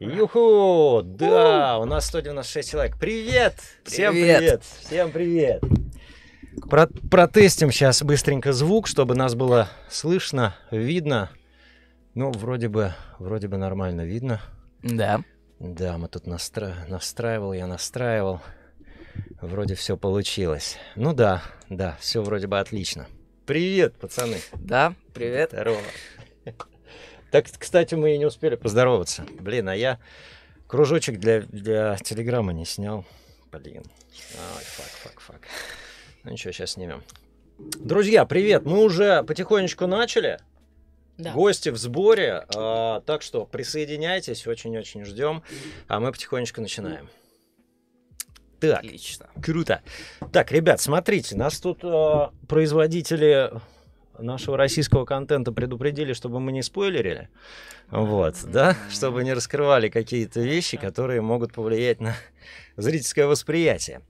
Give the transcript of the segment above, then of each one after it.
Юху! Да, у нас 196 человек. Привет! Всем привет! привет! Всем привет! Про протестим сейчас быстренько звук, чтобы нас было слышно, видно. Ну, вроде бы, вроде бы нормально видно. Да. Да, мы тут настра... настраивал, я настраивал. Вроде все получилось. Ну да, да, все вроде бы отлично. Привет, пацаны. Да, привет. Здорово. Так, кстати, мы и не успели поздороваться. Блин, а я кружочек для, для Телеграма не снял. Блин. Ой, фак, фак, фак. Ну ничего, сейчас снимем. Друзья, привет! Мы уже потихонечку начали. Да. Гости в сборе, а, так что присоединяйтесь, очень-очень ждем, а мы потихонечку начинаем. Так, Отлично. круто. Так, ребят, смотрите, нас тут а, производители нашего российского контента предупредили, чтобы мы не спойлерили, вот, да, чтобы не раскрывали какие-то вещи, которые могут повлиять на зрительское восприятие.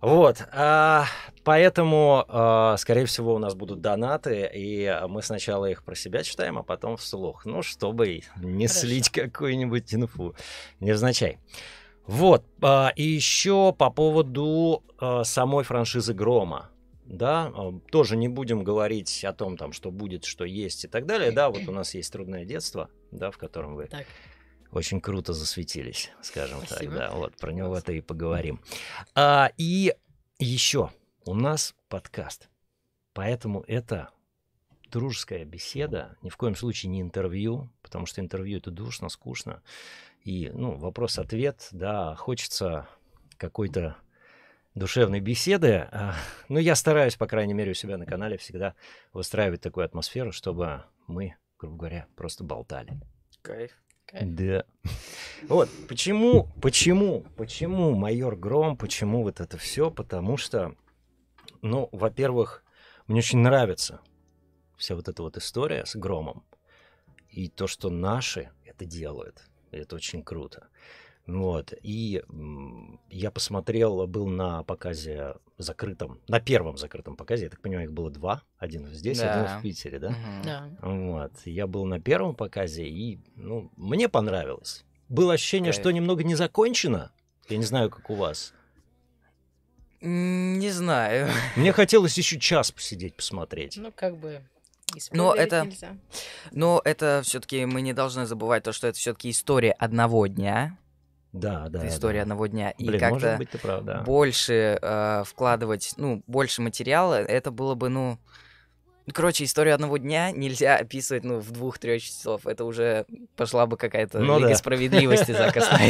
Вот, а, поэтому, а, скорее всего, у нас будут донаты, и мы сначала их про себя читаем, а потом вслух, ну, чтобы не Хорошо. слить какую-нибудь инфу, невзначай. Вот, а, и еще по поводу самой франшизы «Грома» да, а, тоже не будем говорить о том, там, что будет, что есть и так далее, да, вот у нас есть трудное детство, да, в котором вы так. очень круто засветились, скажем Спасибо. так, да, вот про него это и поговорим. А, и еще у нас подкаст, поэтому это дружеская беседа, ни в коем случае не интервью, потому что интервью это душно, скучно, и, ну, вопрос-ответ, да, хочется какой-то душевной беседы. А, ну, я стараюсь, по крайней мере, у себя на канале всегда выстраивать такую атмосферу, чтобы мы, грубо говоря, просто болтали. Кайф. Кайф. Да. Вот, почему, почему, почему майор Гром, почему вот это все? Потому что, ну, во-первых, мне очень нравится вся вот эта вот история с Громом. И то, что наши это делают, это очень круто. Вот. И я посмотрел, был на показе закрытом, на первом закрытом показе, я так понимаю, их было два, один здесь, да. один в Питере, да? Угу. да? Вот. Я был на первом показе, и ну, мне понравилось. Было ощущение, да. что немного не закончено, я не знаю, как у вас. Не знаю. Мне хотелось еще час посидеть, посмотреть. Ну, как бы но это, нельзя. но это все-таки мы не должны забывать то, что это все-таки история одного дня. Да, да. Это история да. одного дня. Блин, и как-то больше э, вкладывать, ну, больше материала, это было бы, ну, ну, короче, историю одного дня нельзя описывать, ну, в двух-трех часов. Это уже пошла бы какая-то ну, Лига да. справедливости Зака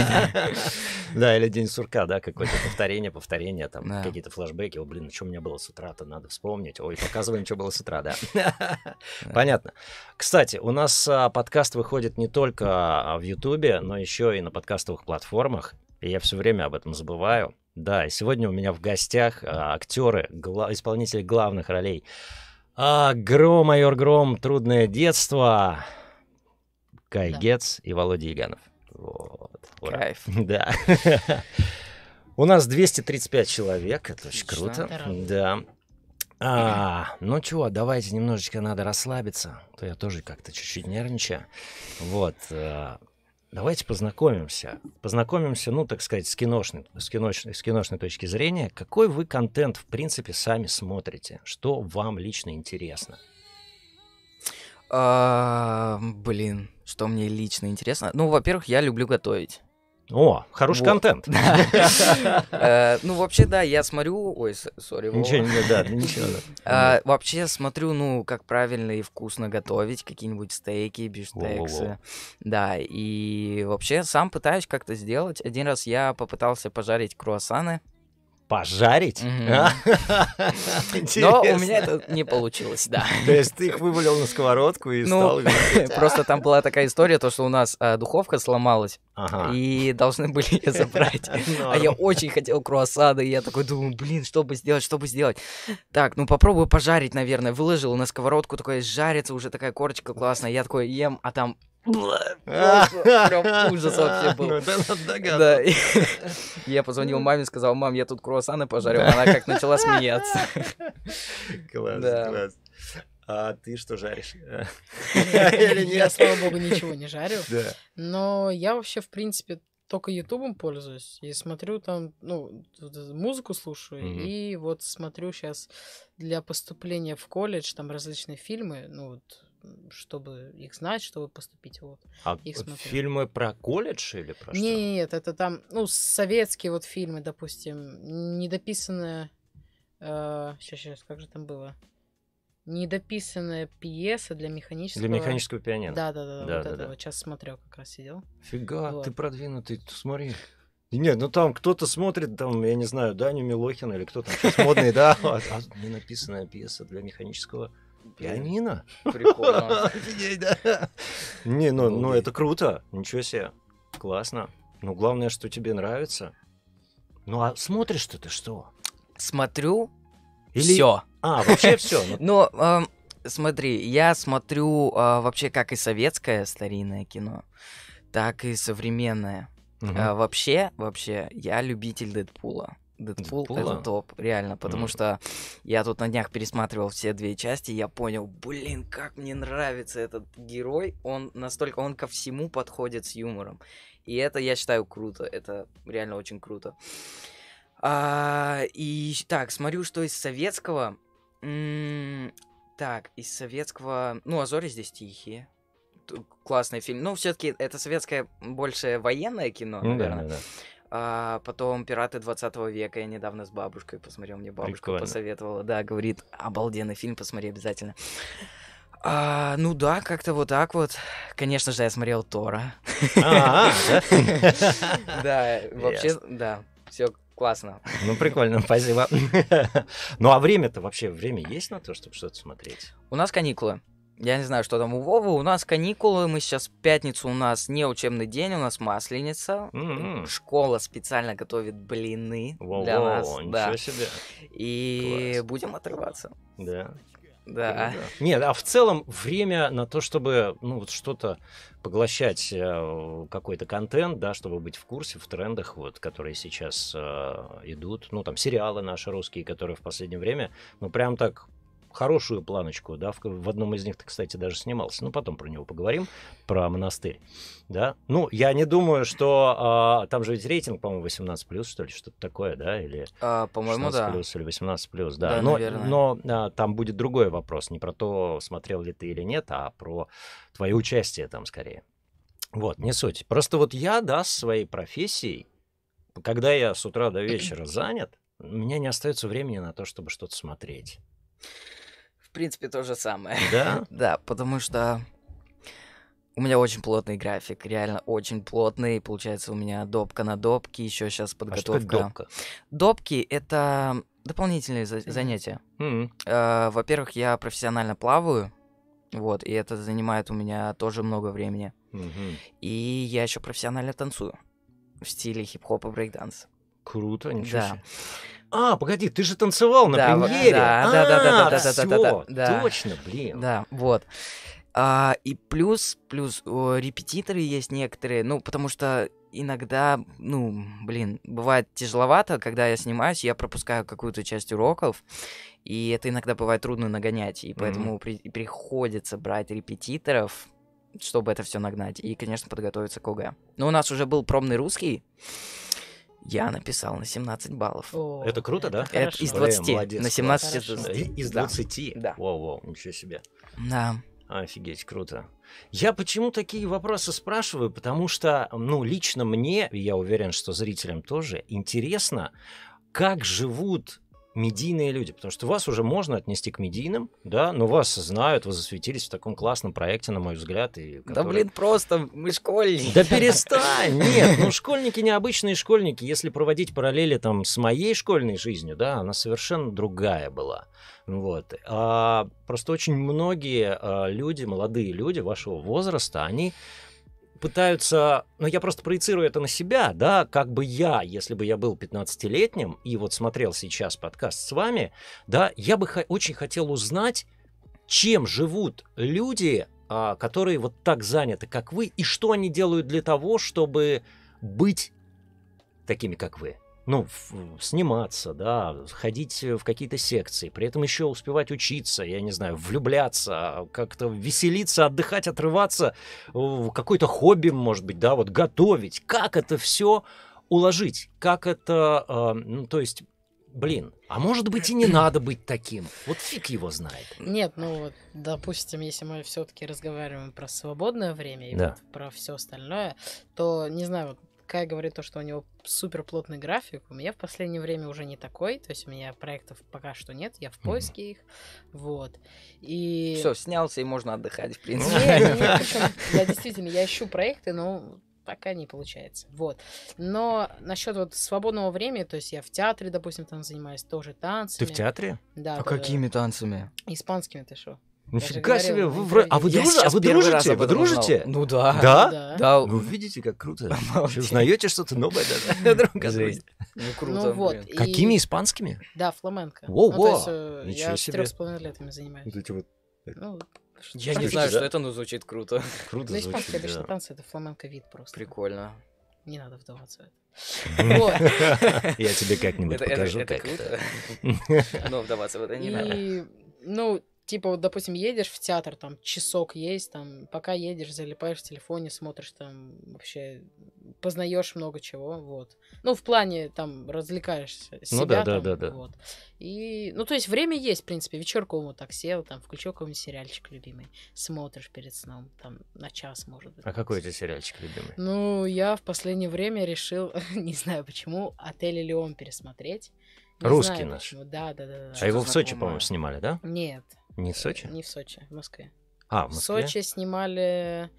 Да, или День сурка, да, какое-то повторение, повторение, там, какие-то флешбеки. О, блин, а что у меня было с утра-то, надо вспомнить. Ой, показываем, что было с утра, да. Понятно. Кстати, у нас а, подкаст выходит не только в Ютубе, но еще и на подкастовых платформах. И я все время об этом забываю. Да, и сегодня у меня в гостях а, актеры, исполнители главных ролей а, Гро, майор Гром, трудное детство. Кай да. Гец и Володя Яганов. Вот. Ура. Кайф. Да. У нас 235 человек, это очень круто. Да. А, ну чего, давайте немножечко надо расслабиться, а то я тоже как-то чуть-чуть нервничаю. Вот, э, Давайте познакомимся. Познакомимся, ну, так сказать, с киношной, с, киношной, с киношной точки зрения. Какой вы контент, в принципе, сами смотрите? Что вам лично интересно? А, блин, что мне лично интересно? Ну, во-первых, я люблю готовить. О, хороший вот. контент. Э, ну, вообще, да, я смотрю... Ой, сори. Ничего, да, ничего. А, вообще смотрю, ну, как правильно и вкусно готовить какие-нибудь стейки, биштексы. Да, и вообще сам пытаюсь как-то сделать. Один раз я попытался пожарить круассаны пожарить? А? Но у меня это не получилось, да. То есть ты их вывалил на сковородку и ну, стал... просто там была такая история, то, что у нас а, духовка сломалась, и должны были ее забрать. Ну, а я очень хотел круассана, и я такой думаю, блин, что бы сделать, что бы сделать? Так, ну попробую пожарить, наверное. Выложил на сковородку, такой жарится, уже такая корочка классная. Я такой ем, а там Прям ужас вообще ну, был. Да, я позвонил ну. маме, сказал, мам, я тут круассаны пожарил. Она как начала смеяться. Класс, класс. А ты что жаришь? Я, слава богу, ничего не жарю. Но я вообще, в принципе, только Ютубом пользуюсь и смотрю там, ну, музыку слушаю, mm-hmm. и вот смотрю сейчас для поступления в колледж там различные фильмы, ну, вот чтобы их знать, чтобы поступить. Вот. А их фильмы про колледж или про что? Нет, это там, ну, советские вот фильмы, допустим, недописанная, Э, сейчас, сейчас, как же там было? недописанная пьеса для механического... Для механического пианино. Да, да, да, да вот да, это да. вот сейчас смотрел, как раз сидел. Фига, вот. ты продвинутый, ты смотри. Нет, ну там кто-то смотрит, там, я не знаю, Даню Милохина или кто там сейчас модный, да, а, а пьеса для механического Пианино? Прикольно. Не, ну, ну это круто. Ничего себе. Классно. Ну, главное, что тебе нравится. Ну, а смотришь-то ты что? Смотрю Или... все. А, вообще все. Ну, смотри, я смотрю а, вообще как и советское старинное кино, так и современное. А, вообще, вообще, я любитель Дэдпула. Дэдпул это топ, реально, потому mm. что я тут на днях пересматривал все две части, и я понял, блин, как мне нравится этот герой, он настолько, он ко всему подходит с юмором, и это я считаю круто, это реально очень круто. А, и так, смотрю, что из советского, так, из советского, ну, Азори здесь тихие, классный фильм, ну, все-таки это советское больше военное кино, ну, наверное. да, да. А, потом «Пираты 20 века» я недавно с бабушкой посмотрел, мне бабушка Прикольно. посоветовала. Да, говорит, обалденный фильм, посмотри обязательно. А, ну да, как-то вот так вот. Конечно же, я смотрел Тора. А, да, вообще, да, все классно. Ну, прикольно, спасибо. Ну, а время-то вообще, время есть на то, чтобы что-то смотреть? У нас каникулы. Я не знаю, что там у Вовы. У нас каникулы, мы сейчас в пятницу, у нас не учебный день, у нас масленица. Mm-hmm. Школа специально готовит блины Воу-воу, для нас. Ничего да. себе. И Класс. будем отрываться. Да. Да. Нет, а в целом время на то, чтобы ну, вот что-то поглощать, э, какой-то контент, да, чтобы быть в курсе, в трендах, вот, которые сейчас э, идут. Ну, там, сериалы наши русские, которые в последнее время, ну, прям так хорошую планочку, да, в, в одном из них ты, кстати, даже снимался, ну, потом про него поговорим, про монастырь, да. Ну, я не думаю, что а, там же ведь рейтинг, по-моему, 18+, что ли, что-то такое, да, или... А, по-моему, да. плюс или 18 плюс, да. да но но а, там будет другой вопрос, не про то, смотрел ли ты или нет, а про твое участие там скорее. Вот, не суть. Просто вот я, да, с своей профессией, когда я с утра до вечера занят, у меня не остается времени на то, чтобы что-то смотреть в принципе, то же самое. Да? да, потому что у меня очень плотный график, реально очень плотный. Получается, у меня допка на допке, еще сейчас подготовка. А что такое допка? Допки — это дополнительные за- занятия. Mm-hmm. Э, во-первых, я профессионально плаваю, вот, и это занимает у меня тоже много времени. Mm-hmm. И я еще профессионально танцую в стиле хип-хоп и брейкданс. Круто, ничего да. А, погоди, ты же танцевал на да, премьере. Да, а, да, да, да, да, да, да, да, да, Точно, блин. Да, вот. А, и плюс, плюс о, репетиторы есть некоторые, ну, потому что иногда, ну, блин, бывает тяжеловато, когда я снимаюсь, я пропускаю какую-то часть уроков, и это иногда бывает трудно нагонять, и поэтому mm-hmm. при- приходится брать репетиторов, чтобы это все нагнать, и, конечно, подготовиться к ОГЭ. Но у нас уже был пробный русский, я написал на 17 баллов. О, это круто, да? Это из 20. Блин, молодец, на 17 из 20. Из 20? Да. Воу-воу, ничего себе. Да. Офигеть, круто. Я почему такие вопросы спрашиваю? Потому что, ну, лично мне, и я уверен, что зрителям тоже, интересно, как живут медийные люди, потому что вас уже можно отнести к медийным, да, но вас знают, вы засветились в таком классном проекте, на мой взгляд. И который... Да блин, просто мы школьники. Да перестань, нет, ну школьники необычные школьники, если проводить параллели там с моей школьной жизнью, да, она совершенно другая была. Вот. А, просто очень многие а, люди, молодые люди вашего возраста, они пытаются, но ну, я просто проецирую это на себя, да, как бы я, если бы я был 15-летним и вот смотрел сейчас подкаст с вами, да, я бы х- очень хотел узнать, чем живут люди, а, которые вот так заняты, как вы, и что они делают для того, чтобы быть такими, как вы ну, сниматься, да, ходить в какие-то секции, при этом еще успевать учиться, я не знаю, влюбляться, как-то веселиться, отдыхать, отрываться, какое-то хобби, может быть, да, вот готовить. Как это все уложить? Как это, э, ну, то есть, блин, а может быть и не надо быть таким. Вот фиг его знает. Нет, ну вот, допустим, если мы все-таки разговариваем про свободное время и да. вот про все остальное, то не знаю, вот Кай говорит то, что у него супер плотный график. У меня в последнее время уже не такой. То есть у меня проектов пока что нет. Я в поиске mm-hmm. их. Вот. И... Все, снялся и можно отдыхать, в принципе. Нет, нет, причем, я действительно, я ищу проекты, но пока не получается. Вот. Но насчет вот свободного времени, то есть я в театре, допустим, там занимаюсь тоже танцами. Ты в театре? Да. А какими танцами? Испанскими ты что? Нифига ну, себе, ну, вы в... А, а вы, друж... а вы дружите? Вы дружите? Ну да. Да? Да. да. Ну, видите, как круто. Узнаете что-то новое даже. Жесть. Ну, ну круто. Ну, вот, и... Какими испанскими? Да, фламенко. Воу, ну, то есть, э, я с трех с половиной лет этим занимаюсь. Вот эти вот... Э, ну, я не знаю, что это, но звучит круто. Круто Ну, испанские обычно танцы, это фламенко вид просто. Прикольно. Не надо вдаваться в это. Я тебе как-нибудь покажу, как это. Но вдаваться в это не надо. Ну, типа, вот, допустим, едешь в театр, там, часок есть, там, пока едешь, залипаешь в телефоне, смотришь там, вообще, познаешь много чего, вот. Ну, в плане, там, развлекаешься ну себя, ну, да, там, да, да, да. И, ну, то есть, время есть, в принципе, вечерком вот так сел, там, включил какой-нибудь сериальчик любимый, смотришь перед сном, там, на час, может быть. А какой это сериальчик любимый? Ну, я в последнее время решил, не знаю почему, «Отель Леон» пересмотреть. Русский знаю, наш. да, да, да. А его в Сочи, по-моему, снимали, да? Нет. Не в Сочи? Не в Сочи, в Москве. А, в Москве. В Сочи снимали...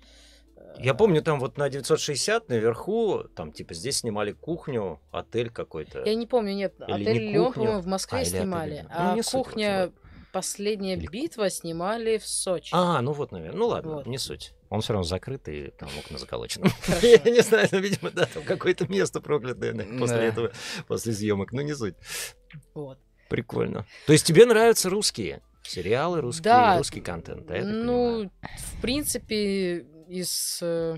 Э, Я помню, там вот на 960 наверху, там типа здесь снимали кухню, отель какой-то. Я не помню, нет, или отель не Леон, по в Москве а, снимали, а ну, кухня суть, Последняя или... битва снимали в Сочи. А, ну вот, наверное, ну ладно, вот. не суть. Он все равно закрыт, и там окна заколочены. Я не знаю, но, ну, видимо, да, там какое-то место проклятое после этого, после съемок. Ну, не суть. Вот. Прикольно. То есть тебе нравятся русские сериалы, русские, русский контент, да? ну, в принципе, из, э,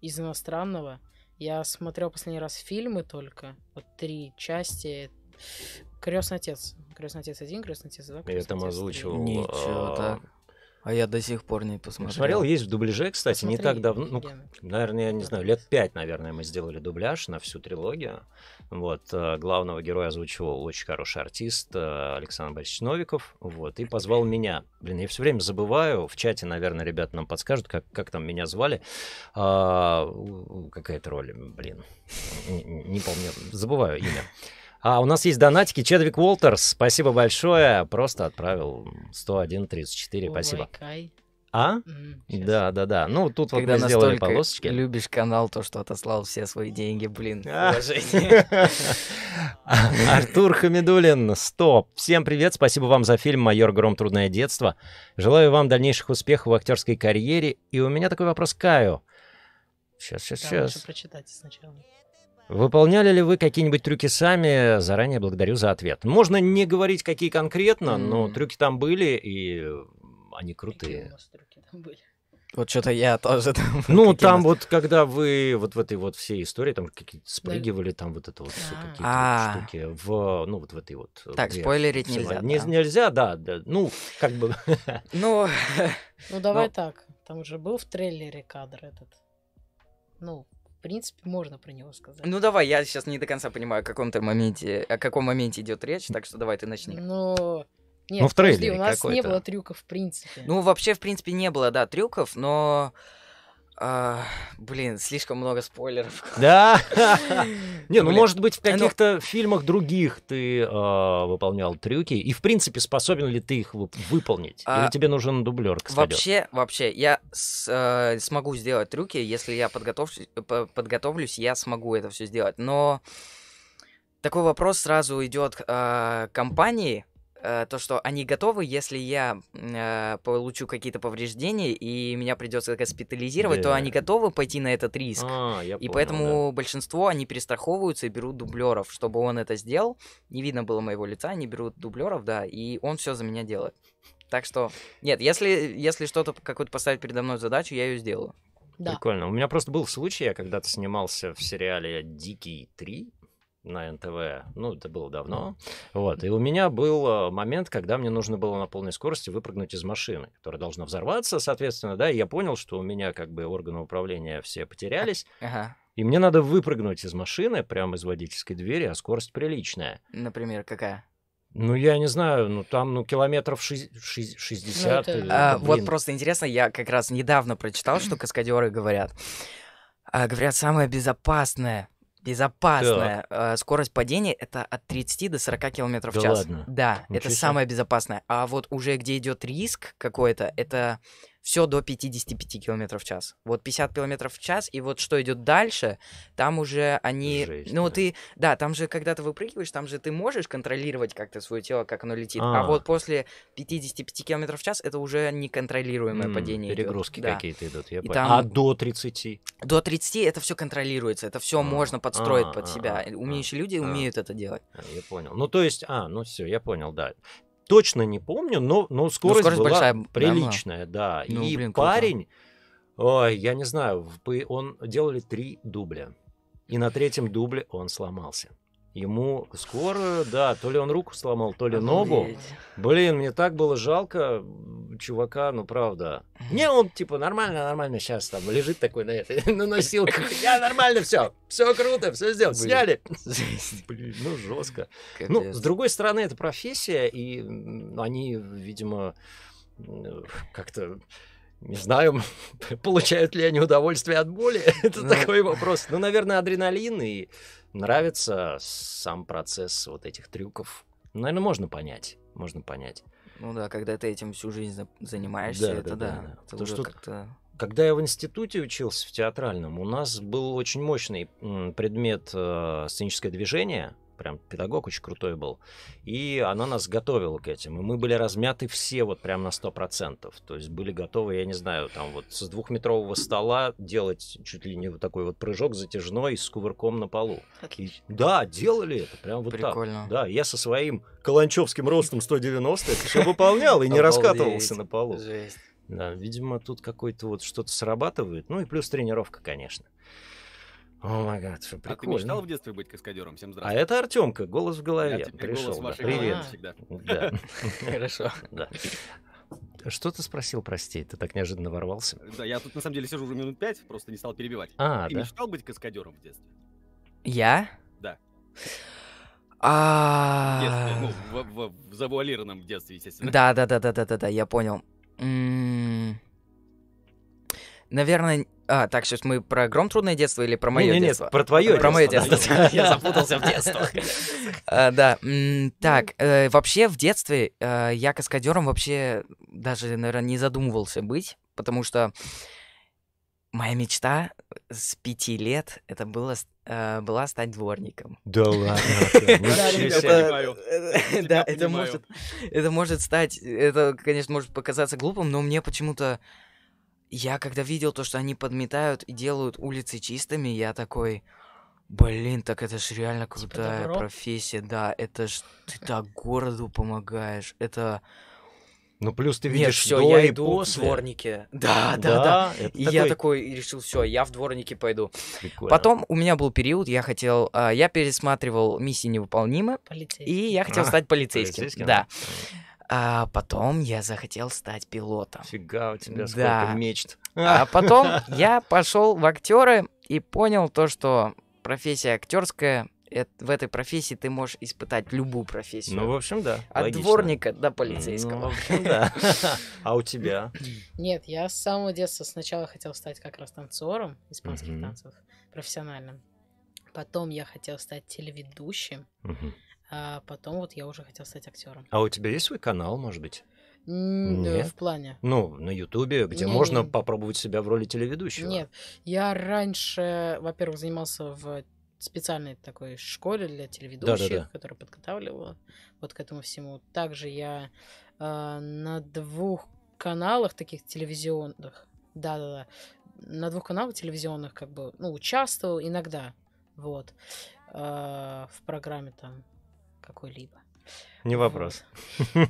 из иностранного я смотрел последний раз фильмы только, вот три части. Крестный отец. Крестный отец один, крестный отец два. я там отец озвучивал. Ничего, а, так. А я до сих пор не посмотрел. Смотрел, есть в дубляже, кстати, Посмотри, не так давно. Ну, наверное, я не знаю, лет пять, наверное, мы сделали дубляж на всю трилогию. Вот, э, главного героя озвучивал очень хороший артист э, Александр Борисович Новиков, вот, и позвал меня. Блин, я все время забываю, в чате, наверное, ребята нам подскажут, как, как там меня звали. А, какая-то роль, блин, не, не помню, забываю имя. А у нас есть донатики. Чедвик Уолтерс, спасибо большое. Просто отправил 101.34. Спасибо. Ой, а? Mm, сейчас. да, да, да. Ну, тут вот мы сделали полосочки. любишь канал, то, что отослал все свои деньги, блин, уважение. Артур Хамидулин, стоп. Всем привет, спасибо вам за фильм «Майор Гром. Трудное детство». Желаю вам дальнейших успехов в актерской карьере. И у меня такой вопрос Каю. Сейчас, сейчас, сейчас. прочитайте сначала. Выполняли ли вы какие-нибудь трюки сами? Заранее благодарю за ответ. Можно не говорить, какие конкретно, но трюки там были, и они а крутые. Вот что-то я тоже там... Ну, там вот, когда вы вот в этой вот всей истории, там какие-то спрыгивали, там вот это вот все а. какие-то а. штуки, в, ну, вот в этой вот... Э, так, спойлерить нельзя. Нельзя, да, ну, как бы... Ну, ну давай так, там уже был в трейлере кадр этот, ну, принципе, можно про него сказать. Ну давай, я сейчас не до конца понимаю, о каком-то моменте, о каком моменте идет речь, так что давай ты начни. Но ну, нет, ну, в трейлере подожди, у нас не было трюков, в принципе. Ну, вообще, в принципе, не было, да, трюков, но а, блин, слишком много спойлеров. Да. Не, ну может быть в ну каких-то фильмах других ты а, выполнял трюки и в принципе способен ли ты их выполнить? А, Или тебе нужен дублер? Вообще, вообще, я э, смогу сделать трюки, если я э, подготовлюсь, я смогу это все сделать. Но такой вопрос сразу идет а, компании Э, то, что они готовы, если я э, получу какие-то повреждения и меня придется госпитализировать, yeah. то они готовы пойти на этот риск. А, и понял, поэтому да. большинство они перестраховываются и берут дублеров, чтобы он это сделал. Не видно было моего лица, они берут дублеров, да, и он все за меня делает. Так что, нет, если, если что-то какую-то поставить передо мной задачу, я ее сделаю. Да. Прикольно. У меня просто был случай, я когда-то снимался в сериале «Дикий 3», на НТВ, ну, это было давно, вот, и у меня был э, момент, когда мне нужно было на полной скорости выпрыгнуть из машины, которая должна взорваться, соответственно, да, и я понял, что у меня как бы органы управления все потерялись, а, ага. и мне надо выпрыгнуть из машины прямо из водительской двери, а скорость приличная. Например, какая? Ну, я не знаю, ну там, ну, километров 60. Ну, это... Э, а, вот просто интересно, я как раз недавно прочитал, что каскадеры говорят. А, говорят, самое безопасное Безопасная да. Э, скорость падения это от 30 до 40 км в да час. Ладно? Да, это самое безопасное. А вот уже где идет риск какой-то, это все до 55 км в час. Вот 50 км в час, и вот что идет дальше, там уже они... Жесть, ну, да. ты... Да, там же, когда ты выпрыгиваешь, там же ты можешь контролировать как-то свое тело, как оно летит. А, а вот после 55 км в час это уже неконтролируемое м падение. Перегрузки идет. какие-то да. идут, я и понял. Там... А до 30? До 30 это все контролируется, это все а, можно подстроить а, под себя. А, Умеющие люди а. умеют это делать. А, я понял. Ну, то есть... А, ну все, я понял, да точно не помню, но, но ну, скорость, но скорость была большая, приличная, да. Ну, и блин, парень, ой, я не знаю, он делали три дубля. И на третьем дубле он сломался. Ему скоро, да, то ли он руку сломал, то ли ногу. Блин, мне так было жалко чувака, ну правда. Не, он типа нормально, нормально сейчас там лежит такой на этой, на носилках. Я нормально, все, все круто, все сделал, сняли. Блин, ну жестко. Ну, с другой стороны, это профессия, и они, видимо, как-то не знаю, получают ли они удовольствие от боли. это ну... такой вопрос. Ну, наверное, адреналин и нравится сам процесс вот этих трюков. Ну, Наверное, можно понять, можно понять. Ну да, когда ты этим всю жизнь занимаешься, да, это да. да, да. да. Потому что Когда я в институте учился, в театральном, у нас был очень мощный предмет э, сценическое движение прям педагог очень крутой был. И она нас готовила к этим. И мы были размяты все вот прям на 100%. То есть были готовы, я не знаю, там вот с двухметрового стола делать чуть ли не вот такой вот прыжок затяжной с кувырком на полу. Отлично. И, да, делали это прям вот Прикольно. так. Да, я со своим каланчевским ростом 190 это все выполнял и не раскатывался на полу. Жесть. Да, видимо, тут какой-то вот что-то срабатывает. Ну и плюс тренировка, конечно. О, май гад, прикольно. А ты мечтал в детстве быть каскадером? Всем здравствуйте. А это Артемка, голос в голове. Я пришел. Голос да. вашей Привет. Всегда. Да. Хорошо. Да. Что ты спросил, прости, ты так неожиданно ворвался. Да, я тут на самом деле сижу уже минут пять, просто не стал перебивать. А, ты да? мечтал быть каскадером в детстве? Я? Да. А... В, детстве, ну, в, в, в завуалированном детстве, естественно. Да, да, да, да, да, да, да, я понял. Наверное, а, так, сейчас мы про гром трудное детство или про мое не, не, детство? Нет, про твое про детство. Про мое детство. Я запутался в детствах. Да. Так, э, вообще в детстве э, я каскадером вообще даже, наверное, не задумывался быть, потому что моя мечта с пяти лет это было э, была стать дворником. Да ладно. Да, это может это может стать это конечно может показаться глупым, но мне почему-то я когда видел то, что они подметают и делают улицы чистыми, я такой, блин, так это ж реально типа крутая типа профессия, да, это ж ты так городу помогаешь, это... Ну плюс ты видишь, Нет, все, до я иду после. дворники. Да, да, да. да. И такой... я такой решил, все, я в дворники пойду. Прикольно. Потом у меня был период, я хотел, а, я пересматривал миссии невыполнимы, и я хотел а, стать полицейским. полицейским да. А потом я захотел стать пилотом. Фига, у тебя сколько да. мечт. А потом я пошел в актеры и понял то, что профессия актерская э, в этой профессии ты можешь испытать любую профессию. Ну, в общем, да. От логично. дворника до полицейского. Ну, а у тебя? Нет, я с самого детства сначала хотел стать как раз танцором испанских танцев, профессиональным. Потом я хотел стать телеведущим. А потом вот я уже хотел стать актером. А у тебя есть свой канал, может быть? Нет. В плане. Ну, на Ютубе, где не, можно не. попробовать себя в роли телеведущего. Нет. Я раньше, во-первых, занимался в специальной такой школе для телеведущих, да, да, да. которая подготавливала вот к этому всему. Также я э, на двух каналах таких телевизионных, да-да-да, на двух каналах телевизионных как бы, ну, участвовал иногда, вот, э, в программе там какой-либо. Не вопрос.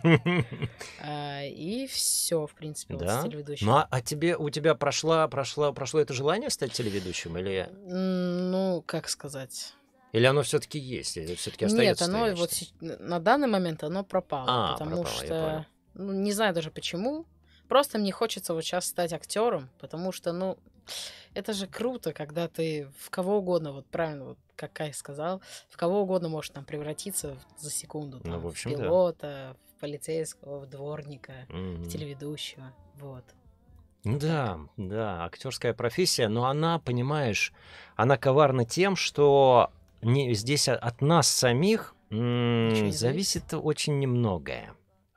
А, и все, в принципе, да? вот с телеведущим. Ну, а, а тебе, у тебя прошло, прошло, прошло это желание стать телеведущим или? Ну, как сказать. Или оно все-таки есть, или все-таки остается? Нет, оно вот на данный момент оно пропало, а, потому пропало, что ну, не знаю даже почему. Просто мне хочется вот сейчас стать актером, потому что, ну, это же круто, когда ты в кого угодно, вот правильно, вот как Кай сказал, в кого угодно может там превратиться за секунду. Ну, там, ну, в общем, в пилота, да. в полицейского, в дворника, mm в телеведущего. Вот. Да, да, актерская профессия, но она, понимаешь, она коварна тем, что не, здесь от нас самих м- зависит очень немногое.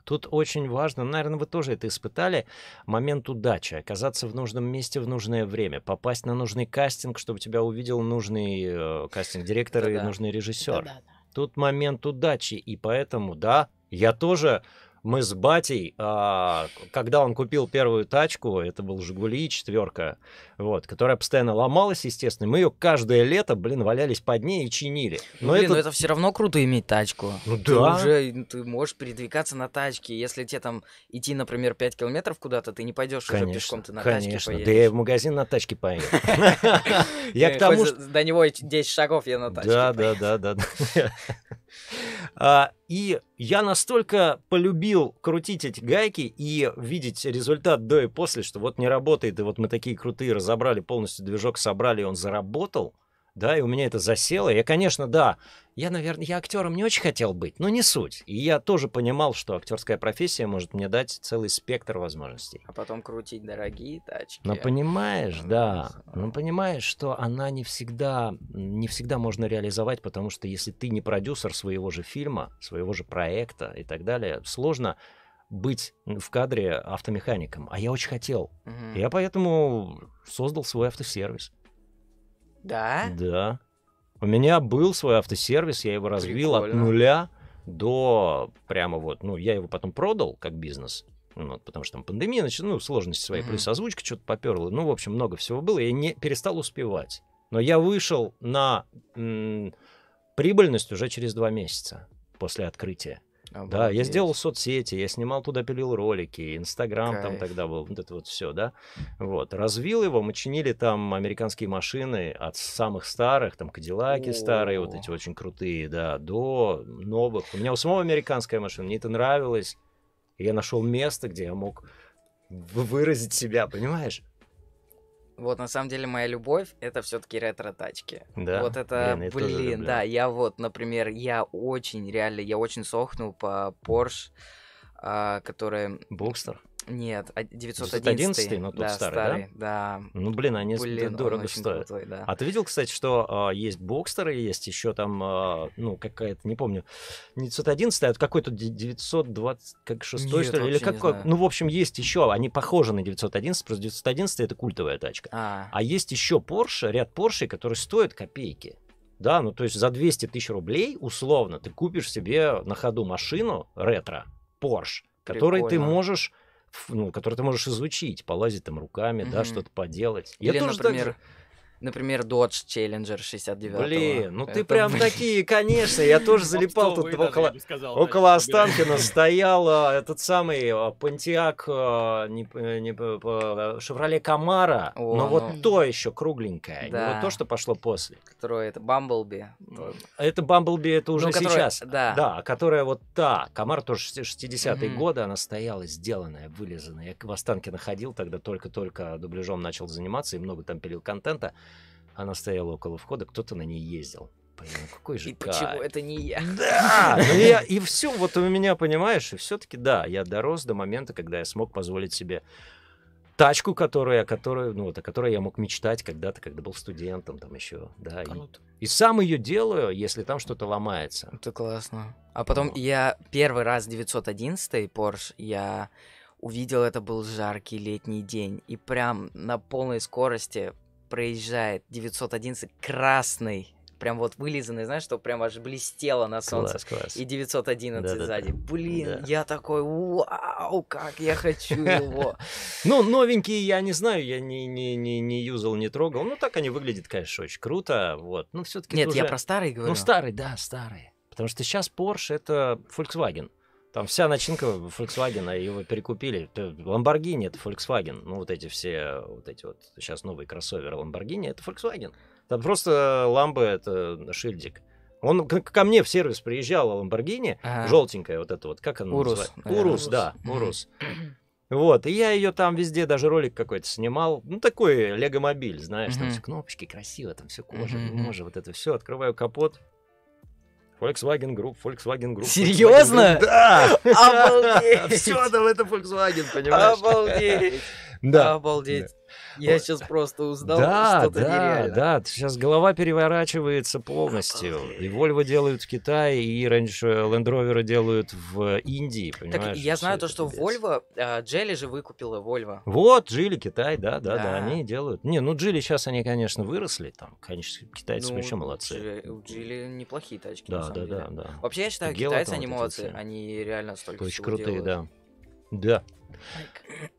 Тут очень важно, ну, наверное, вы тоже это испытали, момент удачи, оказаться в нужном месте в нужное время, попасть на нужный кастинг, чтобы тебя увидел нужный э, кастинг-директор и нужный режиссер. Тут момент удачи, и поэтому, да, я тоже мы с батей, а, когда он купил первую тачку, это был Жигули четверка, вот, которая постоянно ломалась, естественно, мы ее каждое лето, блин, валялись под ней и чинили. Но блин, это... но это все равно круто иметь тачку. Ну да. Ты уже ты можешь передвигаться на тачке, если тебе там идти, например, 5 километров куда-то, ты не пойдешь уже пешком, ты на конечно. тачке поедешь. Да я в магазин на тачке поеду. Я к э, тому, До него 10 шагов я на тачке Да, да, да, да. А, и я настолько полюбил крутить эти гайки и видеть результат до и после, что вот не работает, и вот мы такие крутые разобрали полностью движок, собрали, и он заработал – да, и у меня это засело. Я, конечно, да, я, наверное, я актером не очень хотел быть, но не суть. И я тоже понимал, что актерская профессия может мне дать целый спектр возможностей. А потом крутить дорогие тачки. Но понимаешь, да. Ну, понимаешь, что она не всегда, не всегда можно реализовать, потому что если ты не продюсер своего же фильма, своего же проекта и так далее, сложно быть в кадре автомехаником, а я очень хотел. mm Я поэтому создал свой автосервис. Да? Да. У меня был свой автосервис, я его развил Прикольно. от нуля до прямо вот, ну, я его потом продал как бизнес, ну, потому что там пандемия, значит, ну, сложности свои, mm-hmm. плюс озвучка что-то поперла, ну, в общем, много всего было, я не перестал успевать. Но я вышел на м- прибыльность уже через два месяца после открытия. Обалдеть. Да, я сделал соцсети, я снимал туда, пилил ролики, Инстаграм там тогда был, вот это вот все, да. Вот, развил его, мы чинили там американские машины от самых старых, там Кадиллаки О. старые, вот эти очень крутые, да, до новых. У меня у самого американская машина, мне это нравилось. я нашел место, где я мог выразить себя, понимаешь? Вот, на самом деле, моя любовь это все-таки ретро-тачки. Да. Вот это, блин, блин да, я вот, например, я очень реально, я очень сохну по Porsche, а, который... Бокстер? Нет, 911. А, 911 ну, тут да, старый, старый, да? Да. Ну, блин, они блин, дорого стоят. Крутой, да. А ты видел, кстати, что э, есть бокстеры, есть еще там, э, ну, какая-то, не помню, 911, а какой-то 926, Нет, что ли, или какой. Ну, в общем, есть еще, они похожи на 911, просто 911 это культовая тачка. А, а есть еще Porsche, ряд Porsche, которые стоят копейки. Да, ну то есть за 200 тысяч рублей условно ты купишь себе на ходу машину ретро, Porsche, который ты можешь ну, который ты можешь изучить, полазить там руками, угу. да, что-то поделать. Или, Я тоже например, так Например, Dodge Challenger 69 Блин, ну Это ты прям мы... такие, конечно. Я тоже залипал тут около... Около Останкина стоял а, этот самый а, Pontiac, Chevrolet а, Camaro, э, но вот ну. то еще кругленькое, не вот то, что пошло после. Которое это Bumblebee. Это Bumblebee, это уже ну, сейчас. Да. Да, которая вот та. Камара тоже 60-е годы, она стояла сделанная, вылизанная. Я в Останкино ходил, тогда только-только дубляжом начал заниматься и много там пилил контента. Она стояла около входа, кто-то на ней ездил. Блин, какой же И кайф. почему это не я? Да! Ну, я, и все, вот у меня, понимаешь, и все-таки да, я дорос до момента, когда я смог позволить себе тачку, которая, которую, ну, вот, о которой я мог мечтать когда-то, когда был студентом, там еще, да. Круто. И, и сам ее делаю, если там что-то ломается. Это классно. А потом О. я первый раз 911 Porsche, я увидел, это был жаркий летний день, и прям на полной скорости проезжает 911 красный, прям вот вылизанный, знаешь, что прям аж блестело на солнце. Класс, класс. И 911 да, сзади. Да, Блин, да. я такой, вау, как я хочу его. Ну, новенькие я не знаю, я не, не, не, не юзал, не трогал. Ну, так они выглядят, конечно, очень круто. Вот. Ну, все-таки Нет, я про старый говорю. Ну, старый, да, старый. Потому что сейчас Porsche это Volkswagen. Там вся начинка Volkswagen, а его перекупили. Lamborghini это Volkswagen. Ну, вот эти все, вот эти вот, сейчас новые кроссоверы Lamborghini, это Volkswagen. Там просто ламба это шильдик. Он ко мне в сервис приезжал Lamborghini, ага. желтенькая вот эта вот, как она Урус. называется? Урус, Урус, да, Урус. Вот, и я ее там везде, даже ролик какой-то снимал. Ну, такой лего-мобиль, знаешь, mm-hmm. там все кнопочки, красиво, там все кожа, mm-hmm. кожа, вот это все. Открываю капот, Volkswagen Group, Volkswagen Group. Серьезно? Volkswagen Group. Да! Обалдеть! Все там это Volkswagen, понимаешь? Обалдеть! Да. Обалдеть. Я сейчас просто узнал да, что-то да, нереально. Да, сейчас голова переворачивается полностью. И Volvo делают в Китае, и раньше Land Rover делают в э, Индии, понимаешь? Так я знаю то, что Volvo, а, Джели же выкупила Volvo. Вот, Джили, Китай, да, да, да, они делают. Не, ну Джили сейчас они, конечно, выросли, там, конечно, китайцы ну, еще молодцы. У Джили неплохие тачки, да, да, да, да. Вообще, я считаю, китайцы, они молодцы, они реально столько Очень крутые, да. Да,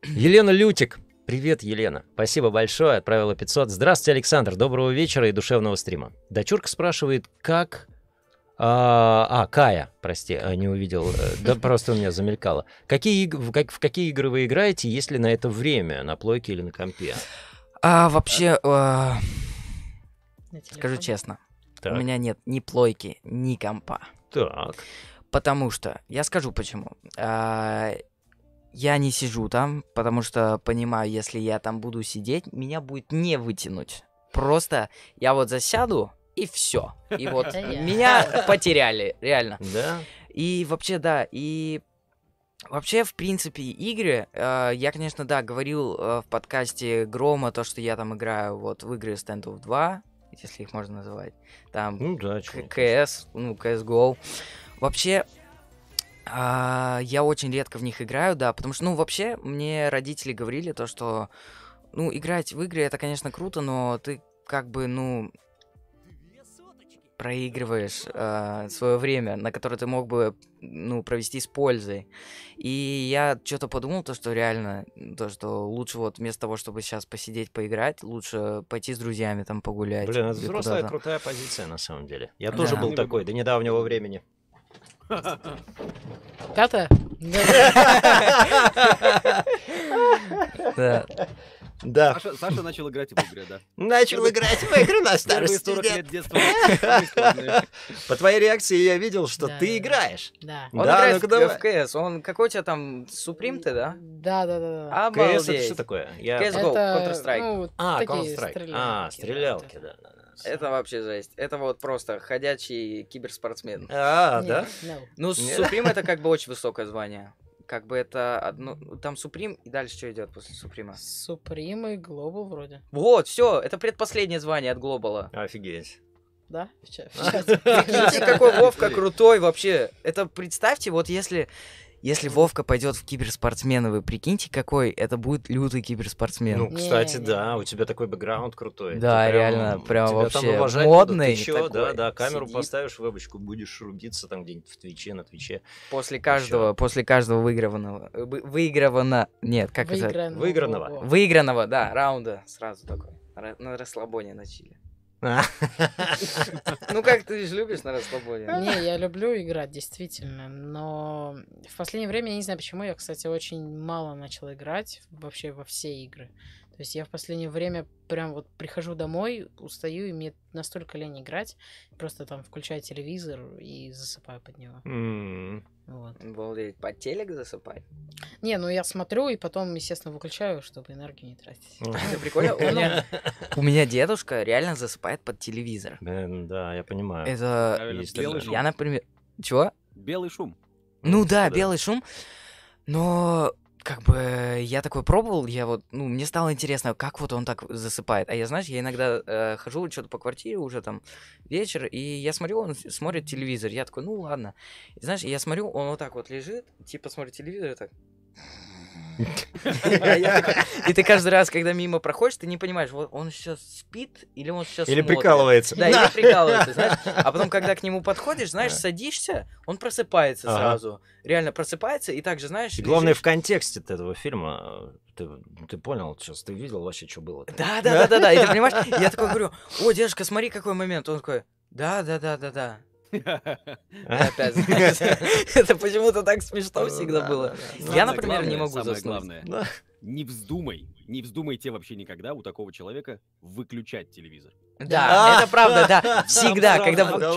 Елена Лютик. Привет, Елена. Спасибо большое, отправила 500. Здравствуйте, Александр. Доброго вечера и душевного стрима. Дочурка спрашивает, как... А, а Кая, прости, а, не увидел. Э, да просто у меня замелькало. Какие, в, как, в какие игры вы играете, есть ли на это время, на плойке или на компе? А, вообще, а? Э, скажу честно, так. у меня нет ни плойки, ни компа. Так. Потому что, я скажу почему. А, я не сижу там, потому что понимаю, если я там буду сидеть, меня будет не вытянуть. Просто я вот засяду, и все. И вот меня потеряли, реально. Да. И вообще, да, и Вообще, в принципе, игры, э, я, конечно, да, говорил э, в подкасте Грома то, что я там играю вот в игры Stand of 2, если их можно называть, там ну, да, КС, ну, CSGO. Вообще, а, я очень редко в них играю, да, потому что, ну, вообще, мне родители говорили то, что, ну, играть в игры, это, конечно, круто, но ты как бы, ну, проигрываешь э, а, свое время, на которое ты мог бы ну, провести с пользой. И я что-то подумал, то, что реально, то, что лучше вот вместо того, чтобы сейчас посидеть, поиграть, лучше пойти с друзьями там погулять. Блин, это взрослая крутая позиция на самом деле. Я да. тоже был такой до недавнего времени. Тата? Да. Да. Саша, а Саша начал играть в игры, да. Начал играть в игры на старости. 40 лет детства. По твоей реакции я видел, что да. ты играешь. Да. Он да, играет ну в КС. Он какой у тебя там Суприм ты, да? Да, да, да. да. КС это что такое? Я... CSGO, Counter-Strike. Ну, а, Counter-Strike. А, стрелялки, да. да, да. Это вообще жесть. Это вот просто ходячий киберспортсмен. А, да? Ну, Суприм это как бы очень высокое звание. Как бы это одно... Там Суприм, и дальше что идет после Суприма? Суприм и Глобал вроде. Вот, все, это предпоследнее звание от Глобала. Офигеть. Да? Какой Вовка крутой вообще. Это представьте, вот если если Вовка пойдет в киберспортсмены, вы прикиньте, какой это будет лютый киберспортсмен. Ну, кстати, не, не, не. да, у тебя такой бэкграунд крутой. Да, прям, реально, прям вообще там модный. Еще, такой, да, да, камеру сидит. поставишь, вебочку, будешь рубиться там где-нибудь в Твиче, на Твиче. После каждого, еще. после каждого выигрыванного, выигрывано, нет, как выигранного. это? Выигранного. Выигранного, да, раунда сразу такой, на расслабоне начали. Ну как ты же любишь на расслабоне? А. Не, я люблю играть, действительно. Но в последнее время, я не знаю почему, я, кстати, очень мало начала играть вообще во все игры. То есть я в последнее время прям вот прихожу домой, устаю, и мне настолько лень играть, просто там включаю телевизор и засыпаю под него. Mm. Вот. Балдеть, под телек засыпай? Не, ну я смотрю и потом, естественно, выключаю, чтобы энергию не тратить. Это прикольно. Ну, У меня дедушка реально засыпает под телевизор. Да, я понимаю. Это... Я, например... Чего? Белый шум. Ну э, да, белый шум. Но как бы э, я такой пробовал, я вот, ну, мне стало интересно, как вот он так засыпает. А я, знаешь, я иногда э, хожу что-то по квартире уже там вечер, и я смотрю, он смотрит телевизор. Я такой, ну ладно. И, знаешь, я смотрю, он вот так вот лежит, типа смотрит телевизор и так. И ты каждый раз, когда мимо проходишь, ты не понимаешь, вот он сейчас спит или он сейчас Или прикалывается. Да, или прикалывается, знаешь. А потом, когда к нему подходишь, знаешь, садишься, он просыпается сразу. Реально просыпается и также, знаешь... Главное, в контексте этого фильма э, ты, ты понял сейчас, ты видел вообще, что было? Да, да, да, да, да. И ты понимаешь, я такой говорю, о, дедушка, смотри, какой момент. Он такой, да, да, да, да, да. это почему-то так смешно ну всегда было. Я, например, не могу заснуть. главное, не вздумай, не вздумайте вообще никогда у такого человека выключать телевизор. Да, а, это правда, да. Всегда, когда...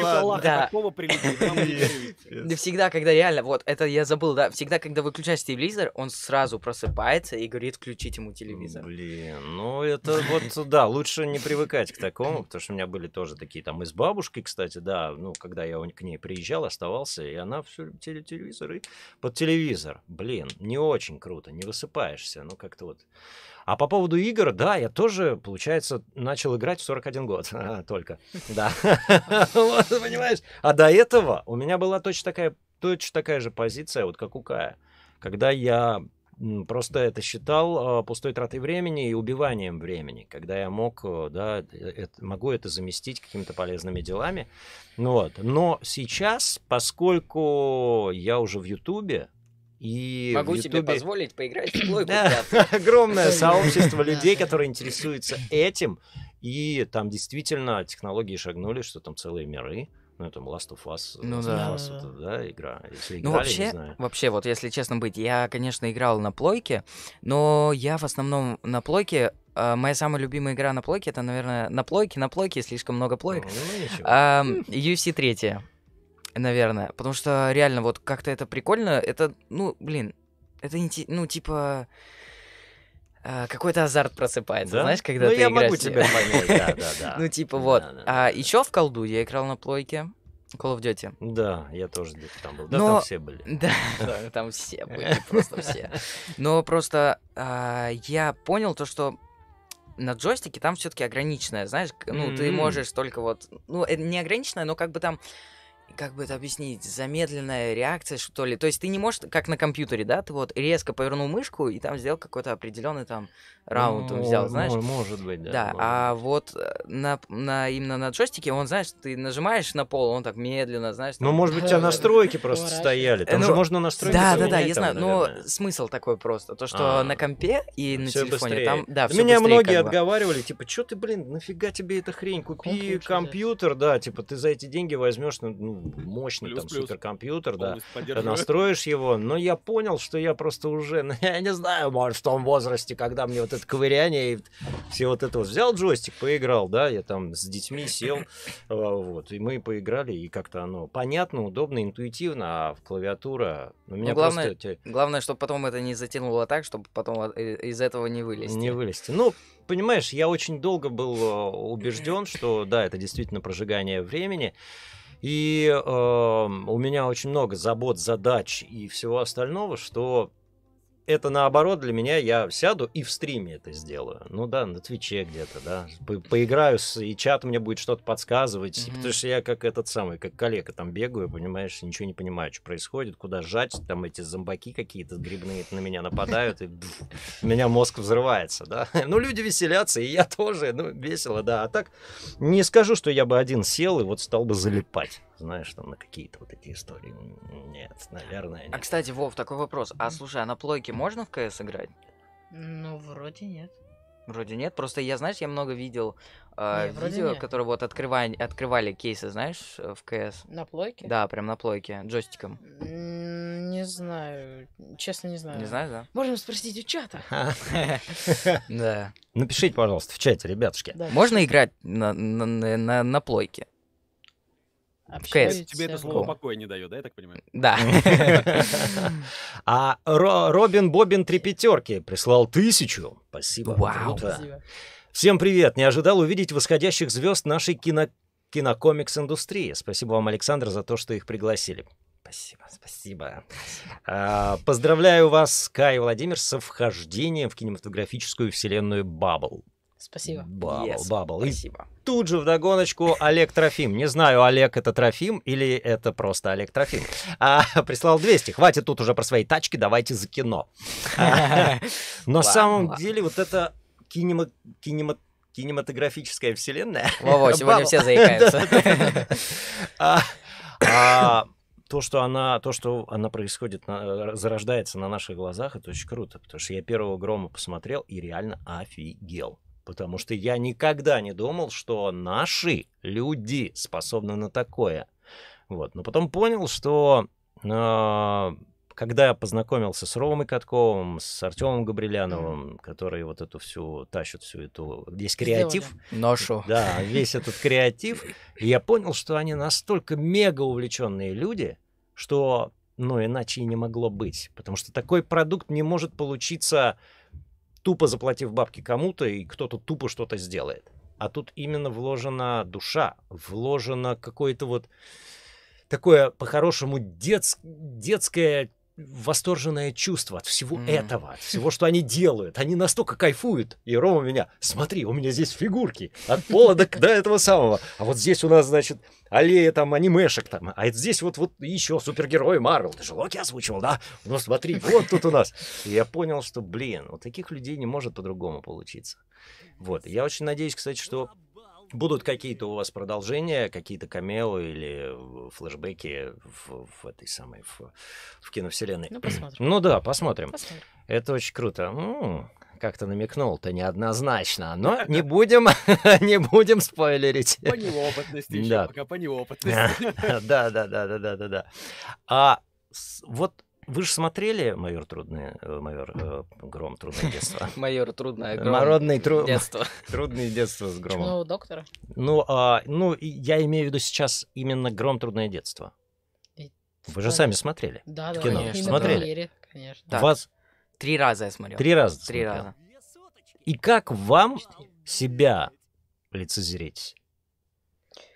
Да, всегда, когда реально, вот, это я забыл, да, всегда, когда выключаешь телевизор, он сразу просыпается и говорит, включить ему телевизор. Блин, ну это вот, да, лучше не привыкать к такому, потому что у меня были тоже такие там из бабушки, кстати, да, ну, когда я к ней приезжал, оставался, и она все телевизор и под телевизор. Блин, не очень круто, не высыпаешься, ну, как-то вот... А по поводу игр, да, я тоже, получается, начал играть в 41 год а, только. Да. Вот, понимаешь? А до этого у меня была точно такая, точно такая же позиция, вот как у Кая. Когда я просто это считал а, пустой тратой времени и убиванием времени, когда я мог, э, да, э, могу это заместить какими-то полезными делами. Вот. Но сейчас, поскольку я уже в Ютубе, и Могу YouTube... себе позволить поиграть в плойку. Да, огромное сообщество людей, которые интересуются этим. И там действительно технологии шагнули, что там целые миры. Ну, там Last of Us, э, ну, Last да. of Us это, да, игра. Если ну, играли, ну, вообще, не знаю. вообще, вот если честно быть, я, конечно, играл на плойке, но я в основном на плойке а Моя самая любимая игра на плойке, это, наверное, на плойке, на плойке, слишком много плойк. Ну, ну, а, UFC 3 наверное. Потому что реально вот как-то это прикольно. Это, ну, блин, это, ну, типа... А, какой-то азарт просыпается, да? знаешь, когда ну, ты я играешь... могу тебя понять, да, да, да. Ну, типа, вот. а еще в колду я играл на плойке. Call of Duty. Да, я тоже где-то там был. Но... Да, там все были. Да, там все были, просто все. Но просто а, я понял то, что на джойстике там все-таки ограниченное, знаешь, ну, ты можешь только вот... Ну, это не ограниченное, но как бы там как бы это объяснить, замедленная реакция, что ли. То есть ты не можешь, как на компьютере, да, ты вот резко повернул мышку и там сделал какой-то определенный там раунд, ну, он взял, знаешь? Может быть, да. Да, может. а вот э, на, на, именно на джойстике, он, знаешь, ты нажимаешь на пол, он так медленно, знаешь. Ну, там... Ну, может быть, у тебя настройки просто стояли, там э, ну, же можно настройки Да, да, да, я знаю, но смысл такой просто, то, что а. на компе и ну, на телефоне там, да, Меня многие отговаривали, типа, что ты, блин, нафига тебе эта хрень, купи компьютер, да, типа, ты за эти деньги возьмешь, ну, ну мощный плюс, там плюс. суперкомпьютер, да, настроишь его. Но я понял, что я просто уже, ну, я не знаю, может, в том возрасте, когда мне вот это ковыряние и все вот это вот. Взял джойстик, поиграл, да, я там с детьми сел, а, вот, и мы поиграли, и как-то оно понятно, удобно, интуитивно, а в клавиатура... У ну, ну, меня ну, главное, просто... главное, чтобы потом это не затянуло так, чтобы потом э, из этого не вылезти. Не вылезти. Ну, понимаешь, я очень долго был э, убежден, что да, это действительно прожигание времени. И э, у меня очень много забот, задач и всего остального, что это наоборот для меня, я сяду и в стриме это сделаю. Ну да, на Твиче где-то, да. По поиграю, и чат мне будет что-то подсказывать, mm потому что я как этот самый, как коллега там бегаю, понимаешь, ничего не понимаю, что происходит, куда сжать там эти зомбаки какие-то грибные на меня нападают, и меня мозг взрывается, да. Ну люди веселятся, и я тоже, ну весело, да. А так не скажу, что я бы один сел и вот стал бы залипать знаешь, там на какие-то вот эти истории. Нет, наверное, а, нет. А, кстати, Вов, такой вопрос. А, слушай, а на плойке все-таки можно в КС играть? Ну, вроде нет. Вроде нет. Просто я, знаешь, я много видел э, не, видео, нет. которые вот открывали, открывали кейсы, знаешь, э, в КС. На плойке? Да, прям на плойке, джойстиком. Не знаю, честно не знаю. Не знаю, да? Можно спросить у чата. Да. Напишите, пожалуйста, в чате, ребятушки. Можно играть на плойке? Общаетесь. Тебе это слово покоя не дает, да, я так понимаю? Да. А Робин Бобин три пятерки прислал тысячу. Спасибо. Вау. Всем привет. Не ожидал увидеть восходящих звезд нашей кино кинокомикс-индустрии. Спасибо вам, Александр, за то, что их пригласили. Спасибо, спасибо. А, поздравляю вас, Кай Владимир, со вхождением в кинематографическую вселенную Бабл. Спасибо. Бабл, yes, бабл. Спасибо. И тут же вдогоночку Олег Трофим. Не знаю, Олег это Трофим или это просто Олег Трофим. А, прислал 200. Хватит тут уже про свои тачки, давайте за кино. А, на самом деле вот это кинематографическая вселенная. Во-во, сегодня все заикаются а, а то, что она, то, что она происходит, на, зарождается на наших глазах, это очень круто, потому что я первого грома посмотрел и реально офигел. Потому что я никогда не думал, что наши люди способны на такое. Вот. Но потом понял, что э, когда я познакомился с Ромой Катковым, с Артемом Габриляновым, mm. которые вот эту всю тащат всю эту весь креатив, ношу, да, весь этот креатив, я понял, что они настолько мега увлеченные люди, что, ну иначе и не могло быть, потому что такой продукт не может получиться тупо заплатив бабки кому-то, и кто-то тупо что-то сделает. А тут именно вложена душа, вложено какое-то вот такое по-хорошему детс- детское восторженное чувство от всего mm. этого, от всего, что они делают. Они настолько кайфуют. И Рома меня, смотри, у меня здесь фигурки от пола до, до этого самого. А вот здесь у нас, значит, аллея там анимешек там. А это здесь вот, вот еще супергерой Марвел. Ты же Локи озвучивал, да? Ну смотри, вот тут у нас. И я понял, что, блин, вот таких людей не может по-другому получиться. Вот. Я очень надеюсь, кстати, что Будут какие-то у вас продолжения, какие-то камео или э, флешбеки в, в этой самой в, в киновселенной? Ну, посмотрим. Ну да, посмотрим. посмотрим. Это очень круто. М-м, как-то намекнул-то неоднозначно, но не будем, не будем спойлерить. По неопытности еще, пока по неопытности. Да, да, да, да, да, да, да. А вот вы же смотрели «Майор трудное», э, «Майор э, гром трудное детство». «Майор трудное гром Народный тру... детство». «Трудное детство» с громом. Ну, доктора. Ну, а, ну, я имею в виду сейчас именно «Гром трудное детство». Вы же сами смотрели. Да, да, кино. конечно. Смотрели. Конечно. Вас... Три раза я смотрел. Три раза. Три раза. И как вам себя лицезреть?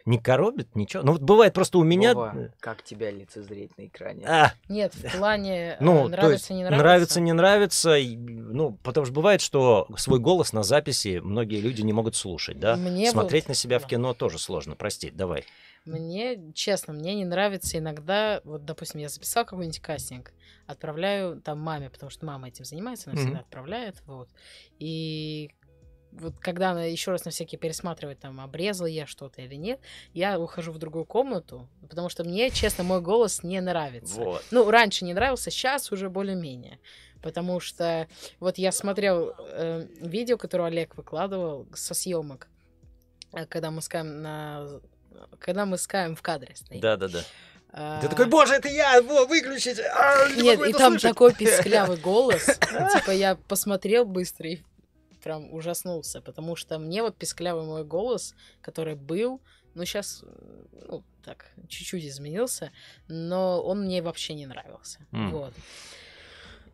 не коробит ничего. Ну вот бывает просто у меня... Вова, как тебя лицезреть на экране? А! Нет, в плане э, ну, нравится, то есть, не нравится. Нравится, не нравится. Ну, потому что бывает, что свой голос на записи многие люди не могут слушать, да? Мне Смотреть был... на себя в кино тоже сложно, прости, давай. Мне, честно, мне не нравится иногда, вот, допустим, я записал какой-нибудь кастинг, отправляю там маме, потому что мама этим занимается, она mm-hmm. всегда отправляет, вот. И вот когда она еще раз на всякие пересматривает, там, обрезал я что-то или нет, я ухожу в другую комнату, потому что мне, честно, мой голос не нравится. Вот. Ну, раньше не нравился, сейчас уже более-менее. Потому что вот я смотрел э, видео, которое Олег выкладывал со съемок, э, когда мы скаем на... Когда мы скаем в кадре стоим. Да-да-да. А. Ты такой, боже, это я, во, выключить! А, не Нет, и там слышать. такой писклявый голос. Типа я посмотрел быстро и прям ужаснулся, потому что мне вот писклявый мой голос, который был, ну, сейчас, ну, так, чуть-чуть изменился, но он мне вообще не нравился. Mm. Вот.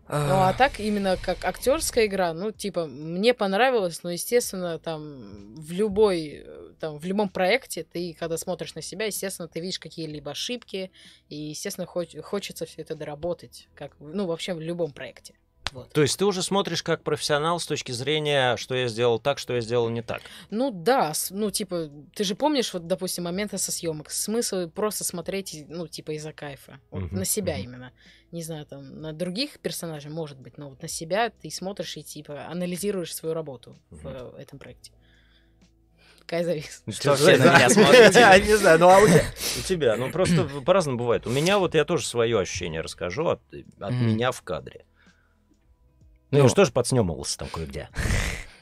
Ну а так именно как актерская игра, ну типа мне понравилось, но естественно там в любой там в любом проекте ты когда смотришь на себя, естественно ты видишь какие-либо ошибки и естественно хоч- хочется все это доработать, как ну вообще в любом проекте. Вот. То есть ты уже смотришь как профессионал с точки зрения, что я сделал так, что я сделал не так. Ну да, ну типа, ты же помнишь, вот, допустим, моменты со съемок. Смысл просто смотреть, ну, типа, из-за кайфа. Вот, угу, на себя угу. именно. Не знаю, там, на других персонажей, может быть, но вот на себя ты смотришь и, типа, анализируешь свою работу угу. в э, этом проекте. Кай завис. Ну, что все на меня смотрите? не знаю, ну а у тебя? ну просто по-разному бывает. У меня вот я тоже свое ощущение расскажу от меня в кадре. Ну, ну и ну. что же подснемывался там кое-где?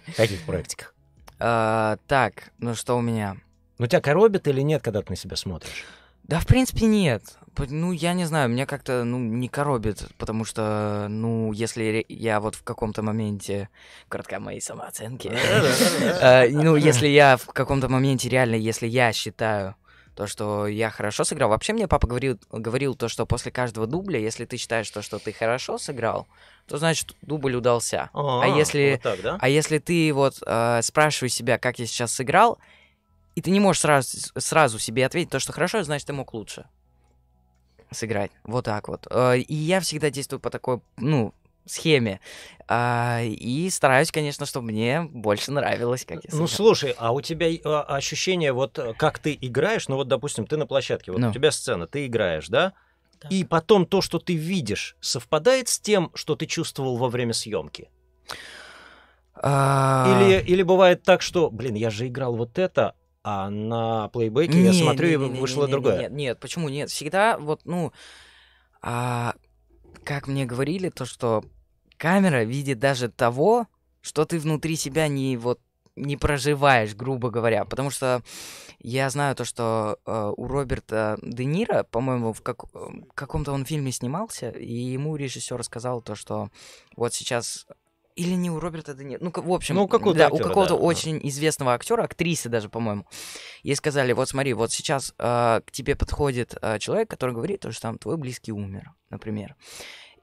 В каких проектиках? А, так, ну что у меня? Ну тебя коробит или нет, когда ты на себя смотришь? Да, в принципе, нет. Ну, я не знаю, меня как-то, ну, не коробит, потому что, ну, если я вот в каком-то моменте, коротко мои самооценки, а, ну, если я в каком-то моменте реально, если я считаю, то, что я хорошо сыграл. Вообще мне папа говорил, говорил то, что после каждого дубля, если ты считаешь то, что ты хорошо сыграл, то значит дубль удался. А, а, если, вот так, да? а если ты вот э, спрашиваешь себя, как я сейчас сыграл, и ты не можешь сразу, сразу себе ответить то, что хорошо, значит ты мог лучше сыграть. Вот так вот. Э, и я всегда действую по такой, ну, схеме. А, и стараюсь, конечно, чтобы мне больше нравилось, как я ну, сыграл. Ну, слушай, а у тебя а, ощущение, вот э, как ты играешь, ну вот, допустим, ты на площадке, вот ну. у тебя сцена, ты играешь, да? И потом то, что ты видишь, совпадает с тем, что ты чувствовал во время съемки. А... Или, или бывает так, что, блин, я же играл вот это, а на плейбеке не, я смотрю, не, не, не, вышло не, другое. Нет, нет, почему нет? Всегда вот, ну, а, как мне говорили, то, что камера видит даже того, что ты внутри себя не вот не проживаешь, грубо говоря. Потому что я знаю то, что э, у Роберта Де Ниро, по-моему, в как... Эм, каком-то он фильме снимался, и ему режиссер сказал то, что вот сейчас или не у Роберта Де Ниро. Ну, в общем, ну, у да, актера, у какого-то да, очень известного актера, актрисы даже, по-моему. Ей сказали, вот смотри, вот сейчас э, к тебе подходит э, человек, который говорит, то, что там твой близкий умер, например.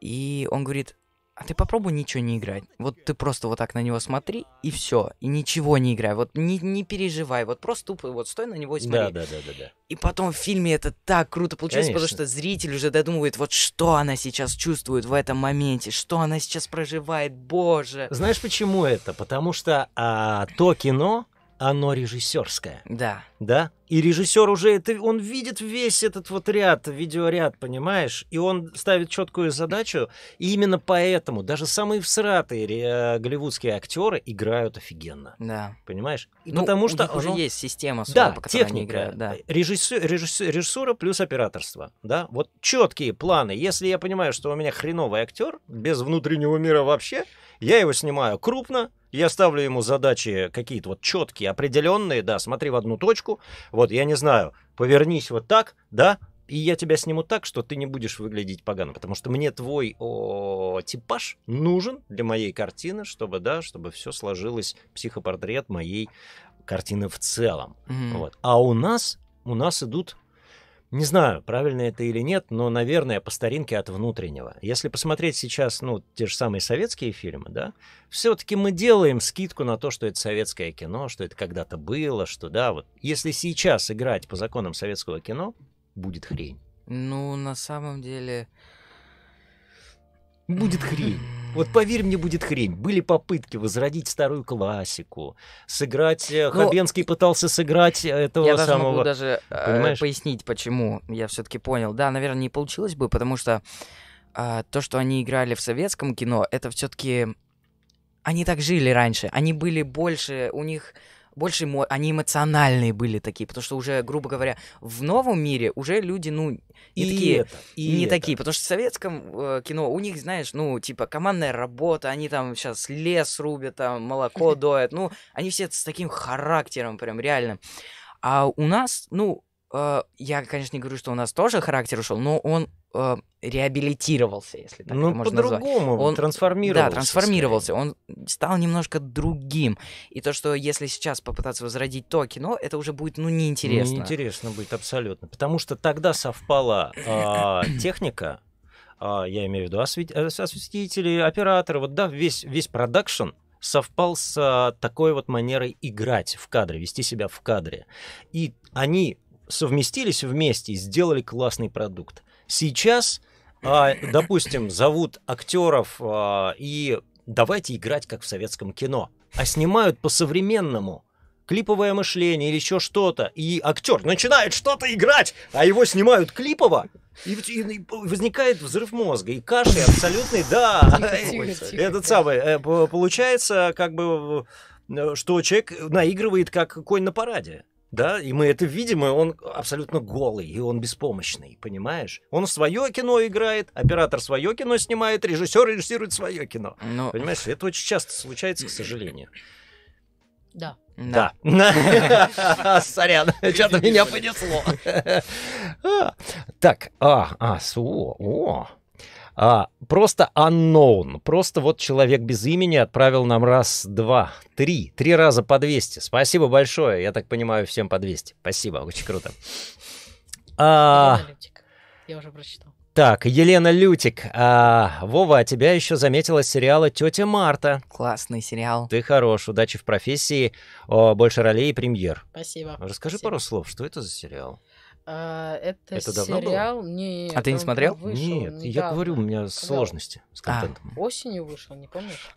И он говорит, а ты попробуй ничего не играть. Вот ты просто вот так на него смотри, и все. И ничего не играй. Вот не, не переживай. Вот просто тупо вот стой на него и смотри. Да, да, да, да, да. И потом в фильме это так круто получилось, Конечно. потому что зритель уже додумывает, вот что она сейчас чувствует в этом моменте, что она сейчас проживает, боже. Знаешь, почему это? Потому что а, то кино, оно режиссерское. Да. Да? И режиссер уже это, он видит весь этот вот ряд, видеоряд, понимаешь? И он ставит четкую задачу. И именно поэтому даже самые всратые э, голливудские актеры играют офигенно. Да. Понимаешь? И ну, потому у что них уже ну, есть система, да, по которой техника, они играют. Да. Режиссер, режиссер, режиссура плюс операторство. Да? Вот четкие планы. Если я понимаю, что у меня хреновый актер, без внутреннего мира вообще, я его снимаю крупно, я ставлю ему задачи какие-то вот четкие, определенные, да, смотри в одну точку, вот, я не знаю, повернись вот так, да, и я тебя сниму так, что ты не будешь выглядеть погано, потому что мне твой о, типаж нужен для моей картины, чтобы, да, чтобы все сложилось, психопортрет моей картины в целом. Mm-hmm. Вот. А у нас, у нас идут не знаю, правильно это или нет, но, наверное, по старинке от внутреннего. Если посмотреть сейчас, ну, те же самые советские фильмы, да, все-таки мы делаем скидку на то, что это советское кино, что это когда-то было, что, да, вот. Если сейчас играть по законам советского кино, будет хрень. Ну, на самом деле... Будет хрень. Вот поверь мне, будет хрень. Были попытки возродить старую классику, сыграть. Э, ну, Хабенский пытался сыграть э, этого я самого. Я могу даже э, Понимаешь? пояснить, почему. Я все-таки понял. Да, наверное, не получилось бы, потому что а, то, что они играли в советском кино, это все-таки они так жили раньше. Они были больше, у них больше ему они эмоциональные были такие, потому что уже, грубо говоря, в новом мире уже люди, ну, не и такие, это, и не это. такие, потому что в советском э, кино у них, знаешь, ну, типа командная работа, они там сейчас лес рубят, там молоко доят, ну, они все с таким характером прям реальным. А у нас, ну, э, я, конечно, не говорю, что у нас тоже характер ушел, но он Э, реабилитировался, если так ну, это можно назвать. по-другому, он трансформировался. Да, трансформировался, скорее. он стал немножко другим. И то, что если сейчас попытаться возродить то кино, это уже будет, ну, неинтересно. Неинтересно будет, абсолютно. Потому что тогда совпала а, техника, а, я имею в виду э, осветители, операторы, вот, да, весь, весь продакшн, совпал с а, такой вот манерой играть в кадре, вести себя в кадре. И они совместились вместе и сделали классный продукт. Сейчас, а, допустим, зовут актеров а, и давайте играть как в советском кино. А снимают по-современному клиповое мышление или еще что-то, и актер начинает что-то играть, а его снимают клипово, и, и, и возникает взрыв мозга, и каши абсолютный, да, этот самый, э, получается, как бы, э, что человек наигрывает как конь на параде да, и мы это видим, и он абсолютно голый, и он беспомощный, понимаешь? Он свое кино играет, оператор свое кино снимает, режиссер режиссирует свое кино. Но... Ну, понимаешь, это очень часто случается, к сожалению. Да. Да. Сорян, что-то меня понесло. А, так, а, а, су, о, а, просто unknown, просто вот человек без имени отправил нам раз, два, три, три раза по 200. Спасибо большое, я так понимаю, всем по 200. Спасибо, очень круто. А... Я уже прочитал. Так, Елена Лютик, а, Вова, а тебя еще заметила сериала «Тетя Марта». Классный сериал. Ты хорош, удачи в профессии, о, больше ролей и премьер. Спасибо. Расскажи Спасибо. пару слов, что это за сериал? А, это, это давно сериал? Было? Нет, а ты не смотрел? Вышел Нет, недавно. я говорю, у меня Когда? сложности с а, контентом. А, осенью вышел, не помнишь?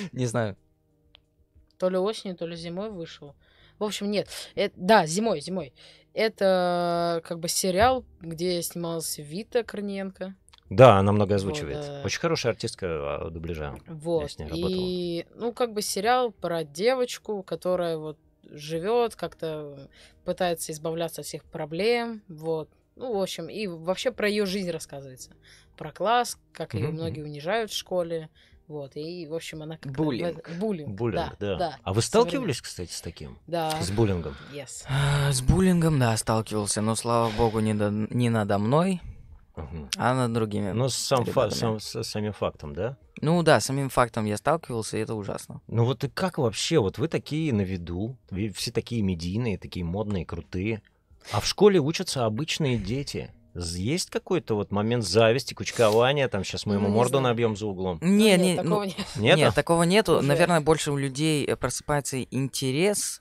Не знаю. То ли осенью, то ли зимой вышел. В общем, нет. Это, да, зимой, зимой. Это как бы сериал, где снималась Вита Корниенко. Да, она много озвучивает. Вот, э, Очень хорошая артистка а, дубляжа. Вот. Я с ней И, ну, как бы сериал про девочку, которая вот живет, как-то пытается избавляться от всех проблем, вот. Ну, в общем, и вообще про ее жизнь рассказывается. Про класс, как ее mm-hmm. многие унижают в школе, вот, и, в общем, она как Буллинг. Буллинг, Буллинг да, да. да. А вы сталкивались, кстати, с таким? Да. С буллингом? Yes. А, с буллингом, да, сталкивался, но, слава богу, не, до... не надо мной. А над другими. Ну, сам фа- сам, с самим фактом, да? Ну да, самим фактом я сталкивался, и это ужасно. Ну вот и как вообще? Вот вы такие на виду, вы все такие медийные, такие модные, крутые. А в школе учатся обычные дети. Есть какой-то вот момент зависти, кучкования, там сейчас мы ему ну, морду знаю. набьем за углом. Не, не, нет, такого ну, нет. Нету? Нет, такого нету. Уже. Наверное, больше у людей э, просыпается интерес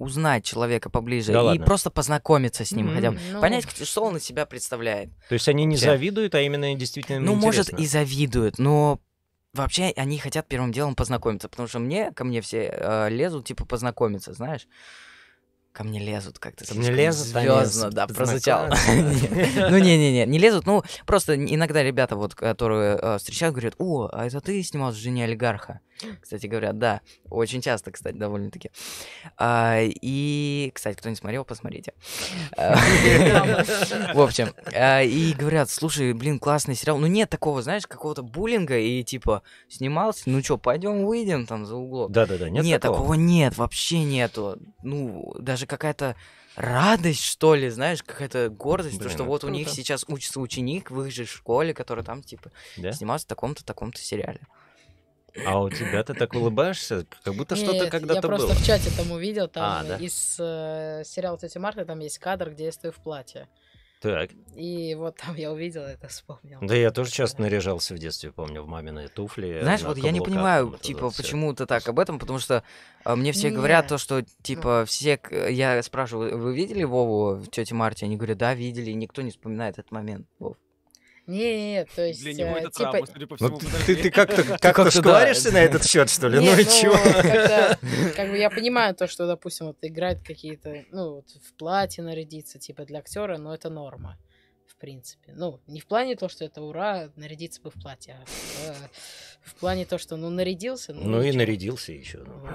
узнать человека поближе да и ладно? просто познакомиться с ним mm-hmm. хотя бы. Ну... Понять, что он из себя представляет. То есть они не Все. завидуют, а именно действительно Ну, интересно. может, и завидуют, но вообще они хотят первым делом познакомиться, потому что мне, ко мне все э, лезут, типа, познакомиться, знаешь? Ко мне лезут как-то. Ко мне лезут? Звездно, да, прозвучало. Ну, не-не-не, не лезут. Ну, просто иногда ребята, вот, которые э, встречают, говорят, о, а это ты снимал с «Жене олигарха»? Кстати говоря, да, очень часто, кстати, довольно-таки. А, и, кстати, кто не смотрел, посмотрите. А, в общем, а, и говорят, слушай, блин, классный сериал. Ну нет такого, знаешь, какого-то буллинга и типа снимался, ну что, пойдем выйдем там за углом. Да-да-да, нет Нет, такого нет, вообще нету. Ну, даже какая-то радость, что ли, знаешь, какая-то гордость, то, что вот у них сейчас учится ученик в их же школе, который там, типа, снимался в таком-то, таком-то сериале. А у тебя ты так улыбаешься, как будто что-то когда-то было. Я просто в чате там увидел, там а, из э, сериала «Тетя Марта» там есть кадр, где я стою в платье. Так. И вот там я увидел это, вспомнил. Да, я тоже часто наряжался в детстве, помню, в маминые туфли. Знаешь, вот я не понимаю, типа, почему ты так об этом, потому что э, мне все говорят то, что, типа, все... Э, я спрашиваю, вы видели Вову в тете Марте? Они говорят, да, видели, и никто не вспоминает этот момент, Вов. Нет, то есть... Для него э, это типа... травма, судя по ну, всему. Ну, ты, ты как-то как как шкваришься да. на этот счет, что ли? Нет, ну, ну и чего? Как бы я понимаю то, что, допустим, вот играть какие-то, ну, вот в платье нарядиться, типа для актера, но это норма. В принципе. Ну, не в плане то, что это ура, нарядиться бы в платье, а в, э, плане то, что ну нарядился. Ну, ну и нарядился еще. Ну.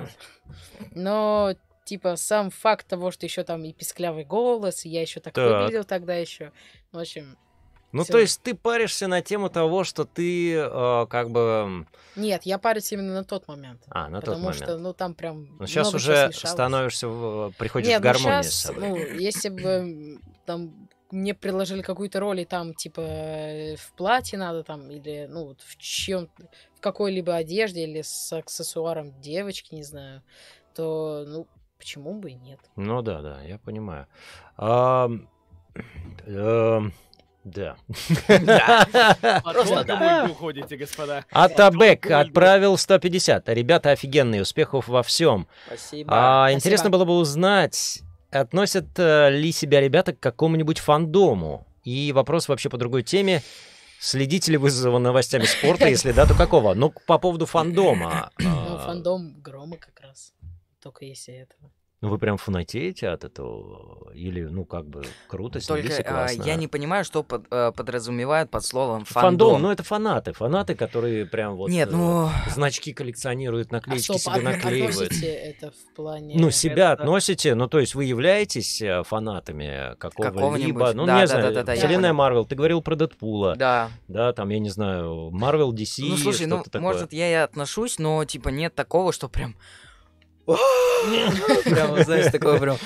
Но, типа, сам факт того, что еще там и писклявый голос, и я еще так, так. выглядел тогда еще. Ну, в общем, ну, Всё. то есть ты паришься на тему того, что ты э, как бы... Нет, я парюсь именно на тот момент. А, на тот потому момент. Потому что, ну, там прям Ну, сейчас уже становишься, э, приходишь Нет, в ну, гармонию с собой. ну, если бы там мне предложили какую-то роль, и там, типа, э, в платье надо там, или, ну, вот в чем в какой-либо одежде, или с аксессуаром девочки, не знаю, то, ну, почему бы и нет? Ну да, да, я понимаю. А, эм, да. Просто да. уходите, господа. Атабек отправил 150. Ребята офигенные, успехов во всем. Спасибо. А, интересно было бы узнать, относят э, ли себя ребята к какому-нибудь фандому? И вопрос вообще по другой теме. Следите ли вы за новостями спорта? Если да, то какого? Ну, по поводу фандома. Ну, а. фандом грома как раз. Только если этого. Ну, вы прям фанатеете от этого? Или, ну, как бы, круто, Только а, классно. я не понимаю, что под, э, подразумевают под словом фандом. Фандом, ну, это фанаты. Фанаты, которые прям вот Нет, э, ну... значки коллекционируют, а наклеечки а себе наклеивают. это в плане... Ну, себя это... относите, ну, то есть вы являетесь э, фанатами какого-либо... Какого ну, да, не да, знаю, да, да, да, вселенная Марвел. Ты говорил про Дэдпула. Да. Да, там, я не знаю, Марвел, DC, Ну, слушай, ну, такое. может, я и отношусь, но, типа, нет такого, что прям Прямо, знаешь, такое прям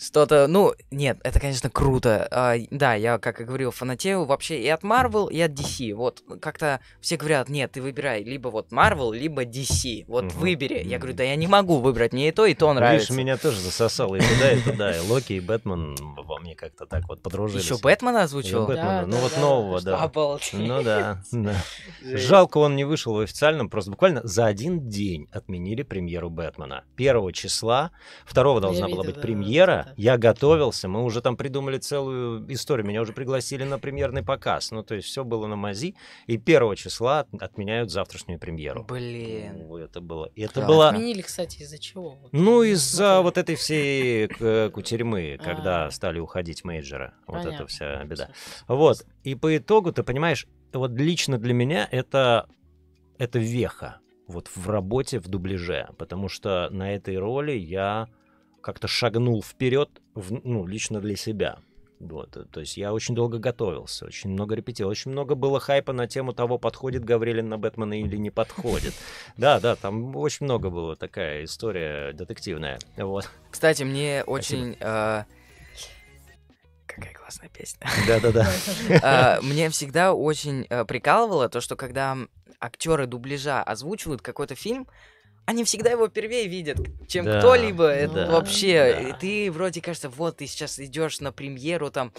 что-то, ну, нет, это, конечно, круто. А, да, я, как и говорил, фанатею вообще и от Marvel, и от DC. Вот как-то все говорят, нет, ты выбирай либо вот Marvel, либо DC. Вот угу. выбери. Я говорю, да я не могу выбрать мне и то, и то нравится. Видишь, меня тоже засосало и туда, и туда. И Локи, и Бэтмен во мне как-то так вот подружились. Еще Бэтмена озвучил? Бэтмена, да, ну да, вот да. нового, да. Обалдеть. Ну да, да. Жалко, он не вышел в официальном, просто буквально за один день отменили премьеру Бэтмена. Первого числа, второго ну, должна была быть премьера, я готовился, мы уже там придумали целую историю. Меня уже пригласили на премьерный показ. Ну, то есть все было на мази. И первого числа отменяют завтрашнюю премьеру. Блин. Ну, это было... Это да. было... Отменили, кстати, из-за чего? Ну, из-за вот этой всей э, кутерьмы, а. когда стали уходить менеджера, Вот эта вся беда. Вот. И по итогу, ты понимаешь, вот лично для меня это, это веха вот в работе, в дубляже, потому что на этой роли я как-то шагнул вперед, в, ну, лично для себя. Вот, э, то есть я очень долго готовился, очень много репетировал, очень много было хайпа на тему того, подходит Гаврилин на Бэтмена или не подходит. Да, да, там очень много было такая история детективная. Вот. Кстати, мне очень... Э, какая классная песня. Да-да-да. Э, мне всегда очень э, прикалывало то, что когда актеры дубляжа озвучивают какой-то фильм, они всегда его первее видят, чем да, кто-либо. Да, это вообще, да. ты вроде кажется, вот ты сейчас идешь на премьеру, там,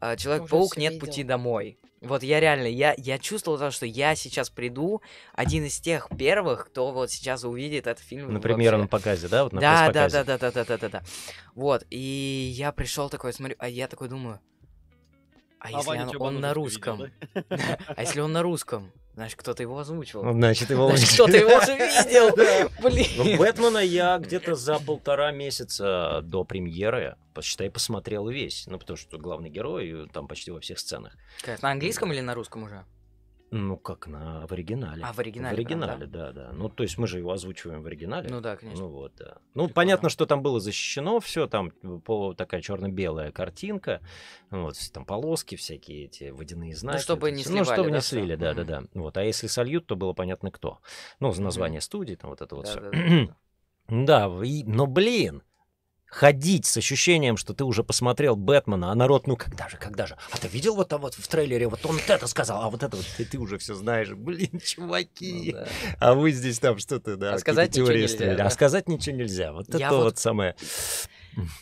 а, Человек-паук нет видел. пути домой. Вот я реально, я, я чувствовал то, что я сейчас приду, один из тех первых, кто вот сейчас увидит этот фильм. На премьерном показе, да? Вот на да, да, да, да, да, да, да, да, да. Вот, и я пришел такой, смотрю, а я такой думаю, а, а если Ваня он, он на русском? А если он на русском? Значит, кто-то его озвучивал. Ну, значит, его значит, кто-то его уже видел. Блин. Ну, Бэтмена я где-то за полтора месяца до премьеры, посчитай, посмотрел весь. Ну, потому что главный герой там почти во всех сценах. на английском или на русском уже? Ну, как на в оригинале. А в В оригинале прям, да? да, да. Ну, то есть мы же его озвучиваем в оригинале. Ну да, конечно. Ну вот, да. Ну, Прикольно. Типа понятно, что там было защищено все, там по, такая черно-белая картинка, ну, вот, там полоски всякие эти, водяные знаки. чтобы не эти- Ну, чтобы ну, да, не слили, да, да, Мгм. да. Вот, а если сольют, то было понятно кто. Ну, за название студии, там вот это вот Да, все. да, да, да. Да, и- но, блин, ходить с ощущением, что ты уже посмотрел Бэтмена, а народ, ну когда же, когда же? А ты видел вот там вот в трейлере, вот он вот это сказал, а вот это вот, и ты уже все знаешь. Блин, чуваки, ну, да. а вы здесь там что-то, да, а сказать ничего нельзя. Да? А сказать ничего нельзя, вот Я это вот... вот самое.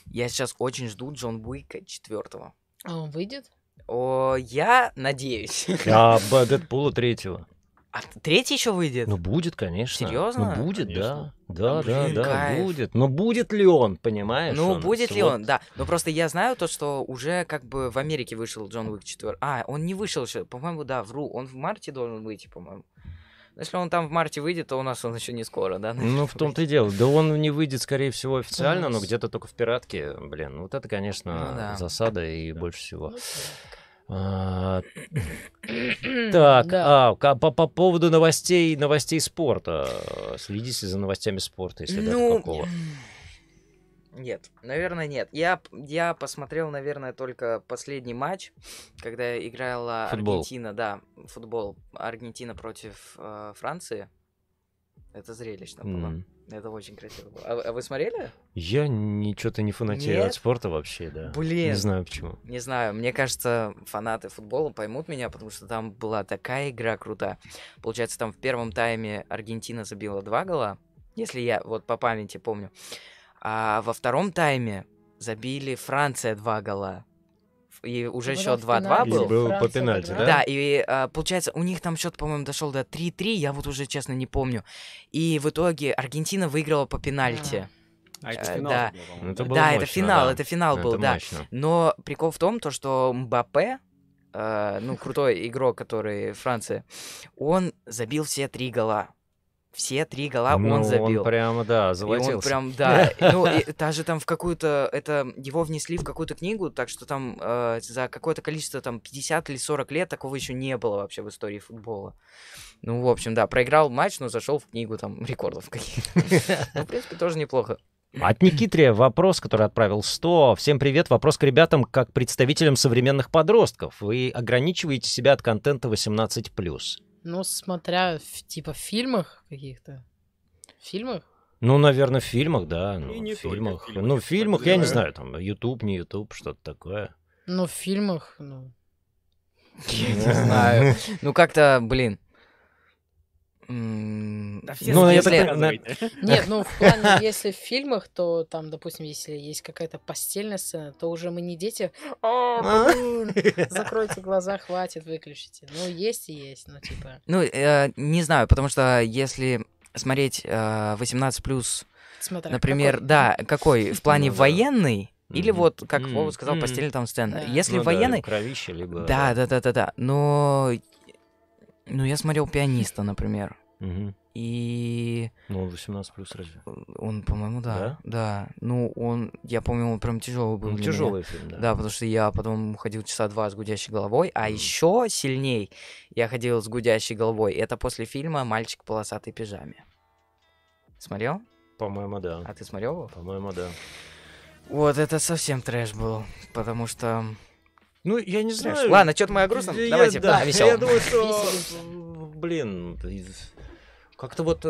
Я сейчас очень жду Джон Уика четвертого. А он выйдет? О, я надеюсь. А Дэдпула третьего. А третий еще выйдет? Ну, будет, конечно. Серьезно? Ну, будет, конечно. да. Да, Блин, да, да, кайф. будет. Но будет ли он, понимаешь? Ну, он? будет ли вот... он, да. Но просто я знаю то, что уже как бы в Америке вышел Джон Уик 4. А, он не вышел еще, по-моему, да, вру. Он в марте должен выйти, по-моему. Если он там в марте выйдет, то у нас он еще не скоро, да? Ну, в том-то и дело. Да он не выйдет, скорее всего, официально, ну, но где-то только в пиратке. Блин, вот это, конечно, ну, да. засада и да. больше всего. Ну а, так, да. а, по, по поводу новостей, новостей спорта. Следите за новостями спорта, если ну, какого. Нет, наверное, нет. Я, я посмотрел, наверное, только последний матч, когда играла футбол. Аргентина, да, футбол. Аргентина против э, Франции. Это зрелищно было. Mm. Это очень красиво. А, а вы смотрели? Я ничего-то не фанатею от спорта вообще, да. Блин. Не знаю почему. Не знаю. Мне кажется, фанаты футбола поймут меня, потому что там была такая игра крута. Получается, там в первом тайме Аргентина забила два гола, если я вот по памяти помню. А во втором тайме забили Франция два гола и уже счет 2-2 был. И был по пенальти, да? Да, и а, получается, у них там счет, по-моему, дошел до 3-3, я вот уже, честно, не помню. И в итоге Аргентина выиграла по пенальти. А, а это э, финал да. был, это было да, мощно, это финал, да, это финал был, это да. Мощно. Но прикол в том, то, что Мбаппе, э, ну, крутой игрок, который Франция, он забил все три гола все три гола ну, он забил. Он прямо да, золотился. И он прям, да. Ну, и даже там в какую-то... Это его внесли в какую-то книгу, так что там э, за какое-то количество, там, 50 или 40 лет такого еще не было вообще в истории футбола. Ну, в общем, да, проиграл матч, но зашел в книгу там рекордов каких-то. Ну, в принципе, тоже неплохо. От Никитрия вопрос, который отправил 100. Всем привет. Вопрос к ребятам как представителям современных подростков. Вы ограничиваете себя от контента 18+. Ну, смотря, в, типа, в фильмах каких-то. В фильмах? Ну, наверное, в фильмах, да. Ну, не в фильмах. фильмах. Ну, в фильмах, я не знаю, там, YouTube, не YouTube, что-то такое. Ну, в фильмах, ну... Я не знаю. Ну, как-то, блин, ну, я так... Нет, ну в плане, если в фильмах, то там, допустим, если есть какая-то постельная сцена, то уже мы не дети. А. А, закройте глаза, хватит, выключите. Ну, есть и есть, ну типа. Ну, э, не знаю, потому что если смотреть э, 18 плюс, например, да, какой, в плане ну военный, или mm-hmm. вот, как mm-hmm. Вова сказал, mm-hmm. постельная там сцена. Yeah. Если ну, военный... Да, кровище, либо... Да, да, да, да, да. Но... Ну, я смотрел «Пианиста», например. Угу. И... Ну, он 18 плюс разве? Он, по-моему, да. да. Да? Ну, он... Я помню, он прям тяжелый был. Ну, тяжелый фильм, да. Да, потому что я потом ходил часа два с гудящей головой, а mm. еще сильней я ходил с гудящей головой. Это после фильма «Мальчик в полосатой пижаме». Смотрел? По-моему, да. А ты смотрел его? По-моему, да. Вот, это совсем трэш был, потому что... Ну, я не знаю. Ладно, что-то мы о грустном. Я, Давайте, да, о веселом. Я думаю, что... Блин, как-то вот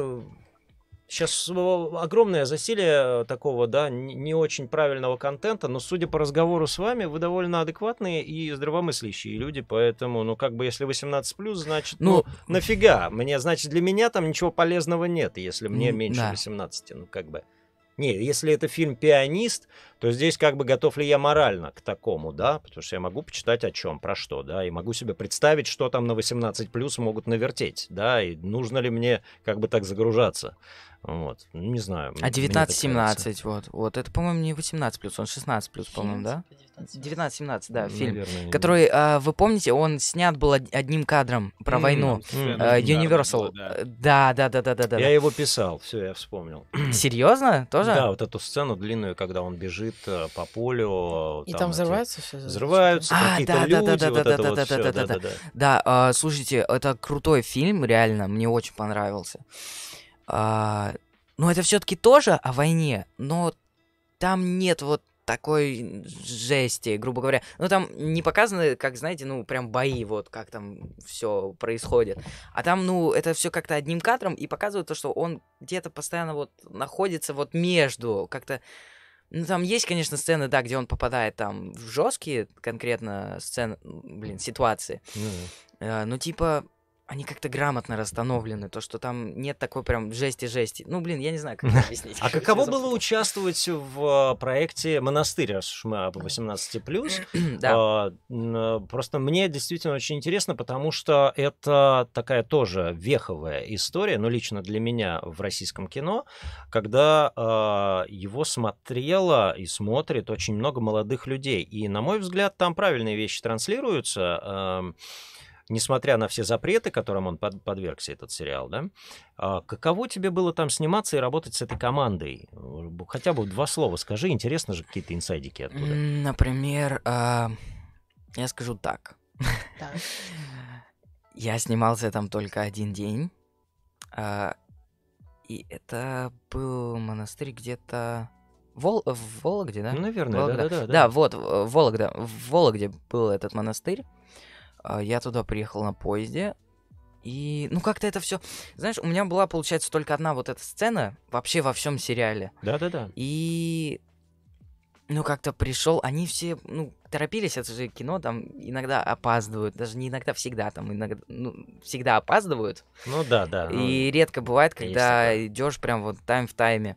Сейчас э, огромное засилие такого, да, не очень правильного контента, но судя по разговору с вами, вы довольно адекватные и здравомыслящие люди, поэтому, ну, как бы, если 18 плюс, значит, ну, ну нафига? Мне, значит, для меня там ничего полезного нет, если мне меньше да. 18, ну, как бы. Не, если это фильм «Пианист», то здесь как бы готов ли я морально к такому, да, потому что я могу почитать о чем, про что, да, и могу себе представить, что там на 18+, могут навертеть, да, и нужно ли мне как бы так загружаться. Вот, не знаю. А 19-17, вот, вот. Это, по-моему, не 18 плюс, он 16 плюс, по-моему, да? 19-17, да, фильм. Наверное, который, а, вы помните, он снят был одним кадром про mm, войну. Mm, Universal. Да, да, да, да, да, да. Я его писал, все, я вспомнил. Серьезно? Тоже? Да, вот эту сцену длинную, когда он бежит э, по полю. И там взрываются все? Взрываются А, какие-то люди, вот это вот все. Да, а, слушайте, это крутой фильм, реально, мне очень понравился. А, ну, это все-таки тоже о войне, но там нет вот такой жести, грубо говоря. Ну, там не показаны, как, знаете, ну, прям бои, вот как там все происходит. А там, ну, это все как-то одним кадром и показывают то, что он где-то постоянно вот находится вот между, как-то... Ну, там есть, конечно, сцены, да, где он попадает там в жесткие конкретно сцены, блин, ситуации. Mm-hmm. Ну, типа, они как-то грамотно расстановлены, то, что там нет такой прям жести-жести. Ну, блин, я не знаю, как это объяснить. А каково было участвовать в э, проекте «Монастырь», раз уж мы об 18+. А, э, просто мне действительно очень интересно, потому что это такая тоже веховая история, но лично для меня в российском кино, когда а, его смотрело и смотрит очень много молодых людей. И, на мой взгляд, там правильные вещи транслируются эм, несмотря на все запреты, которым он под, подвергся, этот сериал, да, а каково тебе было там сниматься и работать с этой командой? Хотя бы два слова скажи, интересно же какие-то инсайдики оттуда. Например, э, я скажу так. Я снимался там только один день, а, и это был монастырь где-то... Вол... В Вологде, да? Наверное, Вологда. Да, да, да, да. Да, вот, Вологда. В Вологде был этот монастырь. А, я туда приехал на поезде, и, ну, как-то это все. Знаешь, у меня была, получается, только одна вот эта сцена вообще во всем сериале. Да, да, да. И. Ну, как-то пришел. Они все, ну, торопились, это же кино, там иногда опаздывают, даже не иногда всегда, там иногда, ну, всегда опаздывают. Ну да, да. Ну, и редко бывает, когда идешь прям вот тайм в тайме.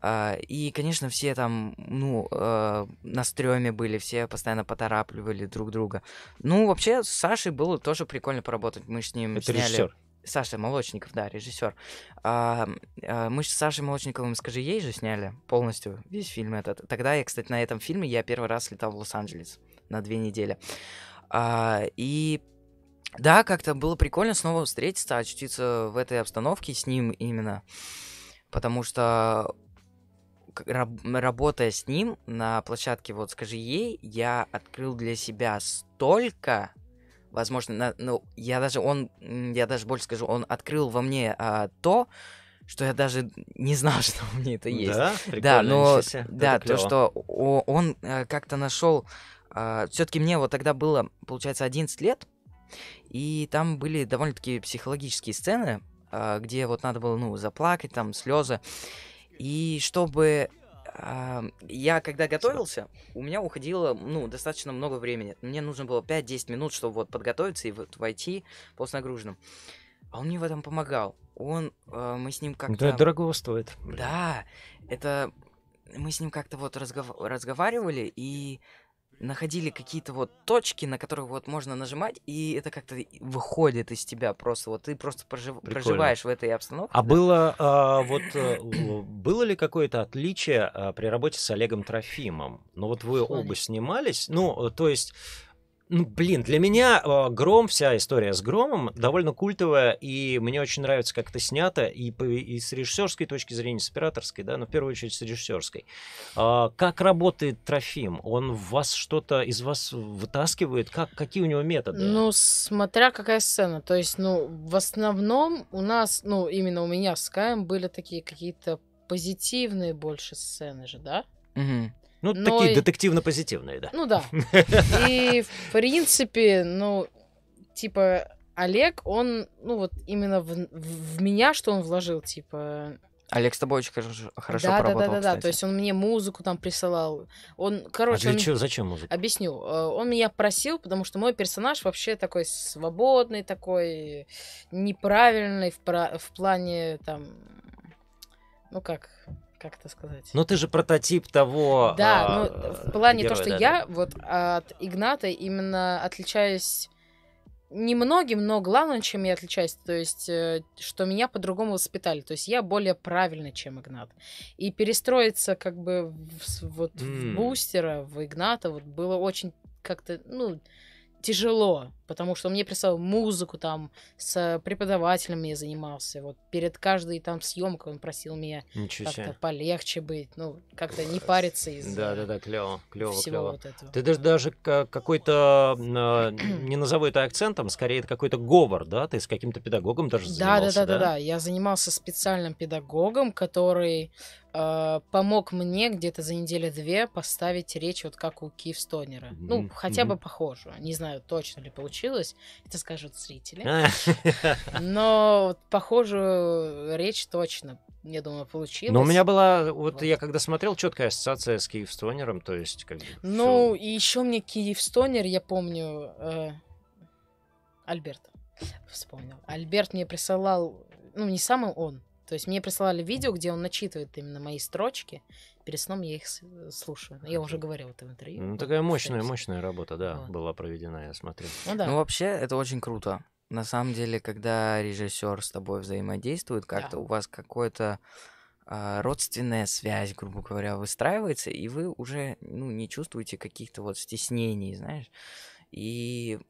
А, и, конечно, все там, ну, э, на стреме были, все постоянно поторапливали друг друга. Ну, вообще, с Сашей было тоже прикольно поработать. Мы с ним Это сняли... Режиссер. Саша Молочников, да, режиссер. А, а, мы с Сашей Молочниковым, скажи, ей же сняли полностью весь фильм этот. Тогда я, кстати, на этом фильме я первый раз летал в Лос-Анджелес на две недели. и да, как-то было прикольно снова встретиться, очутиться в этой обстановке с ним именно. Потому что работая с ним на площадке «Вот скажи ей», я открыл для себя столько, возможно, на, ну, я даже, он, я даже больше скажу, он открыл во мне а, то, что я даже не знал, что у меня это есть. Да, да, но да, то, что он э, как-то нашел. А, Все-таки мне вот тогда было, получается, 11 лет, и там были довольно-таки психологические сцены, а, где вот надо было, ну, заплакать, там, слезы. И чтобы а, я когда готовился, у меня уходило, ну, достаточно много времени. Мне нужно было 5-10 минут, чтобы вот подготовиться и вот войти постнагруженным. А он мне в этом помогал. Он, а, мы с ним ну, как-то... Да, дорого стоит. Да, это... Мы с ним как-то вот разгов... разговаривали, и находили какие-то вот точки, на которые вот можно нажимать, и это как-то выходит из тебя просто. Вот ты просто прожив... проживаешь в этой обстановке. А да? было а, вот э, было ли какое-то отличие а, при работе с Олегом Трофимом? Ну вот вы оба снимались, ну э, то есть ну, блин, для меня э, Гром, вся история с Громом довольно культовая, и мне очень нравится, как это снято, и, по, и с режиссерской точки зрения, с операторской, да, но в первую очередь с режиссерской. Э, как работает Трофим? Он вас что-то из вас вытаскивает? Как, какие у него методы? Ну, смотря какая сцена. То есть, ну, в основном у нас, ну, именно у меня с Каем были такие какие-то позитивные больше сцены же, да? Угу. Ну, Но... такие детективно-позитивные, да. Ну да. И, в принципе, ну, типа, Олег, он, ну, вот именно в, в меня, что он вложил, типа... Олег с тобой очень хорошо, хорошо да, поработал, Да, да, да, да, то есть он мне музыку там присылал. Он, короче... А он... Чё, зачем музыку? Объясню. Э, он меня просил, потому что мой персонаж вообще такой свободный, такой неправильный в, про... в плане, там, ну как, как это сказать? Ну ты же прототип того. Да, а, ну в плане героя, то, что да, я да. вот от Игната именно отличаюсь немногим, но главное, чем я отличаюсь, то есть, э, что меня по-другому воспитали. То есть я более правильно, чем Игнат. И перестроиться как бы в, вот mm. в бустера, в Игната вот было очень как-то, ну, тяжело. Потому что он мне прислал музыку там, с преподавателем, я занимался. Вот перед каждой там съемкой он просил меня как-то полегче быть, ну, как-то не париться из Да, да, да, клево, клево, клево. Вот Ты даже, даже какой-то, а, не назову это акцентом, скорее это какой-то говор, да? Ты с каким-то педагогом даже занимался, да? Да, да, да, да, я занимался специальным педагогом, который а, помог мне где-то за неделю-две поставить речь вот как у Киевстонера. mm Ну, хотя бы похожую. Не знаю, точно ли получилось получилось, это скажут зрители. А. Но похожую речь точно, я думаю, получилась. Но у меня была, вот, вот. я когда смотрел, четкая ассоциация с Киевстонером, то есть как Ну, и еще мне Киевстонер, я помню, э, Альберт вспомнил. Альберт мне присылал, ну, не самый он, то есть мне присылали видео, где он начитывает именно мои строчки, перед сном я их э, слушаю. Я уже говорила это в интервью. Ну, такая мощная, мощная работа, да, вот. была проведена, я смотрю. Ну, ну да. ну, вообще, это очень круто. На самом деле, когда режиссер с тобой взаимодействует, как-то да. у вас какое-то а, родственная связь, грубо говоря, выстраивается, и вы уже ну, не чувствуете каких-то вот стеснений, знаешь. И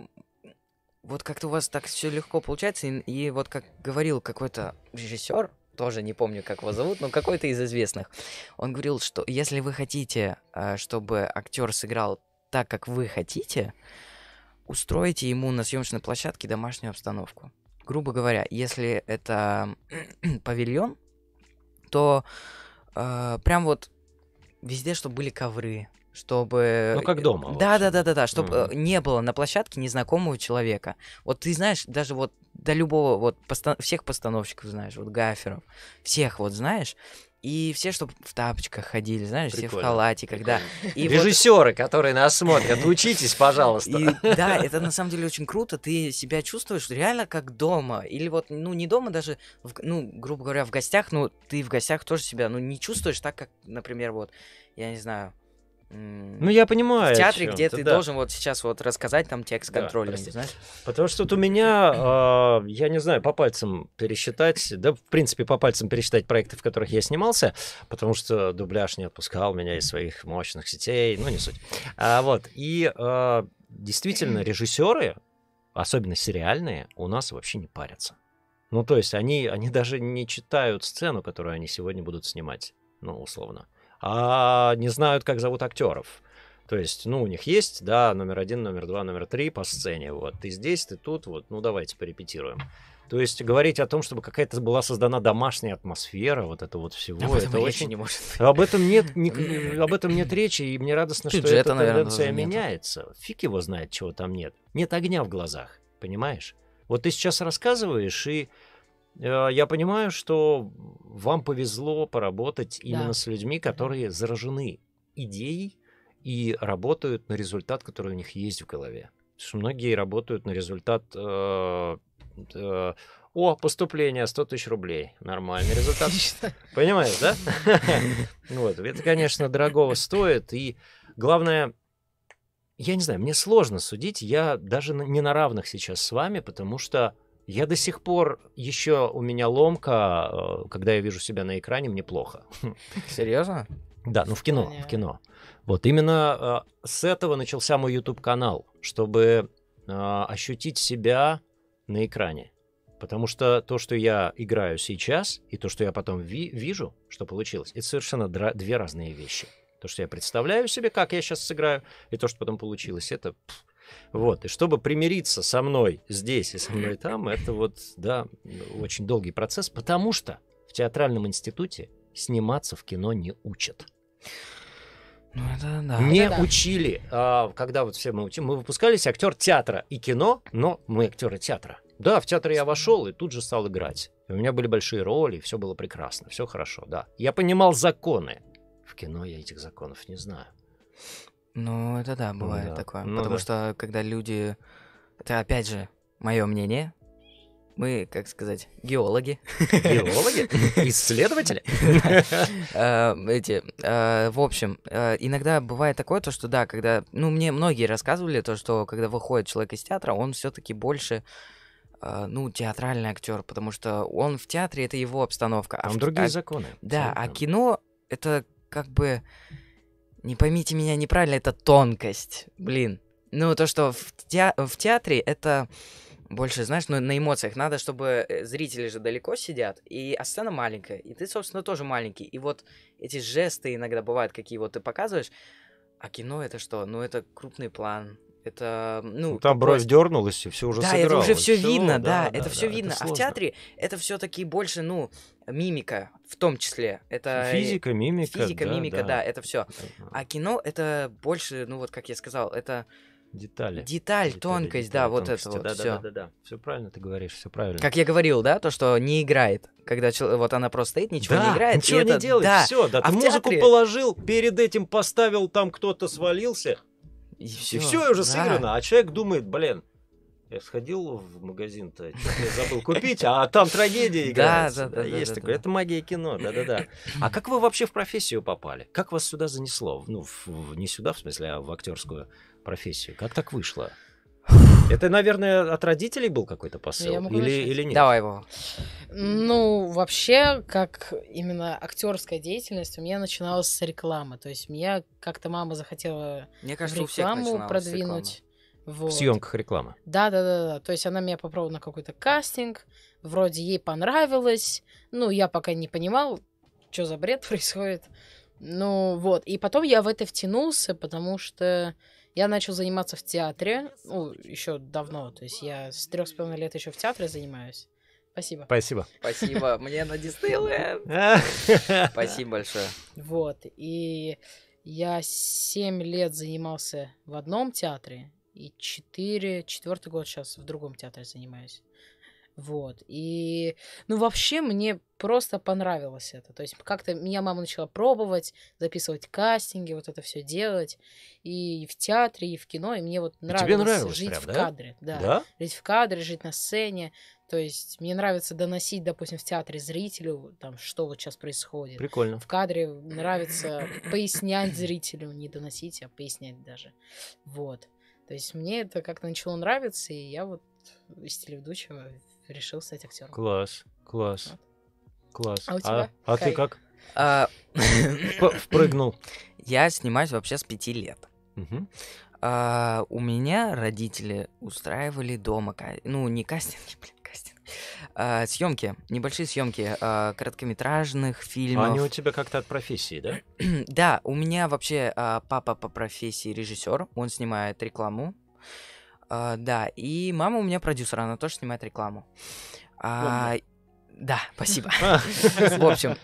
вот как-то у вас так все легко получается, и, и вот как говорил какой-то режиссер, тоже не помню, как его зовут, но какой-то из известных. Он говорил, что если вы хотите, э, чтобы актер сыграл так, как вы хотите, устроите ему на съемочной площадке домашнюю обстановку. Грубо говоря, если это павильон, то э, прям вот везде, чтобы были ковры, чтобы... Ну, как э, дома. Да, да, да, да, да, чтобы mm э, не было на площадке незнакомого человека. Вот ты знаешь, даже вот до любого, вот постан... всех постановщиков знаешь, вот гаферов, всех вот знаешь, и все, чтобы в тапочках ходили, знаешь, Прикольно. все в халатиках, да. И Режиссеры, вот... которые нас смотрят, учитесь, пожалуйста. И, да, это на самом деле очень круто. Ты себя чувствуешь реально как дома. Или вот, ну, не дома, даже, в, ну, грубо говоря, в гостях, но ты в гостях тоже себя, ну, не чувствуешь так, как, например, вот, я не знаю, ну, я понимаю. В театре, где ты да. должен вот сейчас вот рассказать там текст да, Потому что тут у меня, э, я не знаю, по пальцам пересчитать, да, в принципе, по пальцам пересчитать проекты, в которых я снимался, потому что дубляж не отпускал меня из своих мощных сетей, ну, не суть. А, вот, и э, действительно режиссеры, особенно сериальные, у нас вообще не парятся. Ну, то есть они, они даже не читают сцену, которую они сегодня будут снимать, ну, условно а не знают, как зовут актеров. То есть, ну, у них есть, да, номер один, номер два, номер три по сцене, вот, ты здесь, ты тут, вот, ну, давайте порепетируем. То есть говорить о том, чтобы какая-то была создана домашняя атмосфера вот это вот всего. Об этом это речи очень... не может быть. Об этом нет, не, об этом нет речи, и мне радостно, Бюджета, что эта наверное, тенденция меняется. Нету. Фиг его знает, чего там нет. Нет огня в глазах, понимаешь? Вот ты сейчас рассказываешь, и Э, я понимаю, что вам повезло поработать именно да. с людьми, которые заражены идеей и работают на результат, который у них есть в голове. что многие работают на результат э, э, о, поступление 100 тысяч рублей. Нормальный результат. Понимаешь, да? Вот, это, конечно, дорогого стоит. И главное, я не знаю, мне сложно судить. Я даже не на равных сейчас с вами, потому что я до сих пор еще у меня ломка, э, когда я вижу себя на экране, мне плохо. Серьезно? Да, ну в кино, в кино. Вот именно э, с этого начался мой YouTube канал, чтобы э, ощутить себя на экране. Потому что то, что я играю сейчас, и то, что я потом ви- вижу, что получилось, это совершенно две разные вещи. То, что я представляю себе, как я сейчас сыграю, и то, что потом получилось, это пф, вот. И чтобы примириться со мной здесь и со мной там, это вот, да, очень долгий процесс, потому что в театральном институте сниматься в кино не учат. Ну, это да. Не это да. учили, а, когда вот все мы учим, мы выпускались актер театра и кино, но мы актеры театра. Да, в театр я вошел и тут же стал играть. у меня были большие роли, все было прекрасно, все хорошо, да. Я понимал законы. В кино я этих законов не знаю. Ну, это да, бывает да. такое. Ну, Потому да. что когда люди. Это опять же мое мнение. Мы, как сказать, геологи. Геологи? Исследователи? Э, эти, э, в общем, э, иногда бывает такое, то, что да, когда, ну, мне многие рассказывали то, что когда выходит человек из театра, он все-таки больше ну, театральный актер, потому что он в театре, это его обстановка. А Там а другие законы. Да, а кино это как бы не поймите меня неправильно, это тонкость, блин. Ну, то, что в, те... в театре это больше, знаешь, ну, на эмоциях. Надо, чтобы э, зрители же далеко сидят, и, а сцена маленькая, и ты, собственно, тоже маленький. И вот эти жесты иногда бывают, какие вот ты показываешь. А кино это что? Ну, это крупный план, это, ну, ну там бровь дернулась и все уже да, сыгралось. это уже все, видно, да, да это да, все да, видно. Это а в театре это все-таки больше, ну, мимика, в том числе. Это физика, мимика. Физика, да, мимика, да, да это все. А кино это больше, ну вот как я сказал, это Детали. Деталь, детали, тонкость, детали, да, вот тонкости, это вот да, все. Да, да, да, да. Все правильно ты говоришь, все правильно. Как я говорил, да, то, что не играет. Когда чел... вот она просто стоит, ничего да, не играет. Ничего не это... делает, да. все, да. А ты музыку театре... положил, перед этим поставил, там кто-то свалился. И все, и все уже да. сыграно. А человек думает, блин, я сходил в магазин-то, забыл купить, а там трагедия играется. Да, да, да. Есть такое. Это магия кино, да-да-да. А как вы вообще в профессию попали? Как вас сюда занесло? Ну, не сюда, в смысле, а в актерскую профессию. Как так вышло? Это, наверное, от родителей был какой-то ну, посыл или, или нет? Давай его. Ну, вообще, как именно актерская деятельность у меня начиналась с рекламы. То есть меня как-то мама захотела Мне кажется, рекламу у всех продвинуть. Вот. В съемках рекламы. Да, да, да, да. То есть она меня попробовала на какой-то кастинг, вроде ей понравилось. Ну, я пока не понимал, что за бред происходит. Ну, вот. И потом я в это втянулся, потому что я начал заниматься в театре. Ну, еще давно. То есть я с трех с половиной лет еще в театре занимаюсь. Спасибо. Спасибо. Спасибо. Мне на Диснейленд. Спасибо большое. Вот. И я семь лет занимался в одном театре, и четыре четвертый год сейчас в другом театре занимаюсь. Вот. И, ну, вообще мне просто понравилось это. То есть как-то меня мама начала пробовать, записывать кастинги, вот это все делать. И в театре, и в кино. И мне вот а нравилось, Тебе нравилось жить прям, в да? кадре. Да? да? Жить в кадре, жить на сцене. То есть мне нравится доносить, допустим, в театре зрителю, там, что вот сейчас происходит. Прикольно. В кадре нравится пояснять зрителю, не доносить, а пояснять даже. Вот. То есть мне это как-то начало нравиться, и я вот из телеведущего решил стать актером. Класс, класс, вот. класс. А у а, тебя? А, а ты как? А... Впрыгнул. Я снимаюсь вообще с пяти лет. Угу. А, у меня родители устраивали дома, ну не кастинги, блин, кастинг, а, съемки, небольшие съемки а, короткометражных а фильмов. Они у тебя как-то от профессии, да? да, у меня вообще а, папа по профессии режиссер, он снимает рекламу. да, и мама у меня продюсер, она тоже снимает рекламу. да, спасибо. В общем,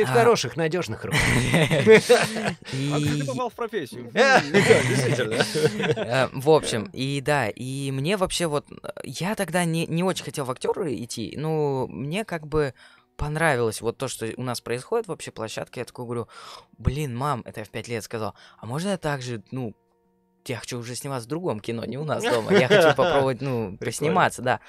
ты в а. хороших, надежных руках. А как ты попал в профессию? Э, в общем, и да, и мне вообще вот... Я тогда не не очень хотел в актеры идти, но мне как бы понравилось вот то, что у нас происходит вообще площадка. Я такой говорю, блин, мам, это я в пять лет сказал, а можно я также, ну, я хочу уже сниматься в другом кино, не у нас дома. Я хочу попробовать, ну, Прикольно. да.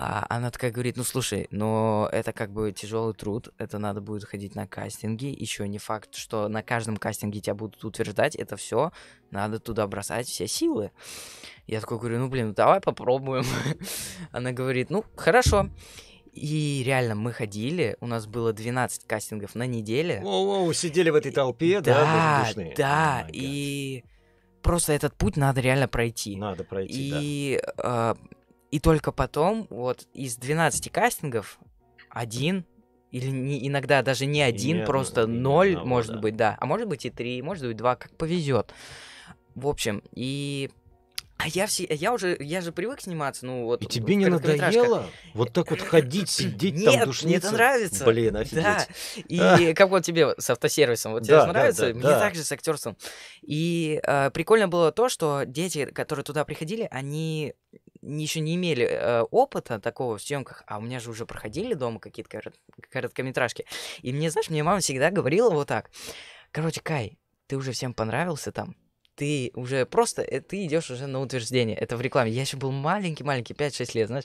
А она такая говорит, ну слушай, но это как бы тяжелый труд, это надо будет ходить на кастинги, еще не факт, что на каждом кастинге тебя будут утверждать, это все, надо туда бросать все силы. Я такой говорю, ну блин, давай попробуем. Она говорит, ну хорошо. И реально мы ходили, у нас было 12 кастингов на неделе. Воу-воу, сидели в этой толпе, да? Да, да, и просто этот путь надо реально пройти. Надо пройти, и, да. э, и только потом, вот из 12 кастингов, один или не, иногда даже не один, и просто нет, ноль, одного, может да. быть, да. А может быть и три, может быть два, как повезет. В общем, и... А я, все, я уже, я же привык сниматься, ну вот. И тебе не надоело вот так вот ходить, сидеть Нет, там душниться? мне это нравится. Блин, офигеть. Да. И а. как вот тебе с автосервисом, вот тебе да, нравится? Да, мне да. также с актерством. И э, прикольно было то, что дети, которые туда приходили, они еще не имели э, опыта такого в съемках, а у меня же уже проходили дома какие-то корот короткометражки. И мне, знаешь, мне мама всегда говорила вот так. Короче, Кай, ты уже всем понравился там, ты уже просто, э, ты идешь уже на утверждение. Это в рекламе. Я еще был маленький-маленький, 5-6 лет, знаешь.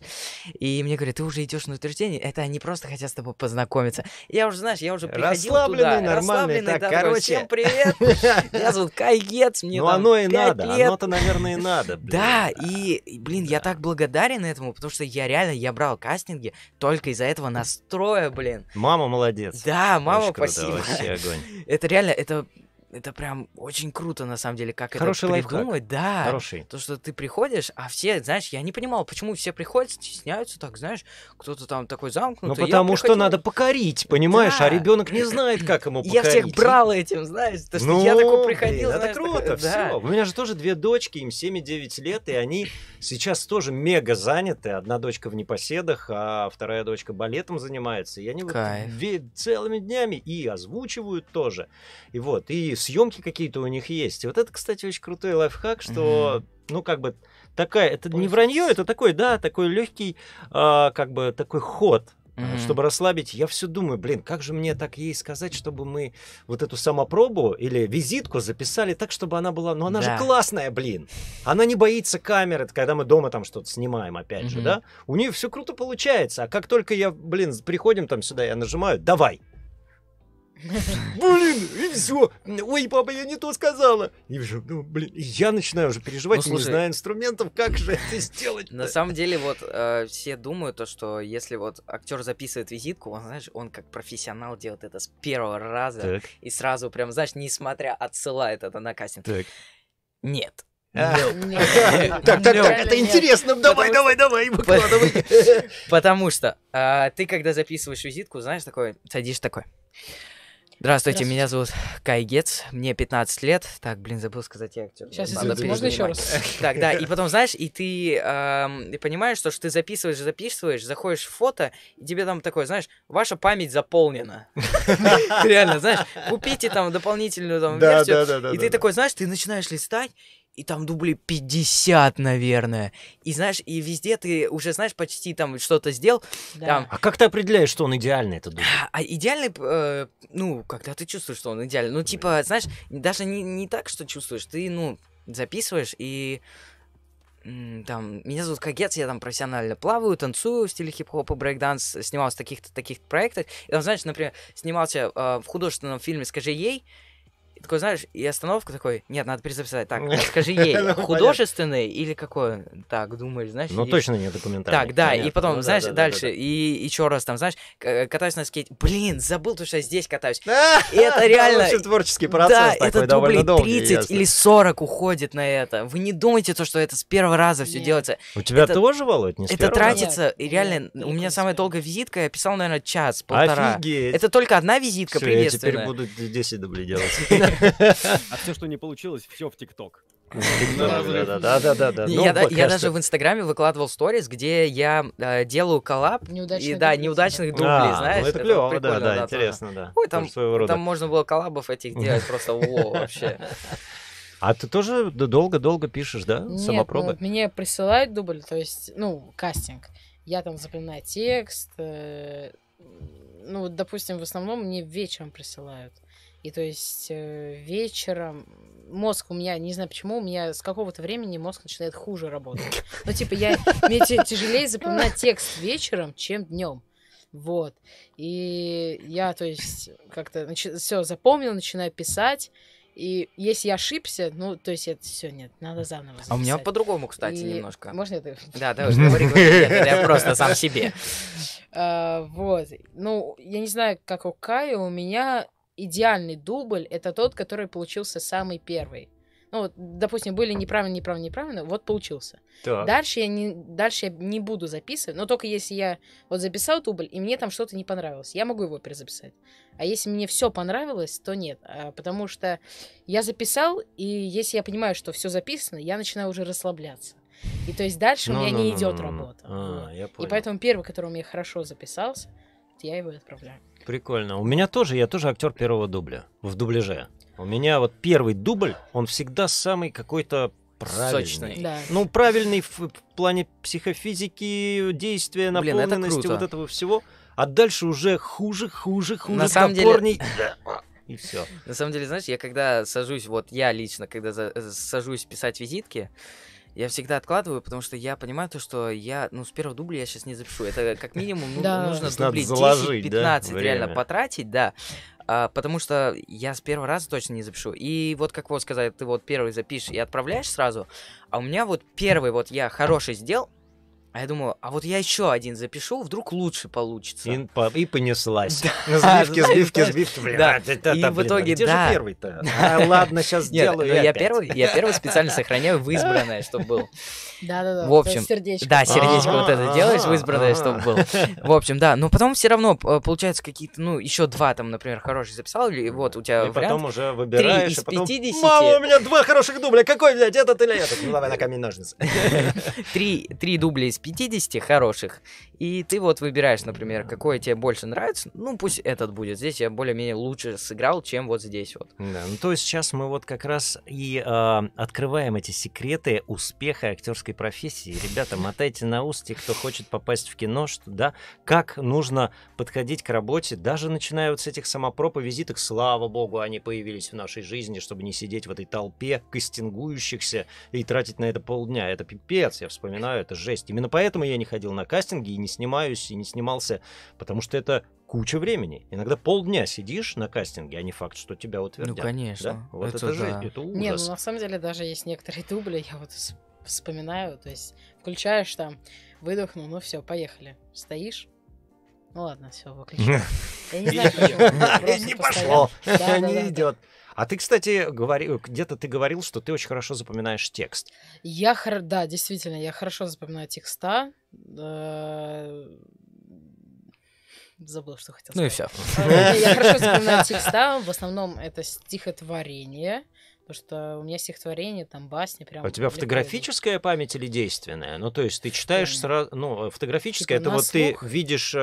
И мне говорят, ты уже идешь на утверждение, это они просто хотят с тобой познакомиться. Я уже, знаешь, я уже приходил расслабленный, туда. Нормальный, расслабленный, так, да, короче. Всем привет, я зовут Кайгец, мне Ну оно и надо, оно-то, наверное, и надо. Да, и, блин, я так благодарен этому, потому что я реально, я брал кастинги только из-за этого настроя, блин. Мама молодец. Да, мама спасибо. Это реально, это это прям очень круто, на самом деле, как Хороший это придумать. Лайфхак. Да. Хороший. То, что ты приходишь, а все, знаешь, я не понимал, почему все приходят, стесняются так, знаешь, кто-то там такой замкнутый. Ну, потому я приходил... что надо покорить, понимаешь, а да. а ребенок не знает, как ему покорить. Я всех брал этим, знаешь, то, что ну, я такой приходил. Блин, это круто, так... все. Да. У меня же тоже две дочки, им 7 и 9 лет, и они сейчас тоже мега заняты. Одна дочка в непоседах, а вторая дочка балетом занимается. И они Кайф. вот целыми днями и озвучивают тоже. И вот, и съемки какие-то у них есть. И вот это, кстати, очень крутой лайфхак, что, mm-hmm. ну, как бы такая, это Пользуется. не вранье, это такой, да, такой легкий, а, как бы такой ход hmm чтобы расслабить. Я все думаю, блин, как же мне так ей сказать, чтобы мы вот эту самопробу или визитку записали так, чтобы она была... Ну, она да. же классная, блин. Она не боится камеры, когда мы дома там что-то снимаем, опять mm-hmm. же, да? У нее все круто получается. А как только я, блин, приходим там сюда, я нажимаю, давай. Блин, и все. Ой, папа, я не то сказала. И уже, ну, блин, я начинаю уже переживать, ну, слушай, не знаю инструментов, как же это сделать. На самом деле, вот э, все думают то, что если вот актер записывает визитку, он, знаешь, он как профессионал делает это с первого раза так. и сразу прям, знаешь, несмотря отсылает это на кастинг. Так. Нет. А. Так, так, так, это интересно. Давай, давай, давай, выкладывай. Потому что а, ты, когда записываешь визитку, знаешь, такой, садишь такой. Здравствуйте, меня зовут Кай мне 15 лет. Так, блин, забыл сказать, я актер. Сейчас, Надо извините, можно еще раз? Так, да, и потом, знаешь, и ты, эм, ты понимаешь, что, что ты записываешь, записываешь, заходишь в фото, и тебе там такое, знаешь, ваша память заполнена. Реально, знаешь, купите там дополнительную там версию. И ты такой, знаешь, ты начинаешь листать, и там дублей 50, наверное. И знаешь, и везде ты уже, знаешь, почти там что-то сделал. Да. Там... А как ты определяешь, что он идеальный, этот дубль? А идеальный, э, ну, когда ты чувствуешь, что он идеальный. Ну, типа, знаешь, даже не, не так, что чувствуешь, ты, ну, записываешь и там, меня зовут Кагец, я там профессионально плаваю, танцую в стиле хип-хопа, хоп брейкданс, снимался в таких-то таких проектах. И там, знаешь, например, снимался э, в художественном фильме «Скажи ей», и такой, знаешь, и остановка такой, нет, надо перезаписать. Так, скажи ей, ну, художественный или какой Так, думаешь, знаешь? Ну, точно не документальный. Так, да, и потом, ну знаешь, дальше, и еще раз там, знаешь, э, катаюсь на скейте. Блин, забыл, потому что я здесь катаюсь. И это реально... Это творческий процесс такой довольно 30 или 40 уходит на это. Вы не думайте то, что это с первого раза все делается. У тебя тоже, Володь, не Это тратится, реально, у меня самая долгая визитка, я писал, наверное, час, полтора. Это только одна визитка приветственная. я теперь буду 10 дублей делать. А все, что не получилось, все в ТикТок. Да-да-да. да, да. Я даже в Инстаграме выкладывал сторис, где я э, делаю коллаб и да, неудачных а, дублей, ну знаешь. Это клево, да, да, интересно, да. Ой, там там можно было коллабов этих делать просто вообще. А ты тоже долго-долго пишешь, да? Нет, Самопробы? Ну, мне присылают дубль, то есть, ну, кастинг. Я там запоминаю текст. Э, ну, допустим, в основном мне вечером присылают. И то есть э, вечером мозг у меня, не знаю почему, у меня с какого-то времени мозг начинает хуже работать. Ну, типа, я, мне тяжелее запоминать текст вечером, чем днем. Вот. И я, то есть, как-то начи- все запомнил, начинаю писать. И если я ошибся, ну, то есть это все нет, надо заново записать. А у меня по-другому, кстати, и... немножко. Можно это? Да, да, говори, говори, я просто сам себе. А, вот. Ну, я не знаю, как у Кая, у меня идеальный дубль это тот, который получился самый первый. Ну, вот, допустим, были неправильно, неправильно, неправильно, вот получился. Так. Дальше я не, дальше я не буду записывать, но только если я вот записал дубль, и мне там что-то не понравилось, я могу его перезаписать. А если мне все понравилось, то нет, а, потому что я записал, и если я понимаю, что все записано, я начинаю уже расслабляться. И то есть дальше no, у меня no, не no, идет работа. А, вот. И поэтому первый, который у меня хорошо записался, я его отправляю. Прикольно. У меня тоже, я тоже актер первого дубля в дубляже. У меня вот первый дубль, он всегда самый какой-то правильный. Сочный. Да. Ну, правильный в, плане психофизики, действия, наполненности, Блин, это вот этого всего. А дальше уже хуже, хуже, хуже, На самом топорней. деле и все. На самом деле, знаешь, я когда сажусь, вот я лично, когда э, сажусь писать визитки, я всегда откладываю, потому что я понимаю то, что я, ну, с первого дубля я сейчас не запишу. Это как минимум ну, нужно дублей 10-15 реально потратить, да. А, потому что я с первого раза точно не запишу. И вот как вот сказать, ты вот первый запишешь и отправляешь сразу, а у меня вот первый вот я хороший сделал, а я думаю, а вот я еще один запишу, вдруг лучше получится. И, по, и понеслась. Да. Сбивки, сбивки, Да. И в итоге, Где же первый-то? А, ладно, сейчас сделаю ну, я первый, Я первый специально сохраняю в избранное, чтобы был. Да-да-да. В общем, сердечко. Да, сердечко вот это делаешь в избранное, чтобы был. В общем, да. Но потом все равно э, получается какие-то, ну, еще два там, например, хорошие записал, или вот у тебя И потом уже выбираешь, и а потом... Мама, у меня два хороших дубля, какой взять, этот или этот? Ну, давай на камень ножницы. Три дубля из 50 хороших, и ты вот выбираешь, например, какой тебе больше нравится, ну пусть этот будет, здесь я более-менее лучше сыграл, чем вот здесь вот. Да, ну то есть сейчас мы вот как раз и э, открываем эти секреты успеха актерской профессии. Ребята, мотайте на ус те, кто хочет попасть в кино, что да, как нужно подходить к работе, даже начиная вот с этих самопроб и визиток, слава богу, они появились в нашей жизни, чтобы не сидеть в этой толпе кастингующихся и тратить на это полдня. Это пипец, я вспоминаю, это жесть. Именно поэтому я не ходил на кастинги и не снимаюсь, и не снимался, потому что это куча времени. Иногда полдня сидишь на кастинге, а не факт, что тебя утвердят. Ну, конечно. Да? Вот это, это да. же это ужас. Не, ну на самом деле даже есть некоторые дубли, я вот вспоминаю, то есть включаешь там, выдохну, ну, ну все, поехали. Стоишь, ну ладно, все, выключи. Я не знаю, почему. Не пошло, не идет. А ты, кстати, говори, где-то ты говорил, что ты очень хорошо запоминаешь текст. Я, хор... да, действительно, я хорошо запоминаю текста. Э, Забыл, что хотел сказать. Ну и все. Э, я хорошо запоминаю текста. В основном это стихотворение. Потому что у меня стихотворение, там басни прям. А у тебя фотографическая идут. память или действенная? Ну, то есть ты читаешь э. сразу. Ну, э, фотографическая типа это вот слух. ты видишь э,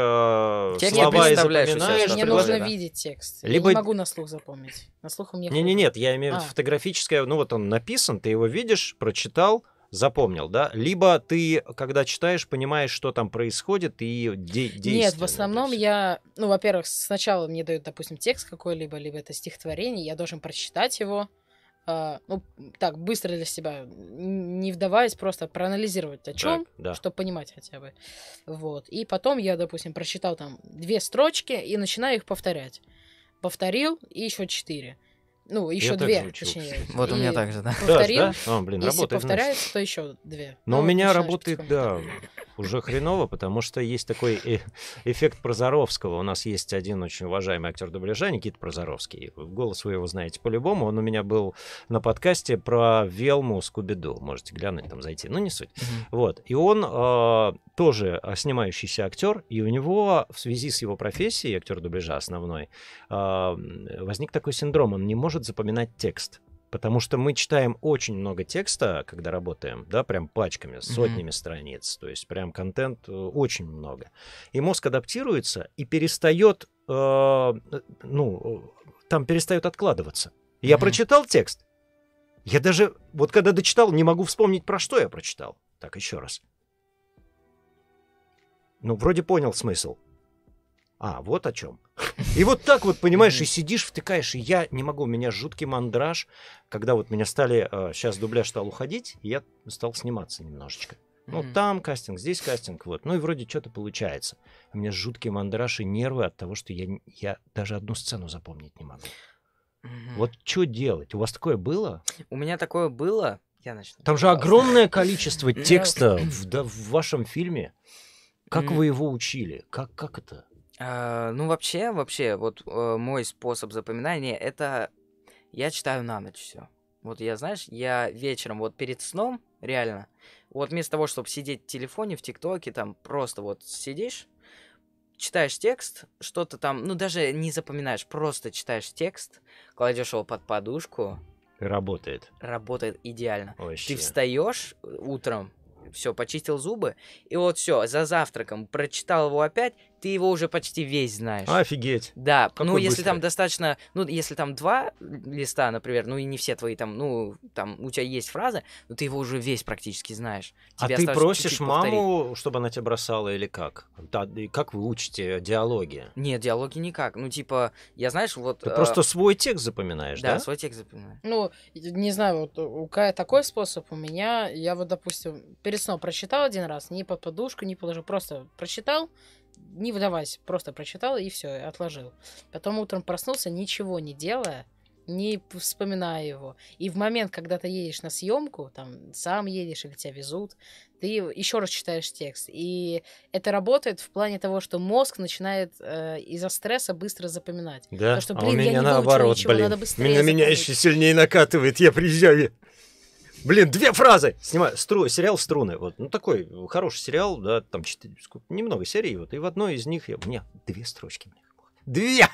слова и запоминаешь. Мне нужно да. видеть текст. Либо... Я не могу на слух запомнить. На слух у меня. Не, не, нет, я имею в виду а. фотографическая, Ну, вот он написан, ты его видишь, прочитал запомнил, да? Либо ты, когда читаешь, понимаешь, что там происходит, и де- действие. Нет, в основном я, ну, во-первых, сначала мне дают, допустим, текст какой-либо, либо это стихотворение, я должен прочитать его, а, ну, так, быстро для себя, не вдаваясь, просто проанализировать о чем, да. чтобы понимать хотя бы. Вот. И потом я, допустим, прочитал там две строчки и начинаю их повторять. Повторил и еще четыре. Ну, еще две, точнее. Вот у меня также. да. Повторил. Да, да? блин, работает, повторяется, то еще две. Но у ну, меня работает, да, уже хреново, потому что есть такой э, эффект Прозоровского. У нас есть один очень уважаемый актер дубляжа Никита Прозоровский. Голос вы его знаете по-любому. Он у меня был на подкасте про Велму Скубиду. Можете глянуть, там зайти. Ну, не суть. Вот. И он э, тоже э, снимающийся актер, и у него в связи с его профессией, актер дубляжа основной, возник такой синдром. Он не может может запоминать текст. Потому что мы читаем очень много текста, когда работаем, да, прям пачками, сотнями mm-hmm. страниц. То есть прям контент э, очень много. И мозг адаптируется и перестает, э, ну, там перестает откладываться. Я mm-hmm. прочитал текст. Я даже, вот когда дочитал, не могу вспомнить, про что я прочитал. Так, еще раз. Ну, вроде понял смысл. А, вот о чем. И вот так вот, понимаешь, и сидишь, втыкаешь, и я не могу, у меня жуткий мандраж, когда вот меня стали, сейчас э, дубляж стал уходить, и я стал сниматься немножечко. Ну, там кастинг, здесь кастинг, вот. Ну и вроде что-то получается. У меня жуткие мандраж и нервы от того, что я, я даже одну сцену запомнить не могу. Вот что делать? У вас такое было? У меня такое было. Я начну. Там же огромное количество текста в, в вашем фильме. Как вы его учили? Как, как это? А, ну, вообще, вообще, вот э, мой способ запоминания это я читаю на ночь все. Вот я, знаешь, я вечером, вот перед сном, реально, вот вместо того, чтобы сидеть в телефоне, в ТикТоке, там просто вот сидишь, читаешь текст, что-то там, ну даже не запоминаешь, просто читаешь текст, кладешь его под подушку. Работает. Работает идеально. Вообще. Ты встаешь утром, все, почистил зубы, и вот все, за завтраком прочитал его опять, ты его уже почти весь знаешь. Офигеть. Да, Какой ну если быстрый. там достаточно, ну если там два листа, например, ну и не все твои там, ну там у тебя есть фразы, но ну, ты его уже весь практически знаешь. А Тебе а ты просишь чуть -чуть маму, повторить. чтобы она тебя бросала или как? Да, и как вы учите диалоги? Нет, диалоги никак. Ну типа, я знаешь, вот... Ты э... просто свой текст запоминаешь, да? Да, свой текст запоминаешь. Ну, не знаю, вот у Кая такой способ, у меня, я вот, допустим, перед сном прочитал один раз, не под подушку, не положил, просто прочитал, не вдаваясь, просто прочитал и все, отложил. Потом утром проснулся, ничего не делая, не вспоминая его. И в момент, когда ты едешь на съемку, там сам едешь или тебя везут, ты еще раз читаешь текст. И это работает в плане того, что мозг начинает э, из-за стресса быстро запоминать. Да, Потому что, блин, а у меня я не наоборот, ничего, блин. Надо меня, меня еще сильнее накатывает, я приезжаю. Блин, две фразы! Снимаю. Стру... Сериал «Струны». Вот. Ну, такой хороший сериал, да, там 4... немного серий. Вот. И в одной из них я... у меня две строчки. Две!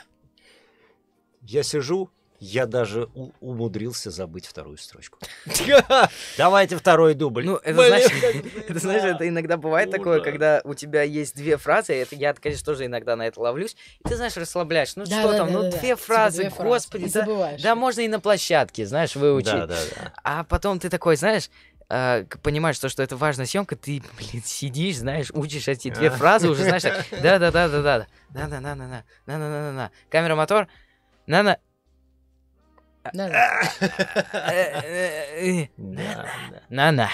Я сижу, я даже умудрился забыть вторую строчку. Давайте второй дубль. Ну, это значит, это, знаешь, это иногда бывает такое, когда у тебя есть две фразы, это я, конечно, тоже иногда на это ловлюсь, и ты, знаешь, расслабляешь, ну что там, ну две фразы, господи, да можно и на площадке, знаешь, выучить. А потом ты такой, знаешь, э, понимаешь то, что это важная съемка, ты, блин, сидишь, знаешь, учишь эти две фразы, уже знаешь, да, да, да, да, да, да, да, да, да, да, да, да, да, да, камера, мотор, на, на, на-на.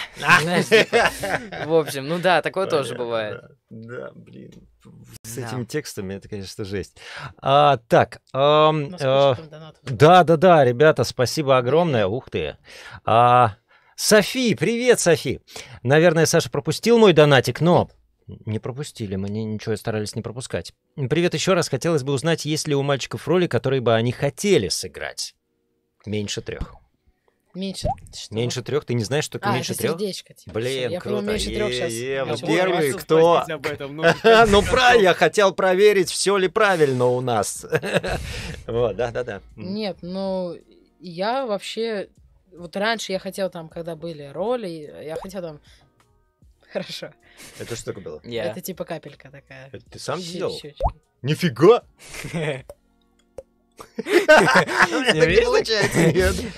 В общем, ну да, такое тоже бывает. Да, блин. С этими текстами это, конечно, жесть. А, так. Ну, э, да, да, да, ребята, спасибо огромное. Ух ты. А, Софи, привет, Софи. Наверное, Саша пропустил мой донатик, но не пропустили, мы ничего старались не пропускать. Привет еще раз, хотелось бы узнать, есть ли у мальчиков роли, которые бы они хотели сыграть. Меньше трех. Меньше, что? меньше трех, ты не знаешь, что а, меньше трех? Сердечко, типа. Блин, я круто. Понял, меньше трех сейчас. Е -е -е, первый, кто... Ну, ну про, я хотел проверить, все ли правильно у нас. Вот, да-да-да. Нет, ну, я вообще... Вот раньше я хотел там, когда были роли, я хотел там... Хорошо. Это что такое было? Это типа капелька такая. Это ты сам сделал? Нифига!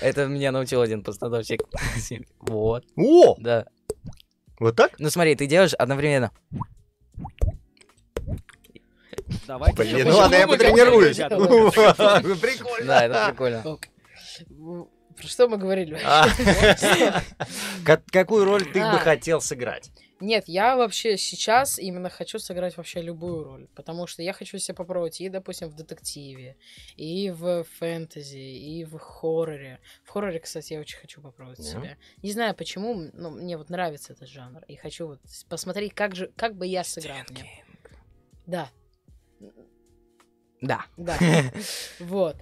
Это меня научил один постановщик. Вот. О! Да. Вот так? Ну смотри, ты делаешь одновременно. Давай. Блин, ну ладно, я потренируюсь. Прикольно. Да, это прикольно. Про что мы говорили? А. Какую роль ты бы а. хотел сыграть? Нет, я вообще сейчас именно хочу сыграть вообще любую роль, потому что я хочу себя попробовать и, допустим, в детективе, и в фэнтези, и в хорроре. В хорроре, кстати, я очень хочу попробовать yeah. себя. Не знаю почему, но мне вот нравится этот жанр, и хочу вот посмотреть, как же, как бы я сыграл. Да. Да. Да. Вот.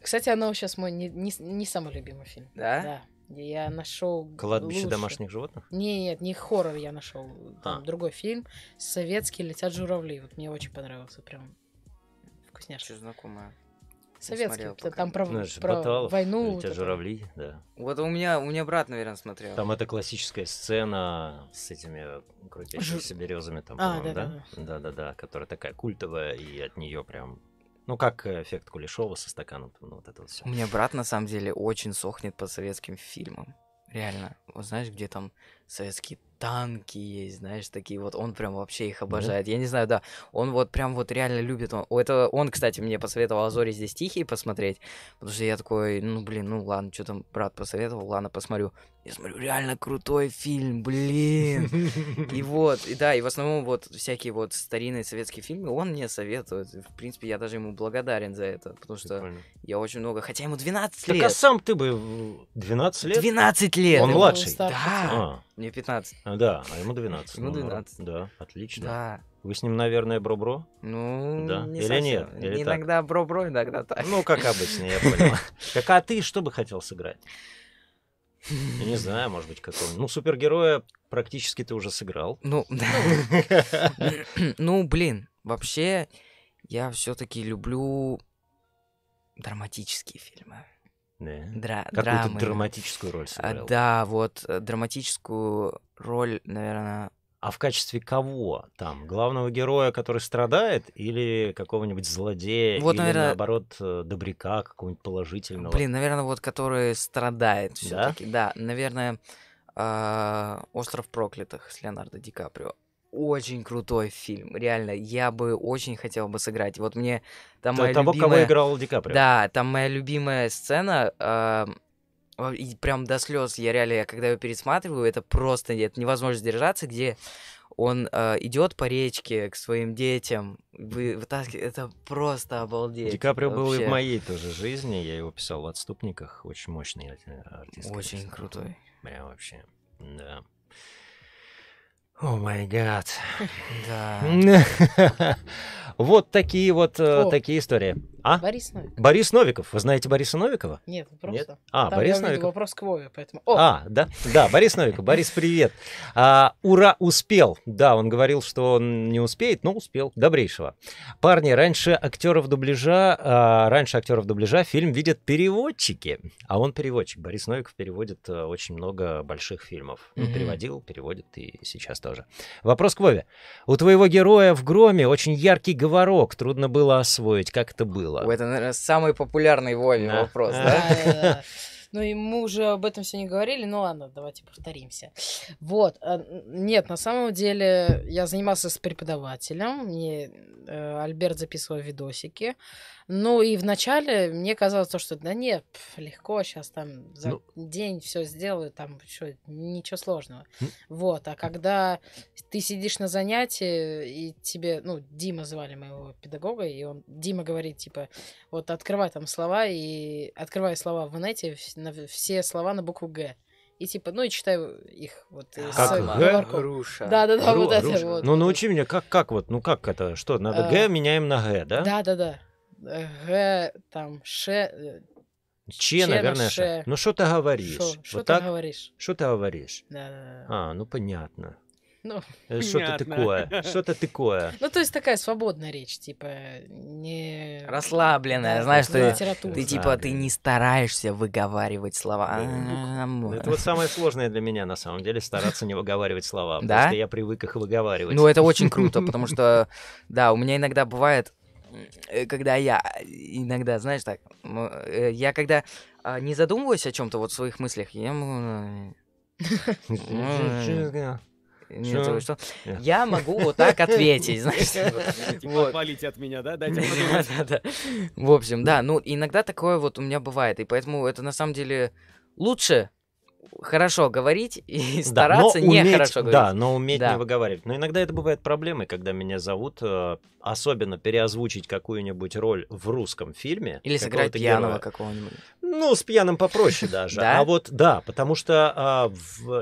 Кстати, оно сейчас мой не, не, не самый любимый фильм. Да? Да. Я нашел. Кладбище лучше. домашних животных? Нет, не хоррор я нашел. а. другой фильм. Советский летят журавли. Вот мне очень понравился. Прям вкусняшка. Что знакомое? Советский, смотрел, пока... там про, ну, про Баталов, войну. Вот журавли, да. Вот у меня, у меня брат, наверное, смотрел. Там это классическая сцена с этими крутящимися березами, там, а, да, да? Да, да, да, да, которая такая культовая, и от нее прям ну, как э, эффект Кулешова со стаканом, ну, вот это вот все. У меня брат, на самом деле, очень сохнет по советским фильмам. Реально. Вот знаешь, где там советские танки есть, знаешь, такие вот, он прям вообще их ну. обожает. Mm-hmm. Я не знаю, да, он вот прям вот реально любит. Он, это он, кстати, мне посоветовал «Азори здесь тихие» посмотреть, потому что я такой, ну, блин, ну, ладно, что там брат посоветовал, ладно, посмотрю. Я смотрю, реально крутой фильм, блин. И вот, и да, и в основном вот всякие вот старинные советские фильмы он мне советует. В принципе, я даже ему благодарен за это, потому что я очень много... Хотя ему 12 лет. Так а сам ты бы 12 лет? 12 лет! Он, он младший? Да. А. Мне 15. А, да, а ему 12. Ему 12. Ну, да, отлично. Да. Вы с ним, наверное, бро-бро? Ну, да. не Или совсем. нет? Или иногда так? бро-бро, иногда так. Ну, как обычно, я понял. Как, а ты что бы хотел сыграть? не знаю, может быть, какого. Ну, супергероя практически ты уже сыграл. Ну, ну, блин, вообще я все-таки люблю драматические фильмы. Да. Дра- Какую-то драмы. драматическую роль сыграл. А, да, вот э, драматическую роль, наверное, а в качестве кого там? Главного героя, который страдает, или какого-нибудь злодея, вот, или наверное... наоборот э, добряка, какого-нибудь положительного? Блин, наверное, вот который страдает все-таки. Да? да, наверное, а, Остров проклятых с Леонардо Ди Каприо. Очень крутой фильм, реально. Я бы очень хотел бы сыграть. Вот мне там Т- моя того, любимая... кого играл Ди Каприо. Да, там моя любимая сцена. Э- а, и прям до слез, я реально, я когда его пересматриваю, это просто нет, невозможно сдержаться, где он э, а, идет по речке к своим детям, вы, вытаскивает, это просто обалдеть. Ди Каприо вообще. был и в моей тоже жизни, я его писал в «Отступниках», очень мощный а, артист. Очень конечно. крутой. Прям вообще, да. О май гад. Да. Вот такие вот э, О. такие истории. А? Борис Новиков. Борис Новиков. Вы знаете Бориса Новикова? Нет, ну просто. Нет? А, Там Борис я Новиков. вопрос к Вове, поэтому... О! А, да? Да, Борис Новиков. Борис, привет. А, ура, успел. Да, он говорил, что он не успеет, но успел. Добрейшего. Парни, раньше актеров дубляжа, а, раньше актеров дубляжа фильм видят переводчики. А он переводчик. Борис Новиков переводит э, очень много больших фильмов. Mm-hmm. Переводил, переводит и сейчас тоже. Вопрос к Вове. У твоего героя в «Громе» очень яркий Отговорок трудно было освоить, как это было. Это, наверное, самый популярный вольный да. вопрос, да? Ну и мы уже об этом все не говорили, но ну ладно, давайте повторимся. Вот, э, нет, на самом деле я занимался с преподавателем, мне э, Альберт записывал видосики, ну и вначале мне казалось то, что да нет, легко, сейчас там за ну... день все сделаю, там что, ничего сложного. Вот, а когда ты сидишь на занятии, и тебе, ну, Дима звали моего педагога, и он, Дима говорит, типа, вот открывай там слова, и открывай слова в инете, на, все слова на букву «Г» и типа, ну и читаю их вот а, как Г? Груша. Да, да, да, Ру, вот это вот. Ну научи меня, как, как вот, ну как это, что, надо э. Г меняем на Г, да? Да, да, да. Г, там, ше, э, Че, наверное, ше. Ну, что ты говоришь? Что вот ты так? говоришь? Что ты говоришь? Да, да, да. А, ну, понятно. Ну, э, что-то такое, что-то такое. Ну, то есть такая свободная речь, типа, не... Расслабленная, знаешь, что ты, типа, ты не стараешься выговаривать слова. А, это вот самое сложное для меня, на самом деле, стараться не выговаривать слова, потому что я привык их выговаривать. Ну, это очень круто, потому что, да, у меня иногда бывает, Э, когда я э, иногда, знаешь, так, э, я когда а, не задумываюсь о чем-то вот в своих мыслях, я могу... Ну, нет, ну, ну, что? что? Yeah. Я могу вот так ответить, знаешь, Вот. Типа, от меня, да. В общем, да, ну иногда такое вот у меня бывает, и поэтому это на самом деле лучше, хорошо говорить и да, стараться не уметь, хорошо говорить. Да, но уметь да. не выговаривать. Но иногда это бывает проблемой, когда меня зовут э, особенно переозвучить какую-нибудь роль в русском фильме. Или сыграть пьяного какого-нибудь. Ну, с пьяным попроще даже. А вот да, потому что а,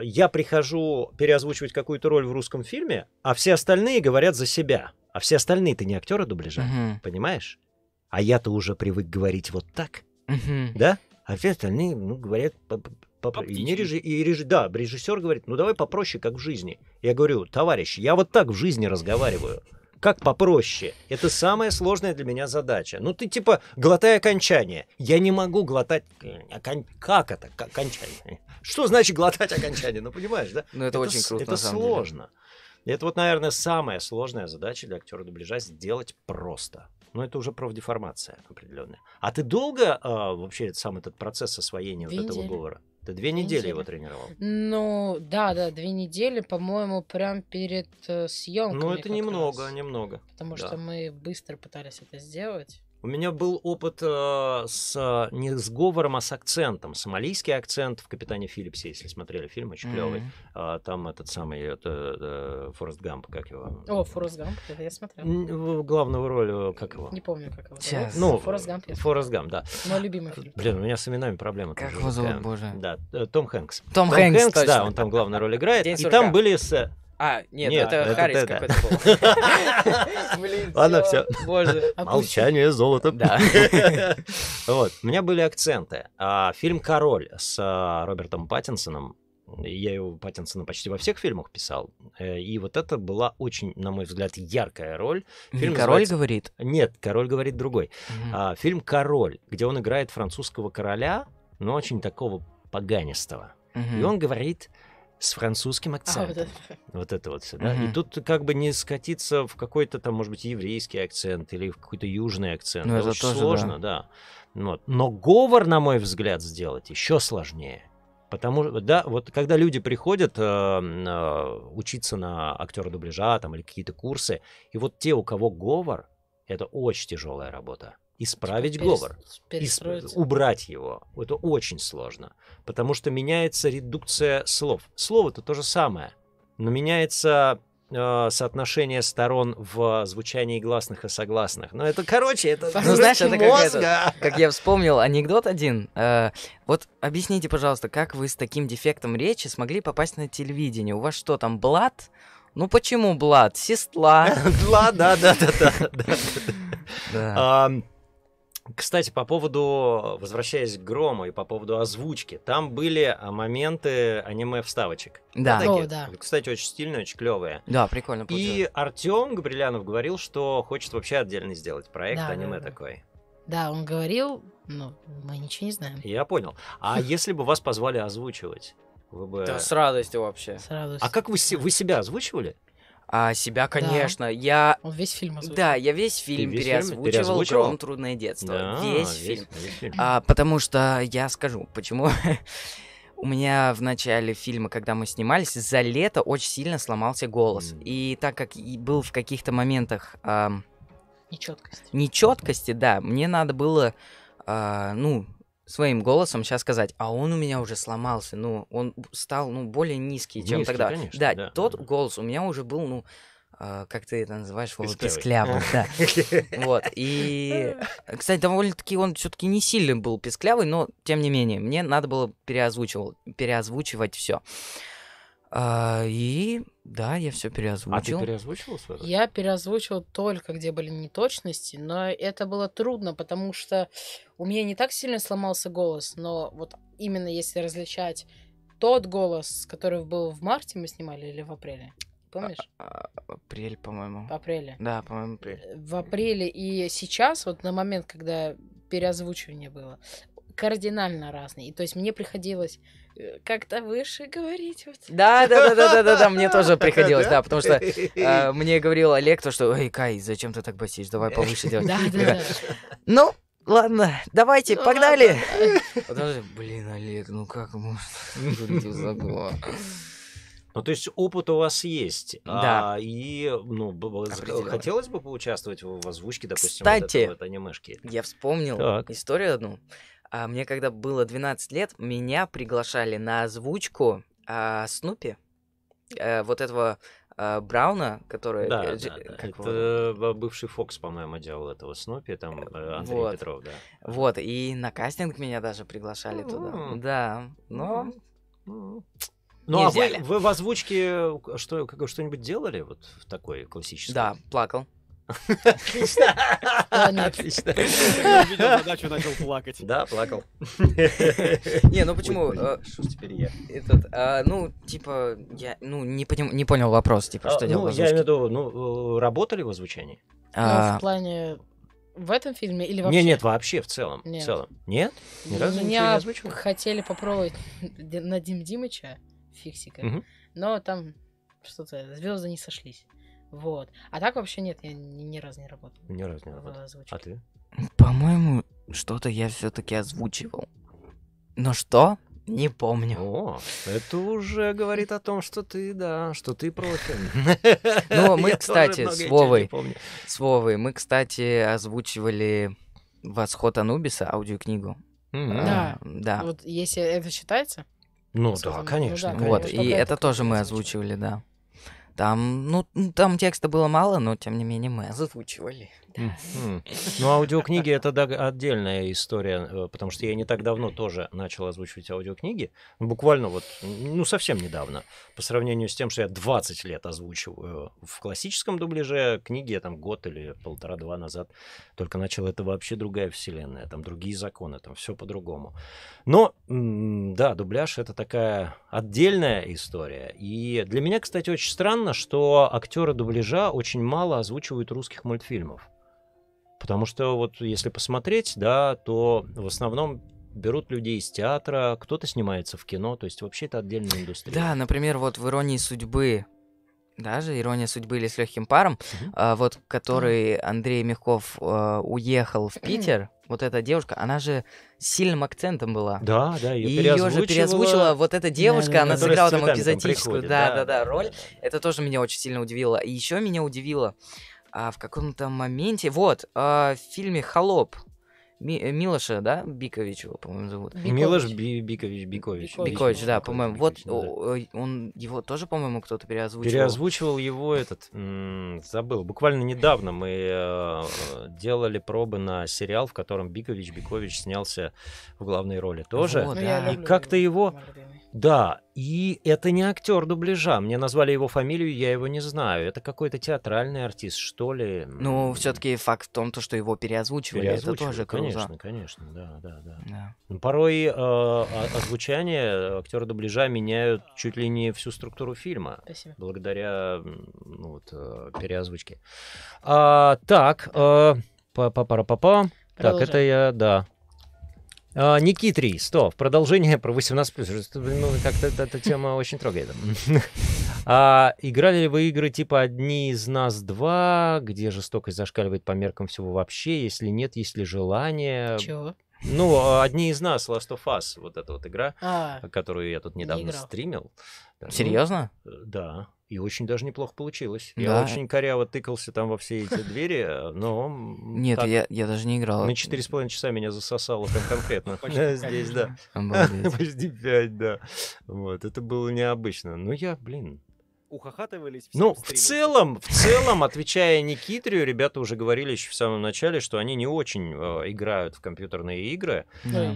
я прихожу переозвучивать какую-то роль в русском фильме, а все остальные говорят за себя. А все остальные-то не актеры дубляжа, понимаешь? А я-то уже привык говорить вот так, да? А все остальные ну, говорят попро... не реж... и реж... да, режиссер говорит, ну давай попроще, как в жизни. Я говорю, товарищ, я вот так в жизни разговариваю. Как попроще. Это самая сложная для меня задача. Ну ты типа глотай окончание. Я не могу глотать э, окон... как это как окончание. Что значит глотать окончание? Ну понимаешь, да? Ну это, это очень круто. Это на самом сложно. Деле. Это вот, наверное, самая сложная задача для актера дубляжа сделать просто но это уже профдеформация определенная. А ты долго а, вообще сам этот процесс освоения Две вот этого недели. говора? Ты две недели, недели его тренировал? Ну, да, да, две недели, по-моему, прям перед э, съемками. Ну, это немного, раз. немного. Потому да. что мы быстро пытались это сделать. У меня был опыт э, с э, не с говором, а с акцентом. Сомалийский акцент в «Капитане Филлипсе», если смотрели фильм, очень mm-hmm. клевый. А, там этот самый это, э, Форест Гамп, как его? О, Форест Гамп, это я смотрел. Главную роль, э, как его? Не помню, как его. Сейчас. Ну, Форест Гамп. Форест Гамп, да. Мой любимый фильм. Блин, у меня с именами проблемы. Как его зовут, боже? Да, э, Том Хэнкс. Том, Том Хэнкс, Хэнкс точно. да, он там главную роль играет. День и сурка. там были с... А, нет, нет это, это Харрис это, какой-то был. Блин, Ладно, все. Боже. Молчание золото. Да. Вот, у меня были акценты. А, фильм «Король» с а, Робертом Паттинсоном я его Паттинсона почти во всех фильмах писал. Э, и вот это была очень, на мой взгляд, яркая роль. Фильм «Король» называется... говорит? Нет, «Король» говорит другой. А, фильм «Король», где он играет французского короля, но очень такого поганистого. И он говорит с французским а, акцентом. А, вот, это. вот это вот да. Угу. И тут как бы не скатиться в какой-то там, может быть, еврейский акцент или в какой-то южный акцент. Ну, это, это очень тоже, сложно, да. да. Вот. Но говор, на мой взгляд, сделать еще сложнее. Потому что, да, вот когда люди приходят э, э, учиться на актера дубляжа там, или какие-то курсы, и вот те, у кого говор, это очень тяжелая работа исправить говор, убрать его. Это очень сложно, потому что меняется редукция слов. Слово-то то же самое, но меняется э, соотношение сторон в звучании гласных и согласных. Но ну, это, короче, это ну, знаешь, это как, это, как я вспомнил анекдот один. Э, вот объясните, пожалуйста, как вы с таким дефектом речи смогли попасть на телевидение? У вас что там, блат? Ну почему блат? Сестла. Бла, да, да, да, да. Кстати, по поводу, возвращаясь к Грому и по поводу озвучки, там были а, моменты аниме-вставочек. Да. Вот О, да. Кстати, очень стильные, очень клевые. Да, прикольно. И Артем Габрилянов говорил, что хочет вообще отдельно сделать проект да, аниме да, да. такой. Да, он говорил, но ну, мы ничего не знаем. Я понял. А если бы вас позвали озвучивать? Вы бы... Да, с радостью вообще. С радостью. А как вы, вы себя озвучивали? А себя, конечно, да. я... Он весь фильм озвучил. Да, я весь фильм Ты весь переозвучивал, «Гром. Трудное детство». Да, весь, весь фильм. Весь фильм. А, потому что я скажу, почему... У меня в начале фильма, когда мы снимались, за лето очень сильно сломался голос. Mm. И так как и был в каких-то моментах... Эм, нечеткости. Нечеткости, да. Мне надо было, э, ну, своим голосом сейчас сказать, а он у меня уже сломался, ну, он стал, ну, более низкий, низкий чем тогда. Конечно, да, да, тот голос у меня уже был, ну, э, как ты это называешь, Вова, песклявым, да. Вот, и, кстати, довольно-таки он все таки не сильно был песклявый, но, тем не менее, мне надо было переозвучивать все. А, и да, я все переозвучил. А ты переозвучил свое? Я переозвучил только, где были неточности, но это было трудно, потому что у меня не так сильно сломался голос, но вот именно если различать тот голос, который был в марте мы снимали или в апреле, помнишь? А, а, апрель, по-моему. В апреле. Да, по-моему, апрель. Э, в апреле и сейчас, вот на момент, когда переозвучивание было, кардинально разные. И то есть мне приходилось Э, как-то выше говорить. Вот. Да, да, да, да, да, да, да, мне тоже приходилось, да, потому что а, мне говорил Олег то, что, эй, Кай, зачем ты так басишь, давай повыше делать. Да, да, да. Ну, ладно, давайте, ну, погнали. Ладно. Блин, Олег, ну как можно ну, то есть опыт у вас есть. А, да. А, и, ну, хотелось бы поучаствовать в озвучке, допустим, Кстати, вот этой вот анимешки. я вспомнил так. историю одну. А мне когда было 12 лет, меня приглашали на озвучку а, Снупи. А, э, вот этого а, Брауна, который... Да, э, да, да. Это э, бывший Фокс, по-моему, делал этого Снупи, там э, Андрей вот. Петров, да. Вот, и на кастинг меня даже приглашали mm-hmm. туда. Да, но... Mm-hmm. Ну, а вы, вы в озвучке что, что-нибудь делали вот в такой классической? Да, плакал. Отлично. Ладно, отлично. Видел задачу, начал плакать. Да, плакал. Не, ну почему? Э, что теперь я? Этот, а, ну, типа, я, ну, не понял вопрос, типа, а, что делал Ну, я имею в виду, ну, э, работали в озвучении? А. Ну, в плане в этом фильме или вообще? Нет, нет, вообще в целом. Нет. В целом. Нет? Ни разу Меня не озвучивали? хотели попробовать на Дим Димыча, фиксика, угу. но там что-то звезды не сошлись. Вот. А так вообще нет, я ни, ни разу не работал. Ни разу не работал. А ты? По-моему, что-то я все-таки озвучивал. Но что? Не помню. О, это уже говорит о том, что ты, да, что ты профи. Ну, мы, кстати, с Вовой, с Вовой, мы, кстати, озвучивали «Восход Анубиса» аудиокнигу. А, да, да. Вот если это считается? Ну да, ну конечно. Вот, и это тоже мы озвучивали, да. Там, ну, там текста было мало, но тем не менее мы озвучивали. Ну, аудиокниги это отдельная история, э, потому что я не так давно тоже начал озвучивать аудиокниги. Буквально вот, ну, совсем недавно. По сравнению с тем, что я 20 лет озвучиваю в классическом дубляже, книги я там год или полтора-два назад только начал. Это вообще другая вселенная, там другие законы, там все по-другому. Но, да, дубляж это такая отдельная история. И для меня, кстати, очень странно, что актеры дубляжа очень мало озвучивают русских мультфильмов. Потому что вот если посмотреть, да, то в основном берут людей из театра, кто-то снимается в кино, то есть вообще это отдельная индустрия. Да, например, вот в «Иронии судьбы» даже «Ирония судьбы» или «С легким паром», а, вот который Андрей Мягков а, уехал в Питер, вот эта девушка, она же с сильным акцентом была. Да, да, ее И ее же переозвучила вот эта девушка, да, она сыграла там эпизодическую, приходит, да, да, да, роль. Это тоже меня очень сильно удивило. И еще меня удивило, а, в каком-то моменте... Вот, а, в фильме «Холоп» Ми- э, Милоша, да, Бикович его, по-моему, зовут. Бикович. Милош Би- Бикович, Бикович. Бикович, Бикович да, по-моему. Бикович, вот да. Э, он его тоже, по-моему, кто-то переозвучивал. Переозвучивал его этот, м- забыл. Буквально недавно мы э- делали пробы на сериал, в котором Бикович Бикович снялся в главной роли тоже. Вот, ну, да. И как-то его да, и это не актер дубляжа. Мне назвали его фамилию, я его не знаю. Это какой-то театральный артист, что ли? Ну, все-таки факт в том, то, что его переозвучивали, переозвучивали это тоже круто. Конечно, конечно, да, да, да. да. Ну, порой э, озвучание актера дубляжа меняют чуть ли не всю структуру фильма. Спасибо. Благодаря ну, вот, э, переозвучке. А, так, э, па па па па Так, это я, да. А, Никитрий, 100. В продолжение про 18+. Ну, как-то эта тема очень трогает. А, играли ли вы игры типа «Одни из нас два», где жестокость зашкаливает по меркам всего вообще? Если нет, есть ли желание? Чего? Ну, «Одни из нас», Last of Us, вот эта вот игра, а, которую я тут недавно не стримил. Ну, Серьезно? Ну, да. И очень даже неплохо получилось. Да. Я очень коряво тыкался там во все эти двери, э, но... Нет, так, я, я даже не играл. На четыре с половиной часа меня засосало там конкретно. Здесь, да. Почти пять, да. Вот, это было необычно. Но я, блин, ухахатывались. Ну, в целом, в целом, отвечая Никитрию, ребята уже говорили еще в самом начале, что они не очень э, играют в компьютерные игры. Ну,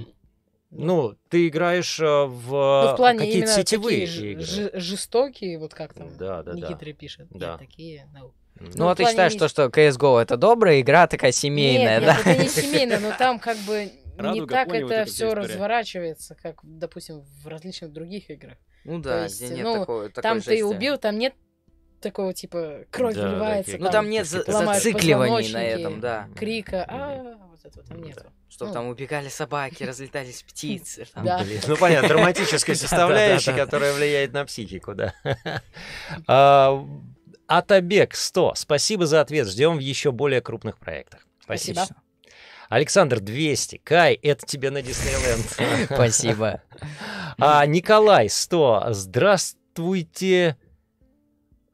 ну, ты играешь э, в, ну, в какие-то сетевые такие игры. жестокие, вот как там да, да, Никитры да. пишет. Да. такие, ну, ну, ну, ну а ты считаешь, есть... то, что CSGO это добрая игра, такая семейная, нет, да? Нет, это не семейная, но там как бы не так это все разворачивается, как, допустим, в различных других играх. Ну да, здесь нет ну, такого, Там жести. ты убил, там нет такого типа кровь да, вливается. Такие... ну там нет зацикливаний на этом, да. Крика, а вот этого там нету, Чтобы ну. там убегали собаки, разлетались птицы. Да. Ну понятно, драматическая составляющая, которая влияет на психику, да. А, Атабек 100. Спасибо за ответ. Ждем в еще более крупных проектах. Спасибо. Александр 200. Кай, это тебе на Диснейленд. Спасибо. А, Николай 100. Здравствуйте.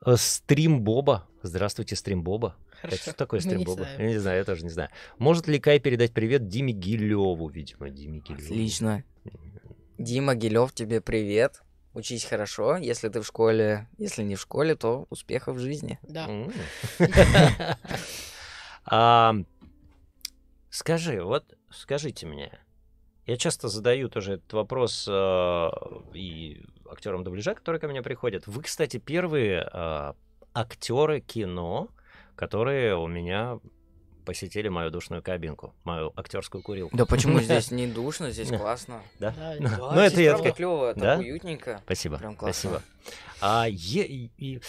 Э, стрим Боба. Здравствуйте, Стрим Боба. Хорошо. что такое ну, стрим Боба? Я не знаю, я тоже не знаю. Может ли Кай передать привет Диме Гилеву, видимо, Диме Гилеву? Отлично. Дима Гилев, тебе привет. Учись хорошо, если ты в школе, если не в школе, то успехов в жизни. Да. Скажи, вот скажите мне, я часто задаю тоже этот вопрос э, и актерам дубляжа, которые ко мне приходят. Вы, кстати, первые а, актеры кино, которые у меня посетили мою душную кабинку, мою актерскую курилку. Да почему здесь не душно, здесь классно. Да? Ну, ну, это я клево, так уютненько. Спасибо. Прям классно. А, спасибо.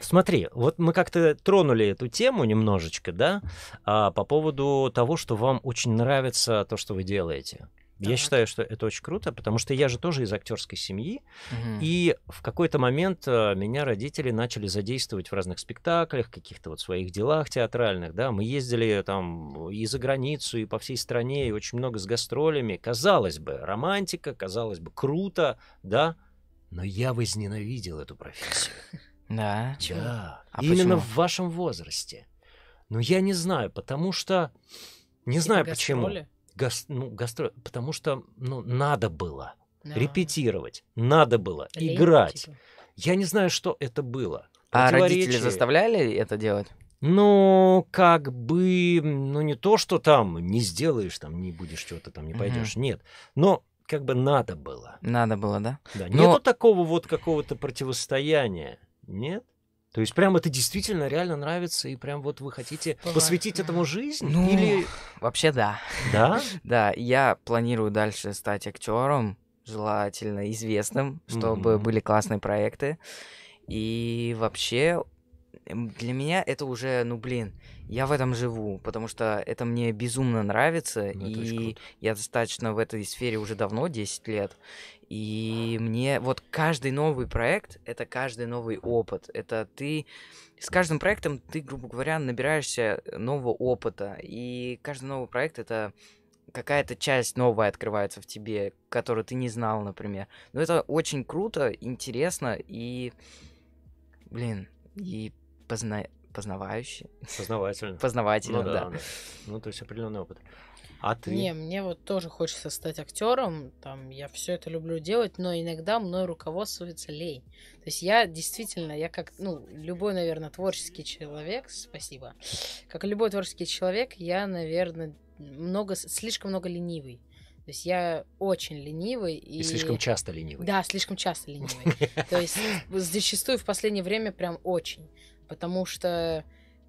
Смотри, вот мы как-то тронули эту тему немножечко, да, а, по поводу того, что вам очень нравится то, что вы делаете. Я считаю, что это очень круто, потому что я же тоже из актерской семьи, угу. и в какой-то момент э, меня родители начали задействовать в разных спектаклях, каких-то вот своих делах театральных, да, мы ездили там и за границу, и по всей стране, и очень много с гастролями. Казалось бы, романтика, казалось бы, круто, да, но я возненавидел эту профессию. Да. Да. А Именно в вашем возрасте. Но я не знаю, потому что не типа знаю почему гас, ну, гастро... потому что ну, надо было да. репетировать, надо было Лень, играть. Типа. Я не знаю, что это было. А родители заставляли это делать? Ну, как бы, ну не то, что там не сделаешь, там не будешь что-то, там не пойдешь, угу. нет. Но как бы надо было. Надо было, да? Да. Но... Нету такого вот какого-то противостояния, нет? То есть прям это действительно реально нравится, и прям вот вы хотите посвятить этому жизнь? Ну, или... вообще да. Да? Да, я планирую дальше стать актером, желательно известным, чтобы были классные проекты. И вообще для меня это уже, ну блин, я в этом живу, потому что это мне безумно нравится, ну, и я достаточно в этой сфере уже давно, 10 лет. И мне вот каждый новый проект, это каждый новый опыт, это ты с каждым проектом ты, грубо говоря, набираешься нового опыта, и каждый новый проект это какая-то часть новая открывается в тебе, которую ты не знал, например. Но ну, это очень круто, интересно и, блин, и позна... познавающе. Познавательно. Познавательно, ну, да, да. Ну, то есть определенный опыт. А ты? Не, мне вот тоже хочется стать актером, там, я все это люблю делать, но иногда мной руководствуется лень. То есть я действительно, я как, ну, любой, наверное, творческий человек, спасибо, как любой творческий человек, я, наверное, много, слишком много ленивый. То есть я очень ленивый. И, и слишком часто ленивый. Да, слишком часто ленивый. То есть зачастую в последнее время прям очень. Потому что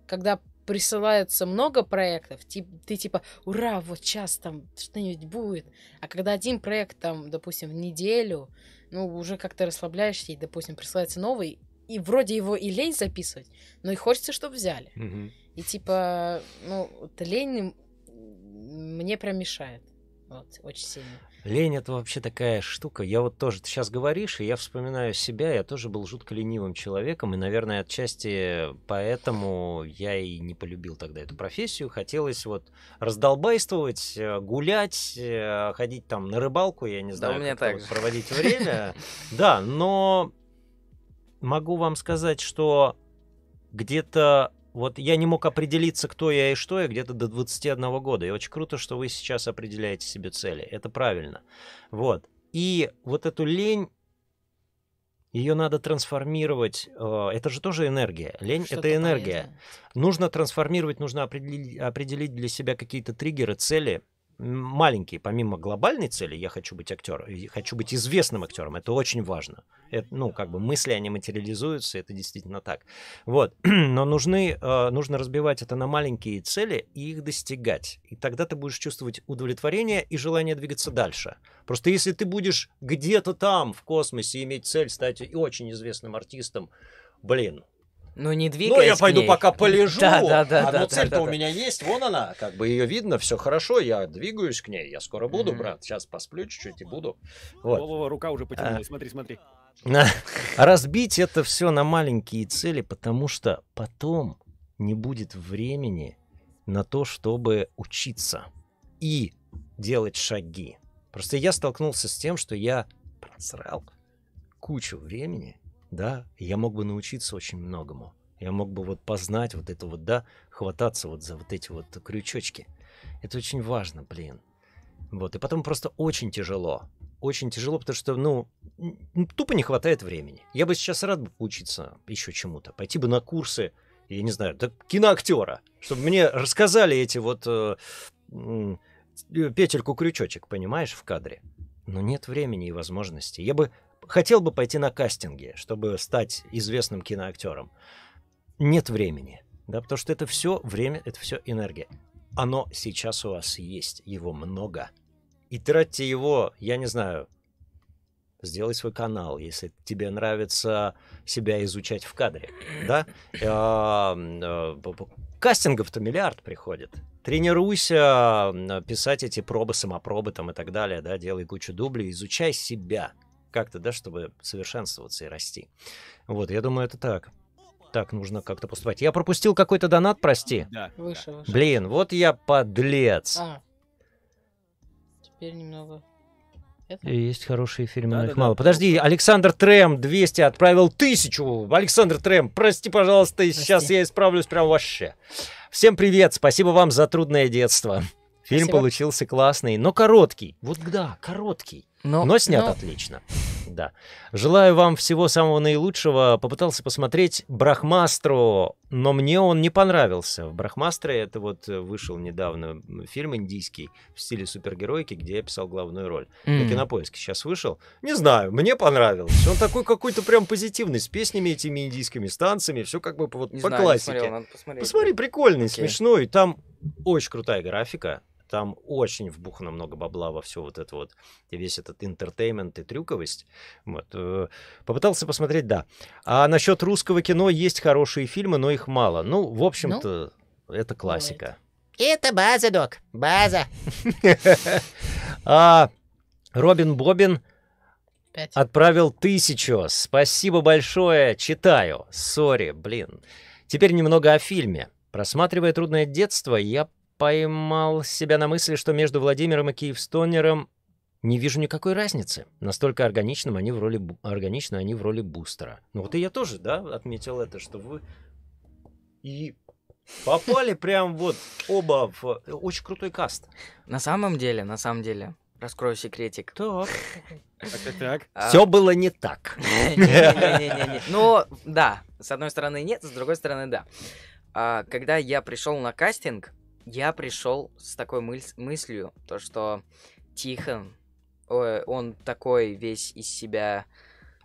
когда присылается много проектов, ты, ты типа, ура, вот сейчас там что-нибудь будет. А когда один проект там, допустим, в неделю, ну, уже как-то расслабляешься, и, допустим, присылается новый, и вроде его и лень записывать, но и хочется, чтобы взяли. Угу. И типа, ну, вот лень мне прям мешает. Вот, очень сильно. Лень это вообще такая штука. Я вот тоже, ты сейчас говоришь, и я вспоминаю себя, я тоже был жутко ленивым человеком, и, наверное, отчасти поэтому я и не полюбил тогда эту профессию. Хотелось вот раздолбайствовать, э, гулять, э, ходить там на рыбалку, я не знаю, да, у меня так вот проводить время. Да, но могу вам сказать, что где-то вот я не мог определиться, кто я и что я где-то до 21 года. И очень круто, что вы сейчас определяете себе цели. Это правильно. Вот. И вот эту лень ее надо трансформировать. Э, это же тоже энергия. Лень — это энергия. Полезное. Нужно трансформировать, нужно определить для себя какие-то триггеры, цели, маленькие, помимо глобальной цели, я хочу быть актером, хочу быть известным актером, это очень важно. Это, ну, как бы мысли, они материализуются, это действительно так. Вот, но нужны, э, нужно разбивать это на маленькие цели и их достигать. И тогда ты будешь чувствовать удовлетворение и желание двигаться дальше. Просто если ты будешь где-то там в космосе иметь цель стать очень известным артистом, блин, ну, не двигайся. Ну, я пойду пока полежу. Да, да, да. А, да, ну, но да, цель-то да, у меня есть, вон она. Как бы ее видно, все хорошо, я двигаюсь к ней. Я скоро буду, mm-hmm. брат. Сейчас посплю чуть-чуть и буду. Вот. Голова, рука уже потянулась. А... Смотри, смотри. Разбить это все на маленькие цели, потому что потом не будет времени на то, чтобы учиться и делать шаги. Просто я столкнулся с тем, что я просрал кучу времени да, я мог бы научиться очень многому. Я мог бы вот познать вот это вот, да, хвататься вот за вот эти вот крючочки. Это очень важно, блин. Вот, и потом просто очень тяжело. Очень тяжело, потому что, ну, тупо не хватает времени. Я бы сейчас рад бы учиться еще чему-то, пойти бы на курсы, я не знаю, да, киноактера, чтобы мне рассказали эти вот э, э, петельку-крючочек, понимаешь, в кадре. Но нет времени и возможности. Я бы хотел бы пойти на кастинги, чтобы стать известным киноактером. Нет времени, да, потому что это все время, это все энергия. Оно сейчас у вас есть, его много. И тратьте его, я не знаю, сделай свой канал, если тебе нравится себя изучать в кадре, да? Э, э, кастингов-то миллиард приходит. Тренируйся писать эти пробы, самопробы там и так далее, да, делай кучу дублей, изучай себя, как-то, да, чтобы совершенствоваться и расти. Вот, я думаю, это так. Так нужно как-то поступать. Я пропустил какой-то донат, прости. Да. Выше, выше. Блин, вот я подлец. А. Теперь немного. Это? Есть хорошие фильмы, да, но их да, мало. Да. Подожди, Александр Трем 200 отправил тысячу. Александр Трем, прости, пожалуйста, прости. сейчас я исправлюсь прям вообще. Всем привет, спасибо вам за трудное детство. Фильм Спасибо. получился классный, но короткий. Вот да, короткий. Но, но снят но... отлично. Да. Желаю вам всего самого наилучшего. Попытался посмотреть Брахмастру, но мне он не понравился. В Брахмастре это вот э, вышел недавно фильм индийский в стиле супергероики, где я писал главную роль. Mm. На кинопоиске сейчас вышел. Не знаю, мне понравился. Он такой какой-то прям позитивный, с песнями этими индийскими станциями, все как бы вот не по знаю, классике. Не смотрел, надо посмотреть. Посмотри, прикольный, okay. смешной. Там очень крутая графика, там очень вбухано много бабла во все вот это вот, весь этот интертеймент и трюковость. Вот. Э, попытался посмотреть, да. А насчет русского кино есть хорошие фильмы, но их мало. Ну, в ну, общем-то, ну, это классика. Это база, док, база. А Робин Бобин отправил тысячу. Спасибо большое. Читаю. Сори, блин. Теперь немного о фильме. Просматривая «Трудное детство», я поймал себя на мысли, что между Владимиром и Киевстонером не вижу никакой разницы. Настолько органичным они в роли, органично они в роли бустера. Ну вот и я тоже, да, отметил это, что вы и попали прям вот оба в э, очень крутой каст. На самом деле, на самом деле, раскрою секретик. Так. Так, так. А, Все было не так. Не-не-не. Ну, да, с одной стороны нет, с другой стороны да. А, когда я пришел на кастинг, я пришел с такой мыс- мыслью, то что Тихон, э, он такой весь из себя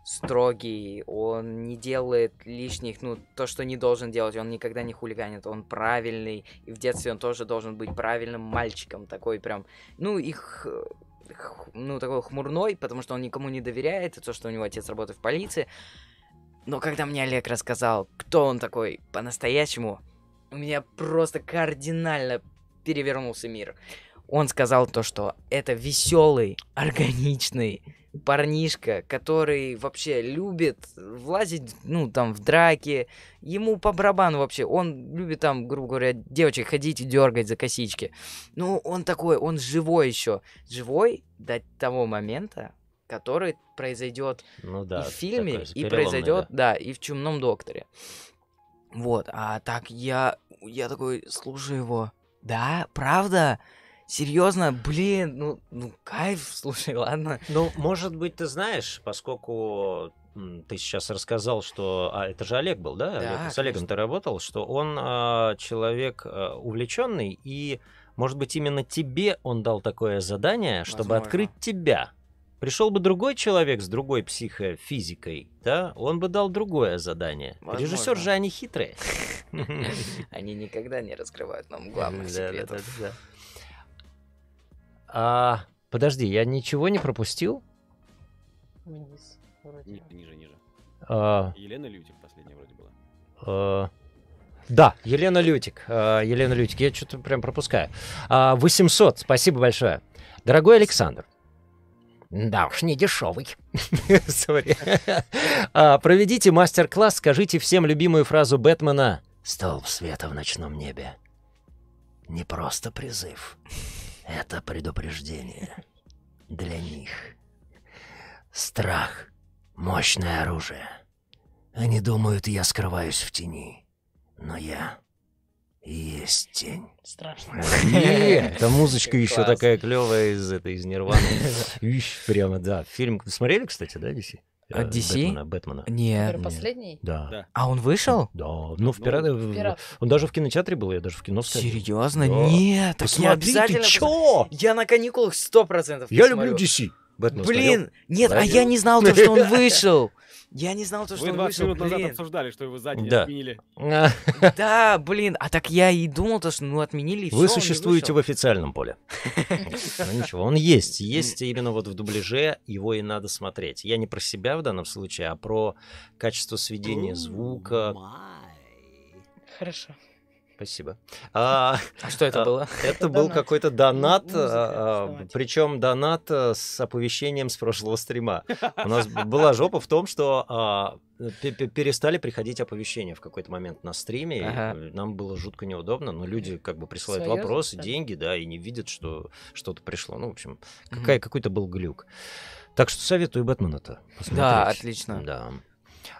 строгий, он не делает лишних, ну, то, что не должен делать, он никогда не хулиганит, он правильный, и в детстве он тоже должен быть правильным мальчиком, такой прям, ну, их ну, такой хмурной, потому что он никому не доверяет, и то, что у него отец работает в полиции. Но когда мне Олег рассказал, кто он такой по-настоящему, у меня просто кардинально перевернулся мир. Он сказал то, что это веселый, органичный парнишка, который вообще любит влазить, ну, там, в драки. Ему по барабану вообще. Он любит там, грубо говоря, девочек ходить и дергать за косички. Ну, он такой, он живой еще. Живой до того момента, который произойдет ну, да, и в фильме, и произойдет, да. да, и в Чумном докторе. Вот, а так я я такой слушаю его. Да, правда? Серьезно, блин, ну, ну кайф, слушай, ладно. Ну, может быть, ты знаешь, поскольку ты сейчас рассказал, что... А, это же Олег был, да? да Олег, с Олегом ты работал, что он а, человек а, э, увлеченный, и, может быть, именно тебе он дал такое задание, чтобы Возможно. открыть тебя. Пришел бы другой человек с другой психофизикой, да, он бы дал другое задание. Возможно. Режиссер же они хитрые. Они никогда не раскрывают нам главных секретов. А, подожди, я ничего не пропустил? Вниз, Ниже, ниже. А. Елена Лютик последняя вроде была. А. Да, Елена Лютик. Елена Лютик, я что-то прям пропускаю. 800, спасибо большое. Дорогой Александр, да уж, не дешевый. Сори. А, проведите мастер-класс, скажите всем любимую фразу Бэтмена «Столб света в ночном небе». Не просто призыв, это предупреждение для них. Страх — мощное оружие. Они думают, я скрываюсь в тени, но я есть тень. Страшно. Нет, эта музычка еще такая клевая из этой, из Нирваны. Прямо, да. Фильм смотрели, кстати, да, DC? От DC? Бэтмена. Бэтмена. Нет. Последний? Да. да. А он вышел? Да. Ну, в пираты... Ну, пират. Он даже в кинотеатре был, я даже в кино сходил. Серьезно? Да. Нет. Так Посмотри, я обязательно... чё? Я на каникулах 100% Я посмотрю. люблю DC. Бэтмен Блин, смотрел? нет, Ловил. а я не знал, то, что он вышел. Я не знал, то, что Вы он вышел, минут назад обсуждали, что его задние Да. отменили. Да, блин, а так я и думал, то, что ну отменили, Вы существуете в официальном поле. Ну ничего, он есть. Есть именно вот в дубляже, его и надо смотреть. Я не про себя в данном случае, а про качество сведения звука. Хорошо. Спасибо. А, а, что это а, было? Это был какой-то донат, а, причем донат э, с оповещением с прошлого стрима. У нас была жопа в том, что перестали приходить оповещения в какой-то момент на стриме, нам было жутко неудобно, но люди как бы присылают Серьезно? вопросы, деньги, да, и не видят, что что-то пришло. Ну, в общем, какой-то был глюк. Так что советую Бэтмена-то посмотреть. Да, отлично. Да.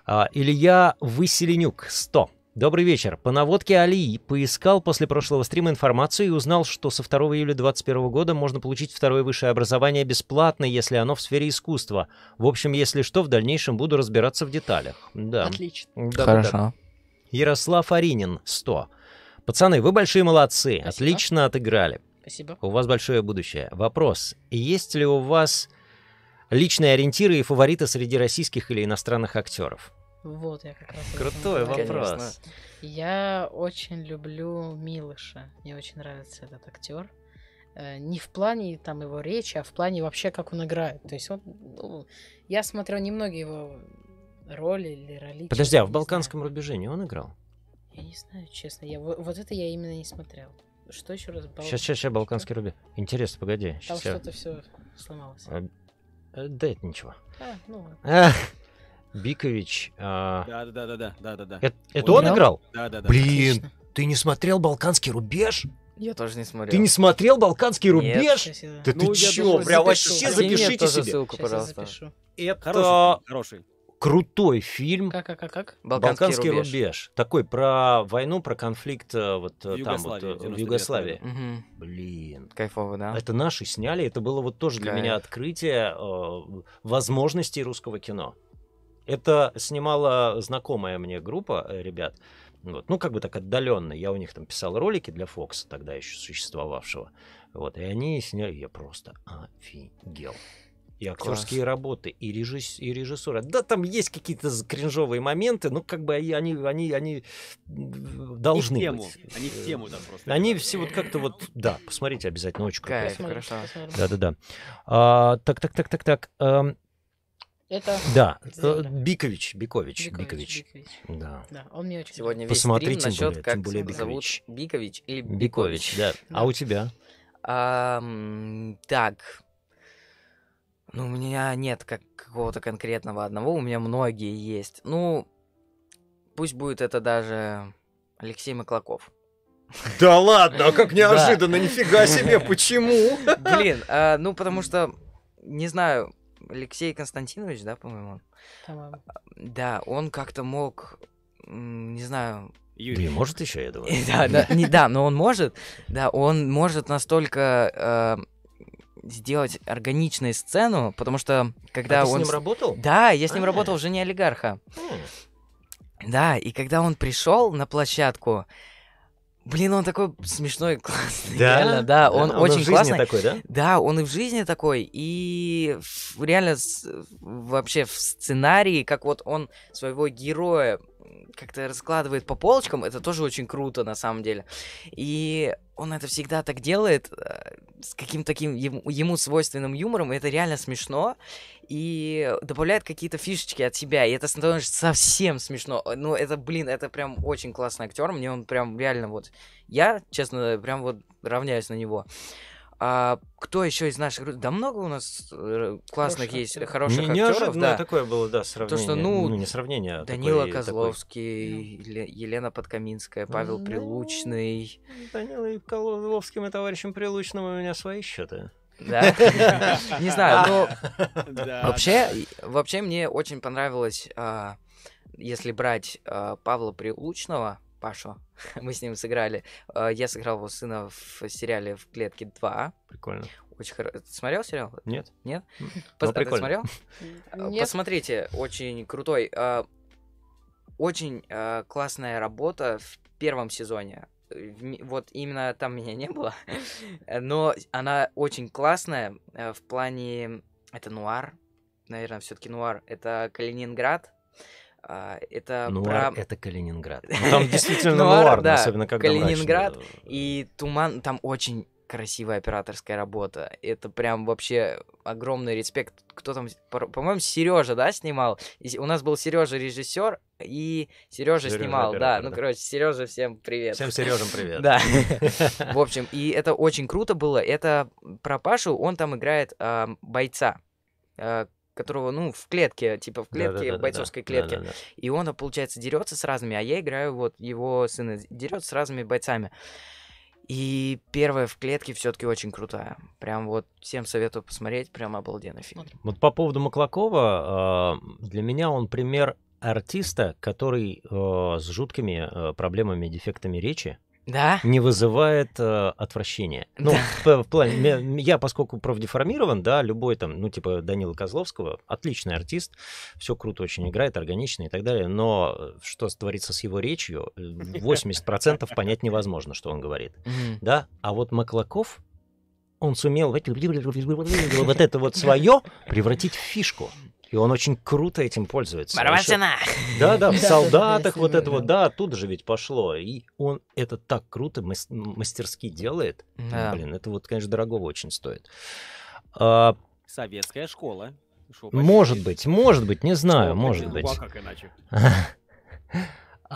А, Илья Выселенюк, 100. Добрый вечер. По наводке Али поискал после прошлого стрима информацию и узнал, что со 2 июля 2021 года можно получить второе высшее образование бесплатно, если оно в сфере искусства. В общем, если что, в дальнейшем буду разбираться в деталях. Да. Отлично. Да, Хорошо. Да. Ярослав Аринин, 100. Пацаны, вы большие молодцы. Спасибо. Отлично отыграли. Спасибо. У вас большое будущее. Вопрос. Есть ли у вас личные ориентиры и фавориты среди российских или иностранных актеров? Вот, я как раз... Крутой вопрос. Конечно. Я очень люблю Милыша. Мне очень нравится этот актер. Э, не в плане там его речи, а в плане вообще, как он играет. То есть он... Ну, я смотрел немногие его роли или роли. Подожди, а в «Балканском знаю. рубеже» не он играл? Я не знаю, честно. Я, вот, вот это я именно не смотрел. Что еще раз? Бал... Сейчас, сейчас, сейчас, «Балканский рубеж». Интересно, погоди. Там что-то я... все сломалось. А, э, да это ничего. А, ну ладно. Бикович. Да, да, да, да, да, да, да. Это, он играл? Да, да, да. Блин, ты не смотрел Балканский рубеж? Я тоже не смотрел. Ты не смотрел Балканский рубеж? Нет. Да ты ну, чё, прям вообще запишите себе. Ссылку, пожалуйста. Это хороший, Крутой фильм. как, как, как? Балканский, Балканский рубеж. рубеж. Такой про войну, про конфликт э, вот э, в там вот э, в Югославии. Угу. Блин. Кайфово, да? Это наши сняли, это было вот тоже Кайф. для меня открытие э, возможностей русского кино. Это снимала знакомая мне группа э, ребят. Вот. Ну, как бы так отдаленно. Я у них там писал ролики для Фокса, тогда еще существовавшего. Вот. И они сняли. Я просто офигел. И актерские Класс. работы, и, режисс... и режиссура. Да, там есть какие-то кринжовые моменты, но ну, как бы они, они, они должны они тему. быть. Они в э, тему, да, просто. Они все вот как-то вот, да, посмотрите обязательно, очень круто. Кайф, хорошо. Да-да-да. А, так, так, так, так, так. Эм, это... Да, э, Бикович, Бикович, Бикович. Бикович. Да. да, он мне очень Сегодня весь Посмотри, стрим насчет, как тем более Бикович. зовут Бикович или Бикович. Бикович да. А да. А у тебя? А, так, ну, у меня нет как какого-то конкретного одного, у меня многие есть. Ну, пусть будет это даже Алексей Маклаков. Да ладно, а как неожиданно, нифига себе, почему? Блин, а, ну потому что, не знаю, Алексей Константинович, да, по-моему? по а, Да, он как-то мог, не знаю... Юрий может еще, я думаю. Да, да, не, да, но он может, да, он может настолько э, сделать органичную сцену, потому что когда а ты он... с ним работал? Да, я с ним А-а-а. работал уже не олигарха олигарха». Хм. Да, и когда он пришел на площадку, Блин, он такой смешной, классный. Да? Реально, да, он, он очень в жизни классный. такой, да? Да, он и в жизни такой, и реально вообще в сценарии, как вот он своего героя как-то раскладывает по полочкам, это тоже очень круто на самом деле. И он это всегда так делает э, с каким-то таким ему свойственным юмором, и это реально смешно, и добавляет какие-то фишечки от себя, и это становится совсем смешно. Э, ну, это, блин, это прям очень классный актер, мне он прям реально вот... Я, честно, прям вот равняюсь на него. А кто еще из наших... Да много у нас э, классных Хорошо. есть, э, хороших не, актеров. Неожиданно да. такое было, да, сравнение. То, что, ну, ну, не сравнение, а Данила такой, Козловский, такой... Елена Подкаминская, Павел ну, Прилучный. Данила и Козловским и товарищем Прилучным у меня свои счеты. Да? Не знаю, но вообще, вообще мне очень понравилось, а, если брать а, Павла Прилучного, Пашу. Мы с ним сыграли. Э, я сыграл его сына в сериале «В клетке 2». Прикольно. Очень хорошо. Ты смотрел сериал? Нет. Нет? Ну, Пос... Ну, ты смотрел? Нет. Посмотрите, очень крутой. Э, очень э, классная работа в первом сезоне. Вот именно там меня не было. Но она очень классная в плане... Это нуар. Наверное, все-таки нуар. Это Калининград а, это нуар про... это Калининград. Ну, там действительно нуар, да, особенно когда Калининград мрачно. и туман, там очень красивая операторская работа. Это прям вообще огромный респект. Кто там, по-моему, Сережа, да, снимал? И у нас был Сережа режиссер, и Сережа снимал, да. Ну, да. Ну, короче, Сережа, всем привет. Всем Сережам привет. Да. В общем, и это очень круто было. Это про Пашу, он там играет бойца а, которого, ну, в клетке, типа в клетке, в бойцовской клетке. И он, а, получается, дерется с разными, а я играю, вот его сына дерется с разными бойцами. И первая в клетке все-таки очень крутая. Прям вот всем советую посмотреть, прям обалденный фильм. Вот по поводу Маклакова, а, для меня он пример артиста, который а, с жуткими проблемами, дефектами речи, да? не вызывает э, отвращения. Ну, да. в, в плане, я, поскольку профдеформирован, да, любой там, ну, типа Данила Козловского, отличный артист, все круто очень играет, органично и так далее, но что творится с его речью, 80% э, понять невозможно, что он говорит, да? А вот Маклаков, он сумел вот это вот свое превратить в фишку и он очень круто этим пользуется. Барбасина! Да, да, в солдатах вот это вот, да, оттуда же ведь пошло. И он это так круто мастерски делает. Блин, это вот, конечно, дорого очень стоит. А, Советская школа. может быть, может быть, не знаю, может быть.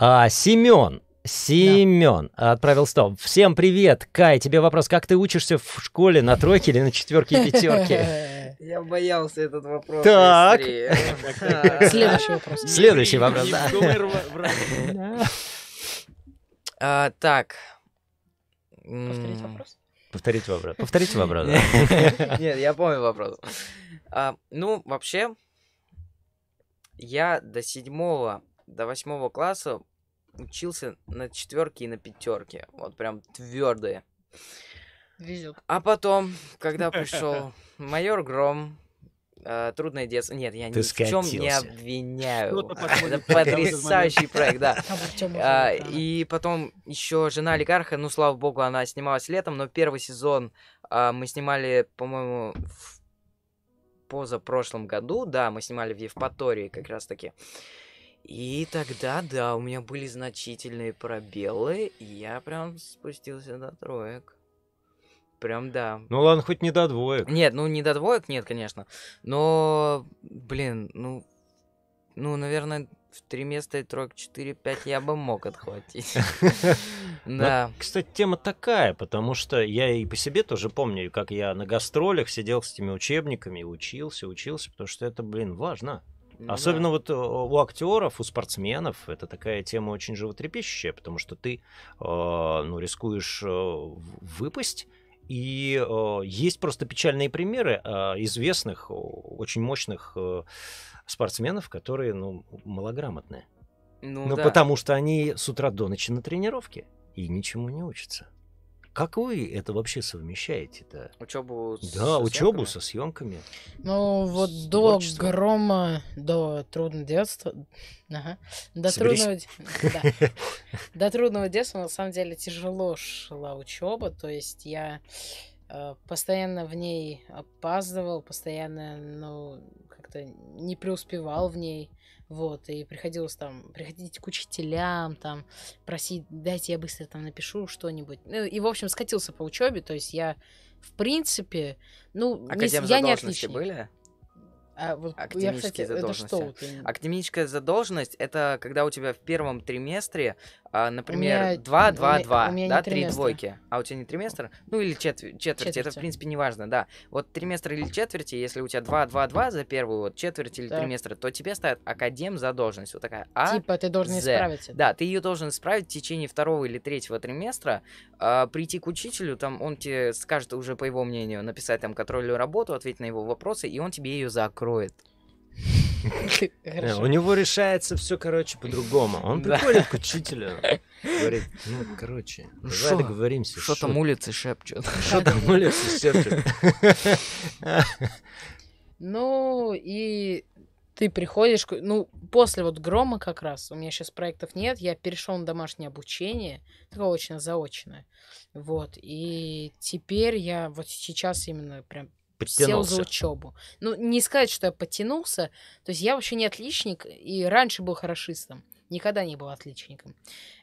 А, Семен Семен да. отправил 100. Всем привет, Кай. Тебе вопрос, как ты учишься в школе на тройке или на четверке и пятерке? Я боялся этот вопрос. Так. Следующий вопрос. Следующий вопрос, да. А, так. Повторить вопрос? Повторить вопрос. Повторите вопрос. Нет, я помню вопрос. А, ну, вообще, я до седьмого, до восьмого класса учился на четверке и на пятерке. Вот прям твердые. Везет. А потом, когда пришел майор Гром, э, трудное детство. Нет, я Ты ни скатился. в чем не обвиняю. Это потрясающий проект, да. А, и потом еще жена олигарха, ну слава богу, она снималась летом, но первый сезон а, мы снимали, по-моему, в позапрошлом году, да, мы снимали в Евпатории как раз таки. Uh, и тогда, да, у меня были значительные пробелы, и я прям спустился до троек. Прям да. Ну ладно, хоть не до двоек. Нет, ну не до двоек, нет, конечно. Но, блин, ну, ну, наверное, в три места и троек 4, 5 я бы мог отхватить. Ну, да. Кстати, тема такая, потому что я и по себе тоже помню, как я на гастролях сидел с этими учебниками учился, учился, потому что это, блин, важно. Ну, Особенно да. вот э, у актеров, у спортсменов это такая тема очень животрепещущая, потому что ты а, ну, рискуешь э, выпасть. И э, есть просто печальные примеры э, известных, очень мощных э, спортсменов, которые ну, малограмотные. Ну, ну да. потому что они с утра до ночи на тренировке и ничему не учатся как вы это вообще совмещаете-то? Учебу Да, со учебу съемками? со съемками. Ну, вот с до творчеством. грома, до трудного детства. До, трудного... да. до трудного детства на самом деле тяжело шла учеба. То есть я э, постоянно в ней опаздывал, постоянно, ну, как-то не преуспевал в ней. Вот, и приходилось там приходить к учителям, там, просить, дайте я быстро там напишу что-нибудь. Ну, и, в общем, скатился по учебе, то есть я, в принципе, ну, не, а я не отличник. были? А вот академические я, кстати, задолженности. Это что? Академическая задолженность это когда у тебя в первом триместре а, например, 2, 2, 2, да, три двойки. А у тебя не триместр? Ну или четвер- четверти, четверти, это в принципе не важно, да. Вот триместр или четверти, если у тебя 2, 2, 2 за первую вот, четверть или да. триместр, то тебе ставят академ за должность. Вот такая А. Типа ты должен исправить. Да, ты ее должен исправить в течение второго или третьего триместра, а, прийти к учителю, там он тебе скажет уже по его мнению написать там контрольную работу, ответить на его вопросы, и он тебе ее закроет. Э, у него решается все, короче, по-другому. Он приходит к учителю. Говорит, ну, короче, ну давай договоримся. Что там улицы шепчут? Что там улицы шепчут? Ну, и ты приходишь, ну, после вот грома как раз, у меня сейчас проектов нет, я перешел на домашнее обучение, такое очно-заочное, вот, и теперь я вот сейчас именно прям Подтянулся. сел за учебу. Ну, не сказать, что я подтянулся. То есть я вообще не отличник, и раньше был хорошистом. Никогда не был отличником.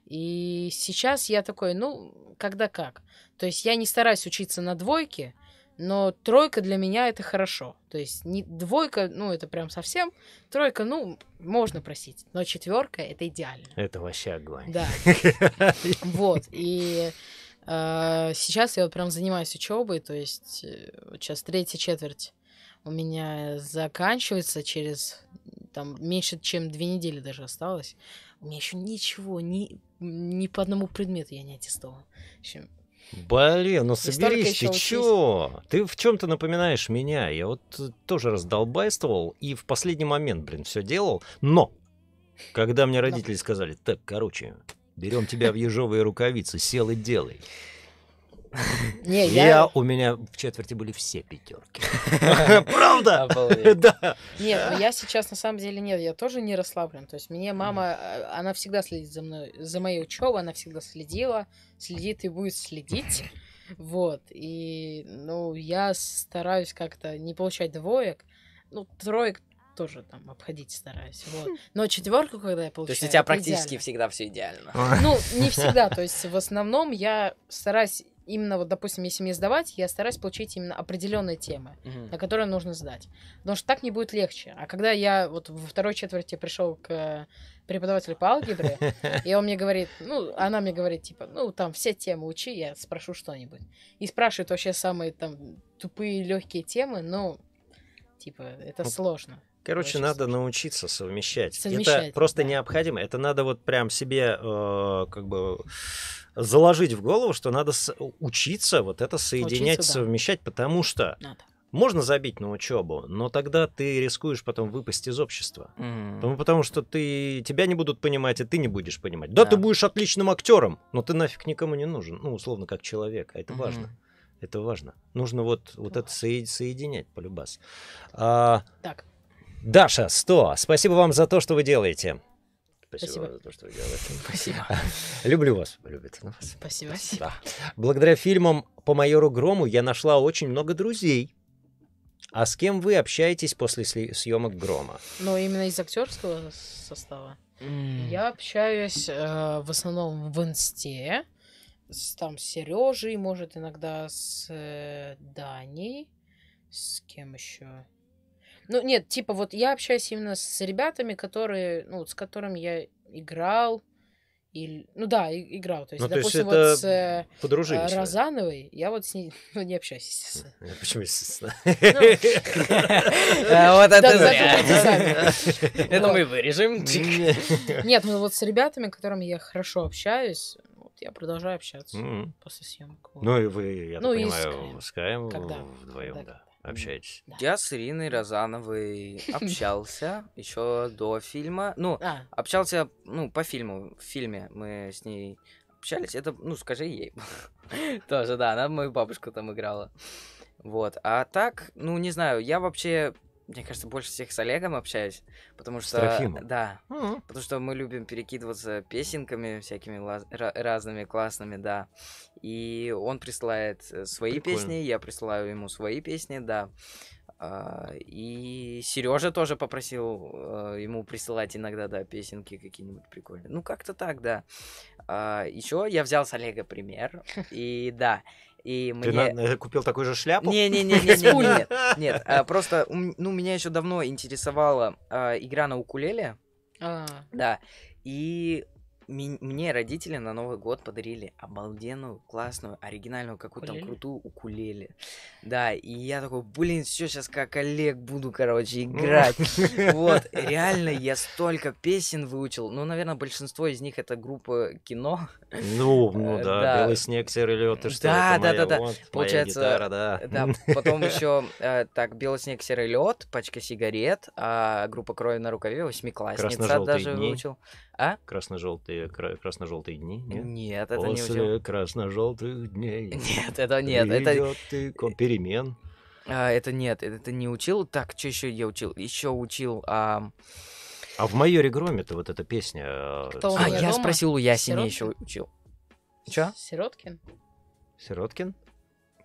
И сейчас я такой, ну, когда как. То есть я не стараюсь учиться на двойке, но тройка для меня это хорошо. То есть не двойка, ну, это прям совсем. Тройка, ну, можно просить. Но четверка это идеально. Это вообще огонь. Да. Вот. И Э, сейчас я вот прям занимаюсь учебой, то есть сейчас э, третья четверть у меня заканчивается через там меньше, чем две недели даже осталось. У меня еще ничего, ни, ни по одному предмету я не аттестовал. Еще... Блин, ну соберись, ты чё? Ты в чем то напоминаешь меня. Я вот э, тоже раздолбайствовал и в последний момент, блин, все делал. Но, когда мне родители сказали, так, короче, Берем тебя в ежовые рукавицы, сел и делай. Не, я... я... У меня в четверти были все пятерки. Правда? Да. Нет, ну, я сейчас на самом деле нет, я тоже не расслаблен. То есть мне мама, э, она всегда следит за мной, за моей учебой, она всегда следила, следит и будет следить. Вот, и, ну, я стараюсь как-то не получать двоек, ну, троек тоже там обходить стараюсь. Вот. Хм. Но четверку, когда я получаю. То есть у тебя практически идеально. всегда все идеально. Ну, не всегда. То есть в основном я стараюсь именно вот, допустим, если мне сдавать, я стараюсь получить именно определенные темы, угу. на которые нужно сдать. Потому что так мне будет легче. А когда я вот во второй четверти пришел к преподавателю по алгебре, и он мне говорит, ну, она мне говорит, типа, ну, там, все темы учи, я спрошу что-нибудь. И спрашивает вообще самые там тупые, легкие темы, но, типа, это вот. сложно. Короче, надо научиться совмещать. совмещать это просто да. необходимо. Это надо вот прям себе э, как бы заложить в голову, что надо с- учиться вот это соединять, учиться, да. совмещать, потому что надо. можно забить на учебу, но тогда ты рискуешь потом выпасть из общества, mm. потому, что ты тебя не будут понимать, и ты не будешь понимать. Да, да, ты будешь отличным актером, но ты нафиг никому не нужен, ну условно как человек, а это mm-hmm. важно. Это важно. Нужно вот, вот это соединять, соединять полюбас. А... Так, Даша, 100. Спасибо вам за то, что вы делаете. Спасибо, Спасибо. за то, что вы делаете. Спасибо. Люблю вас. Любит вас. Спасибо. Спасибо. Благодаря фильмам по майору Грому я нашла очень много друзей. А с кем вы общаетесь после съемок Грома? Ну, именно из актерского состава. Mm. Я общаюсь э, в основном в инсте. С, там с Сережей, может, иногда с э, Даней. С кем еще? Ну, нет, типа вот я общаюсь именно с ребятами, которые, ну, с которыми я играл, или, ну да, играл. То есть, ну, допустим, то есть это вот с э, а, Розановой я вот с ней ну, не общаюсь, естественно. Почему, естественно? Ну, вот это Это мы вырежем. Нет, ну вот с ребятами, которыми я хорошо общаюсь, вот я продолжаю общаться после съемок. Ну и вы, я ну, понимаю, с Каем вдвоем, да общаетесь? Да. Я с Ириной Розановой общался еще до фильма. Ну, а. общался, ну, по фильму. В фильме мы с ней общались. Это, ну, скажи ей. Тоже, да, она мою бабушку там играла. Вот. А так, ну, не знаю, я вообще мне кажется, больше всех с Олегом общаюсь, потому что... Трофимом. Да, mm-hmm. потому что мы любим перекидываться песенками всякими лаз- разными, классными, да. И он присылает э, свои Прикольно. песни, я присылаю ему свои песни, да. А, и Сережа тоже попросил э, ему присылать иногда, да, песенки какие-нибудь прикольные. Ну, как-то так, да. А, Еще я взял с Олега пример. И да, и Ты мне... на... Э, купил такую же шляпу? Не-не-не. Нет, а просто ну меня еще давно интересовала а, игра на укулеле. А. Да. И мне родители на Новый год подарили обалденную, классную, оригинальную какую-то крутую укулеле. Да, и я такой, блин, все сейчас как Олег буду, короче, ну, играть. Вот, реально я столько песен выучил. Ну, наверное, большинство из них это группа кино. Ну, ну э, да, белый снег, серый лед, и что Да, да, да, да. Получается, да. Потом еще э, так, белый снег, серый лед, пачка сигарет, а группа крови на рукаве, восьмиклассница даже выучил. А? красно желтый после красно-желтые дни? Нет, нет это после не После красно-желтых дней. Нет, это нет. Это... Ты перемен. А, это нет, это не учил. Так, что еще я учил? Еще учил... А... А в майоре Громе-то вот эта песня... Э, Кто а, я спросил у Ясени еще учил. Че? Сироткин. Сироткин?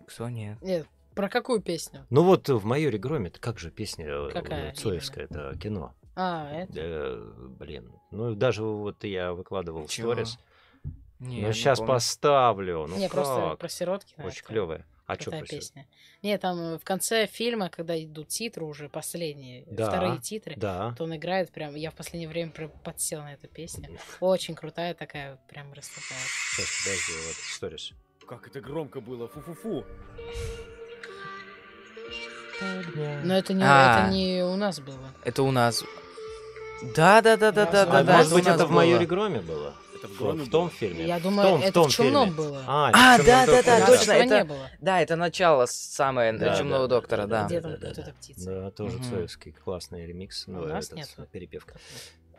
Кто нет? Нет, про какую песню? Ну вот в майоре Громе, как же песня э, Какая Цоевская, это кино. А, это? Да, блин. Ну, даже вот я выкладывал в Чего? сторис. ну, сейчас помню. поставлю. Ну, не, как? просто про сиротки. Очень это. клевая. А что про песня? Не, там э, в конце фильма, когда идут титры уже последние, э, да, вторые титры, да. то он играет прям. Я в последнее время подсел на эту песню. Очень крутая такая, прям расступает. Сейчас, подожди, вот сторис. Как это громко было, фу-фу-фу. Но это не, -а. это не у нас было. Это у нас. Да, да, да, да, да, да. да. Может быть, это в майоре Громе было? Это в В том фильме. Я думаю, в том, это в, в Чумном фильме. было. А, а да, да, да, точно. Это, да, это начало самое да, Чумного да, доктора, да. Где там эта то птица. Да, тоже угу. Цоевский классный ремикс. Ну, у нас нет. Э, перепевка.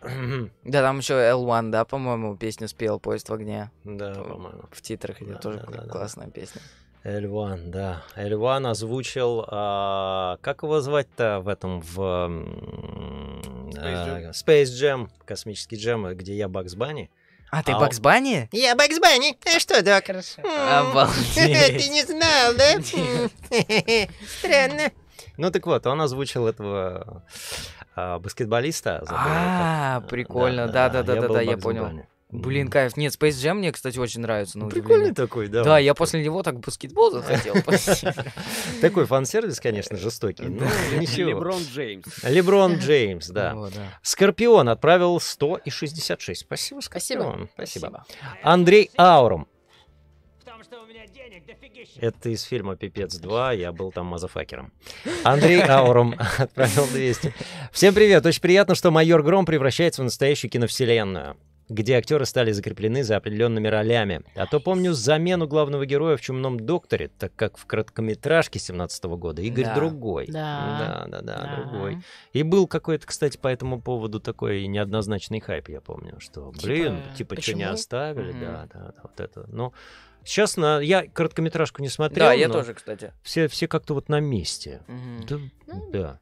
Да, там еще L1, да, по-моему, песню спел «Поезд в огне». Да, по-моему. В титрах идет тоже классная песня. Эльван, да. Эльван озвучил, а, как его звать-то в этом, в а, Space Jam. Space Jam, космический джем, где я Бакс Банни. А ты Бакс Банни? Я Бакс Банни. А что, да, Хорошо. Обалдеть. Ты не знал, да? Странно. Ну так вот, он озвучил этого а, баскетболиста. А, прикольно, да-да-да-да, я понял. Блин, кайф. Нет, Space Jam мне, кстати, очень нравится. На ну, Прикольный удивление. такой, да. Да, я после него так баскетбол захотел. Такой фан-сервис, конечно, жестокий. ничего. Леброн Джеймс. Леброн Джеймс, да. Скорпион отправил 166. Спасибо, Скорпион. Спасибо. Андрей Аурум это из фильма «Пипец 2», я был там мазафакером. Андрей Ауром отправил 200. Всем привет, очень приятно, что «Майор Гром» превращается в настоящую киновселенную где актеры стали закреплены за определенными ролями. А то помню замену главного героя в «Чумном докторе», так как в короткометражке 17 -го года Игорь да. другой. Да. да, да, да, да, другой. И был какой-то, кстати, по этому поводу такой неоднозначный хайп, я помню, что, типа, блин, типа, типа что не оставили, угу. да, да, да, вот это. Но, сейчас на... я короткометражку не смотрел. Да, я тоже, кстати. Все, все как-то вот на месте. Угу. Да, ну, да.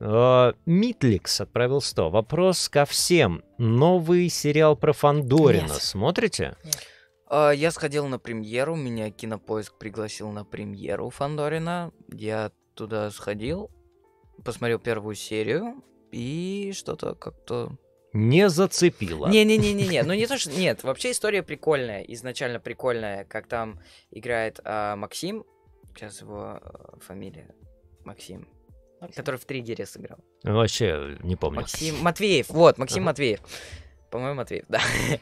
Э, Митликс отправил 100. Вопрос ко всем. Новый сериал про Фандорина. Нет. Смотрите? Нет. А, я сходил на премьеру, меня Кинопоиск пригласил на премьеру Фандорина. Я туда сходил, посмотрел первую серию и что-то как-то не зацепило. Не-не-не-не-не. Ну не то, что... Нет, вообще история прикольная. Изначально прикольная, как там играет а, Максим. Сейчас его э, фамилия. Максим который в триггере сыграл. Ну, вообще не помню. Максим Матвеев, вот, Максим ага. Матвеев. По-моему, Матвеев, да.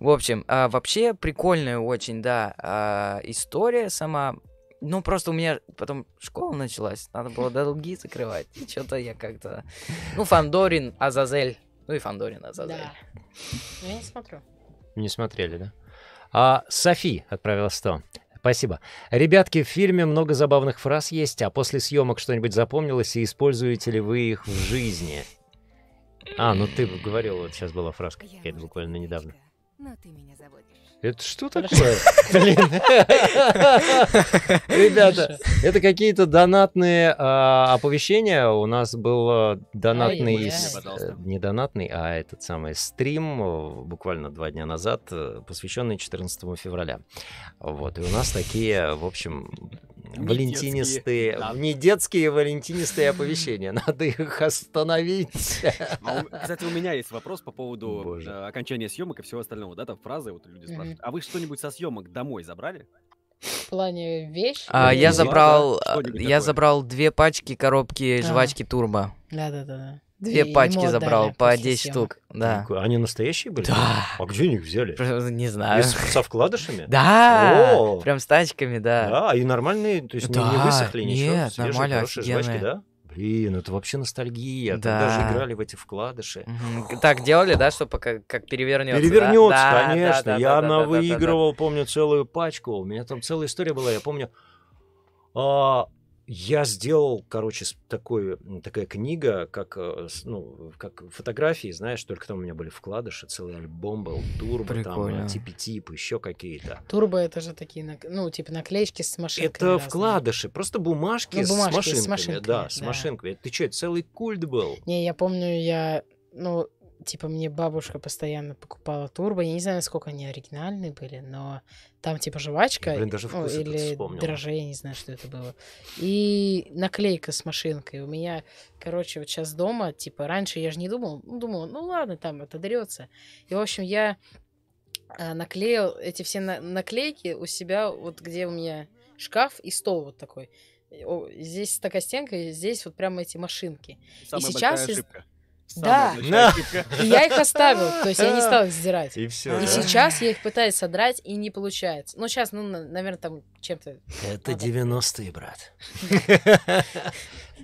в общем, а, вообще прикольная очень, да, а, история сама. Ну, просто у меня потом школа началась, надо было долги закрывать. И что-то я как-то... Ну, Фандорин, Азазель. Ну и Фандорин, Азазель. Да. Ну, я не смотрю. Не смотрели, да? А Софи отправила 100. Спасибо. Ребятки, в фильме много забавных фраз есть, а после съемок что-нибудь запомнилось, и используете ли вы их в жизни? А, ну ты говорил, вот сейчас была фраза какая-то буквально недавно. Но ты меня заводишь. Это что такое? Блин. Ребята, это какие-то донатные а, оповещения. У нас был а, донатный... Э, не донатный, а этот самый стрим э, буквально два дня назад, э, посвященный 14 февраля. Вот, и у нас такие, в общем, валентинистые, не детские валентинистые оповещения. Надо их остановить. А кстати, у меня есть вопрос по поводу э, окончания съемок и всего остального. Да, там фразы, вот люди спрашивают. А вы что-нибудь со съемок домой забрали? В плане вещь? А, я забрал, я такое? забрал две пачки коробки да. жвачки Турбо. Да, да, да. да. Две и пачки забрал по 10 штук. Да. Они настоящие были? Да. А где их взяли? Ну, не знаю. И со вкладышами? Да. О! Прям с тачками, да. Да, и нормальные, то есть да. не, высохли Нет, ничего. Нет, нормально, хорошие жвачки, да? Блин, это вообще ностальгия. Да. Там даже играли в эти вкладыши. Так делали, да, что пока как перевернется. Перевернется, да? конечно. Да, да, я да, да, выигрывал, да, да, да. помню, целую пачку. У меня там целая история была. Я помню, а, я сделал, короче, такой, такая книга, как, э, ну, как фотографии, знаешь, только там у меня были вкладыши, целый альбом был, турбо, Прикольно. там, типи-тип, еще какие-то. Турбо это же такие, ну, типа наклеечки с машинками. Это разные. вкладыши, просто бумажки, ну, бумажки с машинками. С машинками да, да, с машинками. Ты что, целый культ был? Не, я помню, я, ну, типа, мне бабушка постоянно покупала турбо. Я не знаю, насколько они оригинальные были, но там, типа, жвачка. Блин, даже вкус ну, или дрожжи, я не знаю, что это было. И наклейка с машинкой. У меня, короче, вот сейчас дома, типа, раньше я же не думал, ну, думал, ну, ладно, там, отодрется. И, в общем, я а, наклеил эти все на- наклейки у себя, вот где у меня шкаф и стол вот такой. здесь такая стенка, и здесь вот прямо эти машинки. Самая и сейчас большая ошибка. Да. да. И я их оставил, то есть я не стал их сдирать. И все. И да? сейчас я их пытаюсь содрать, и не получается. Ну, сейчас, ну, наверное, там чем-то... Это надо. 90-е, брат.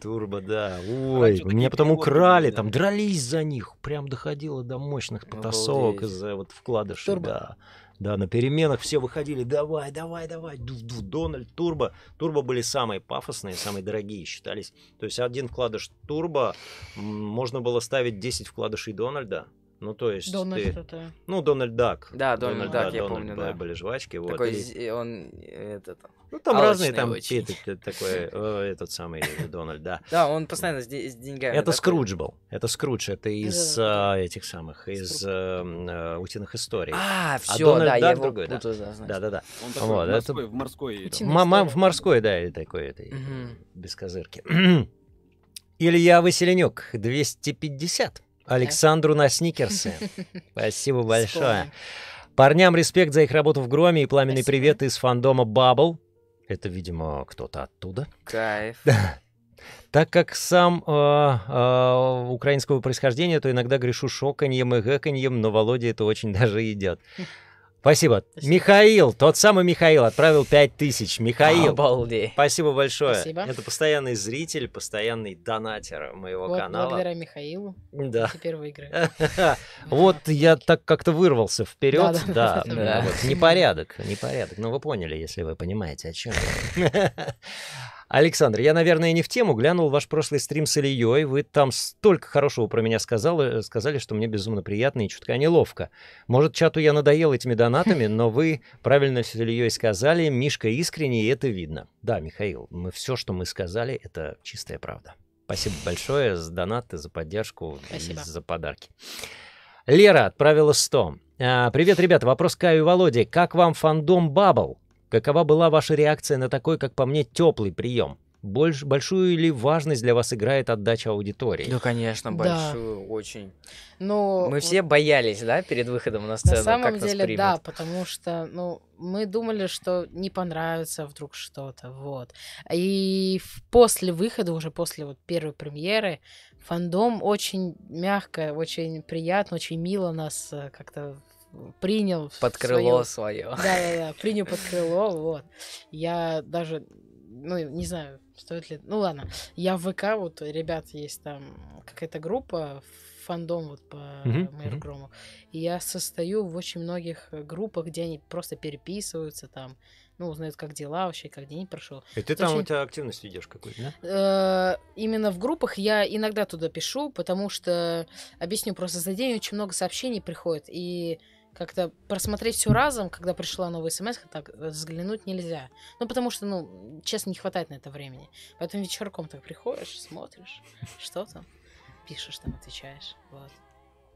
Турбо, да. Ой, а меня потом украли, там дрались за них. Прям доходило до мощных потасовок из-за вот вкладышей. Турбо. Да. Да, на переменах все выходили, давай, давай, давай, Ду-ду. Дональд, Турбо. Турбо были самые пафосные, самые дорогие считались. То есть один вкладыш Турбо, можно было ставить 10 вкладышей Дональда, ну, то есть Дональд ты... это... Ну, Дональд Дак. Да, Дональд, Дональд Дак, да, я Дональд помню, да. были жвачки. Вот, такой, и... он, этот... Ну, там разные, там очень. такой, э, этот самый Дональд, да. Да, он постоянно с, деньгами. Это Скрудж был, это Скрудж, это из а, этих самых, из эм, э, «Утиных историй». А, а все, да, Дак я его другой, да. да, да, да. Он такой вот, морской, это... в морской. М- в морской, да, такой, этой, без козырки. Илья Василенюк, 250. Александру на сникерсы. Спасибо большое. Парням респект за их работу в Громе и пламенный привет из фандома Баббл. Это, видимо, кто-то оттуда. Кайф. Так как сам э, э, украинского происхождения, то иногда грешу шоканьем и гэканьем, но Володе это очень даже идет. Спасибо. Спасибо. Михаил, тот самый Михаил, отправил 5000. Михаил. Обалдеть. Спасибо большое. Спасибо. Это постоянный зритель, постоянный донатер моего вот, канала. благодаря Михаилу. Да. Теперь выиграю. Вот я так как-то вырвался вперед. Да, ну, непорядок, непорядок. Но ну, вы поняли, если вы понимаете, о чем. Александр, я, наверное, не в тему глянул ваш прошлый стрим с Ильей. Вы там столько хорошего про меня сказали, э, сказали, что мне безумно приятно и чутка неловко. Может, чату я надоел этими донатами, но вы правильно с Ильей сказали. Мишка искренне, и это видно. Да, Михаил, мы все, что мы сказали, это чистая правда. Спасибо большое за донаты, за поддержку, Спасибо. за подарки. Лера отправила 100. А, Привет, ребята. Вопрос Каю и Володе. Как вам фандом Бабл? Какова была ваша реакция на такой, как по мне, теплый прием? Больш, большую ли важность для вас играет отдача аудитории? Ну конечно, большую, да. очень. Но мы все вот... боялись, да, перед выходом на сцену. На самом как деле, нас да, потому что, ну, мы думали, что не понравится вдруг что-то, вот. И после выхода, уже после вот первой премьеры, фандом очень мягко, очень приятно, очень мило нас э, как-то принял... Под крыло свое. Да-да-да, принял под крыло, вот. Я даже, ну, не знаю, стоит ли... Ну, ладно. Я в ВК, вот, ребят, есть там какая-то группа фандом вот по mm-hmm. Мэйру Грому. И я состою в очень многих группах, где они просто переписываются там, ну, узнают, как дела вообще, как день прошел. И ты там у тебя активность ведешь какую-то, да? Э, именно в группах я иногда туда пишу, потому что, объясню, просто за день очень много сообщений приходит, и как-то просмотреть все разом, когда пришла новая смс, а так э, взглянуть нельзя. Ну, потому что, ну, честно, не хватает на это времени. Поэтому вечерком так приходишь, смотришь, что там, пишешь там, отвечаешь. Вот.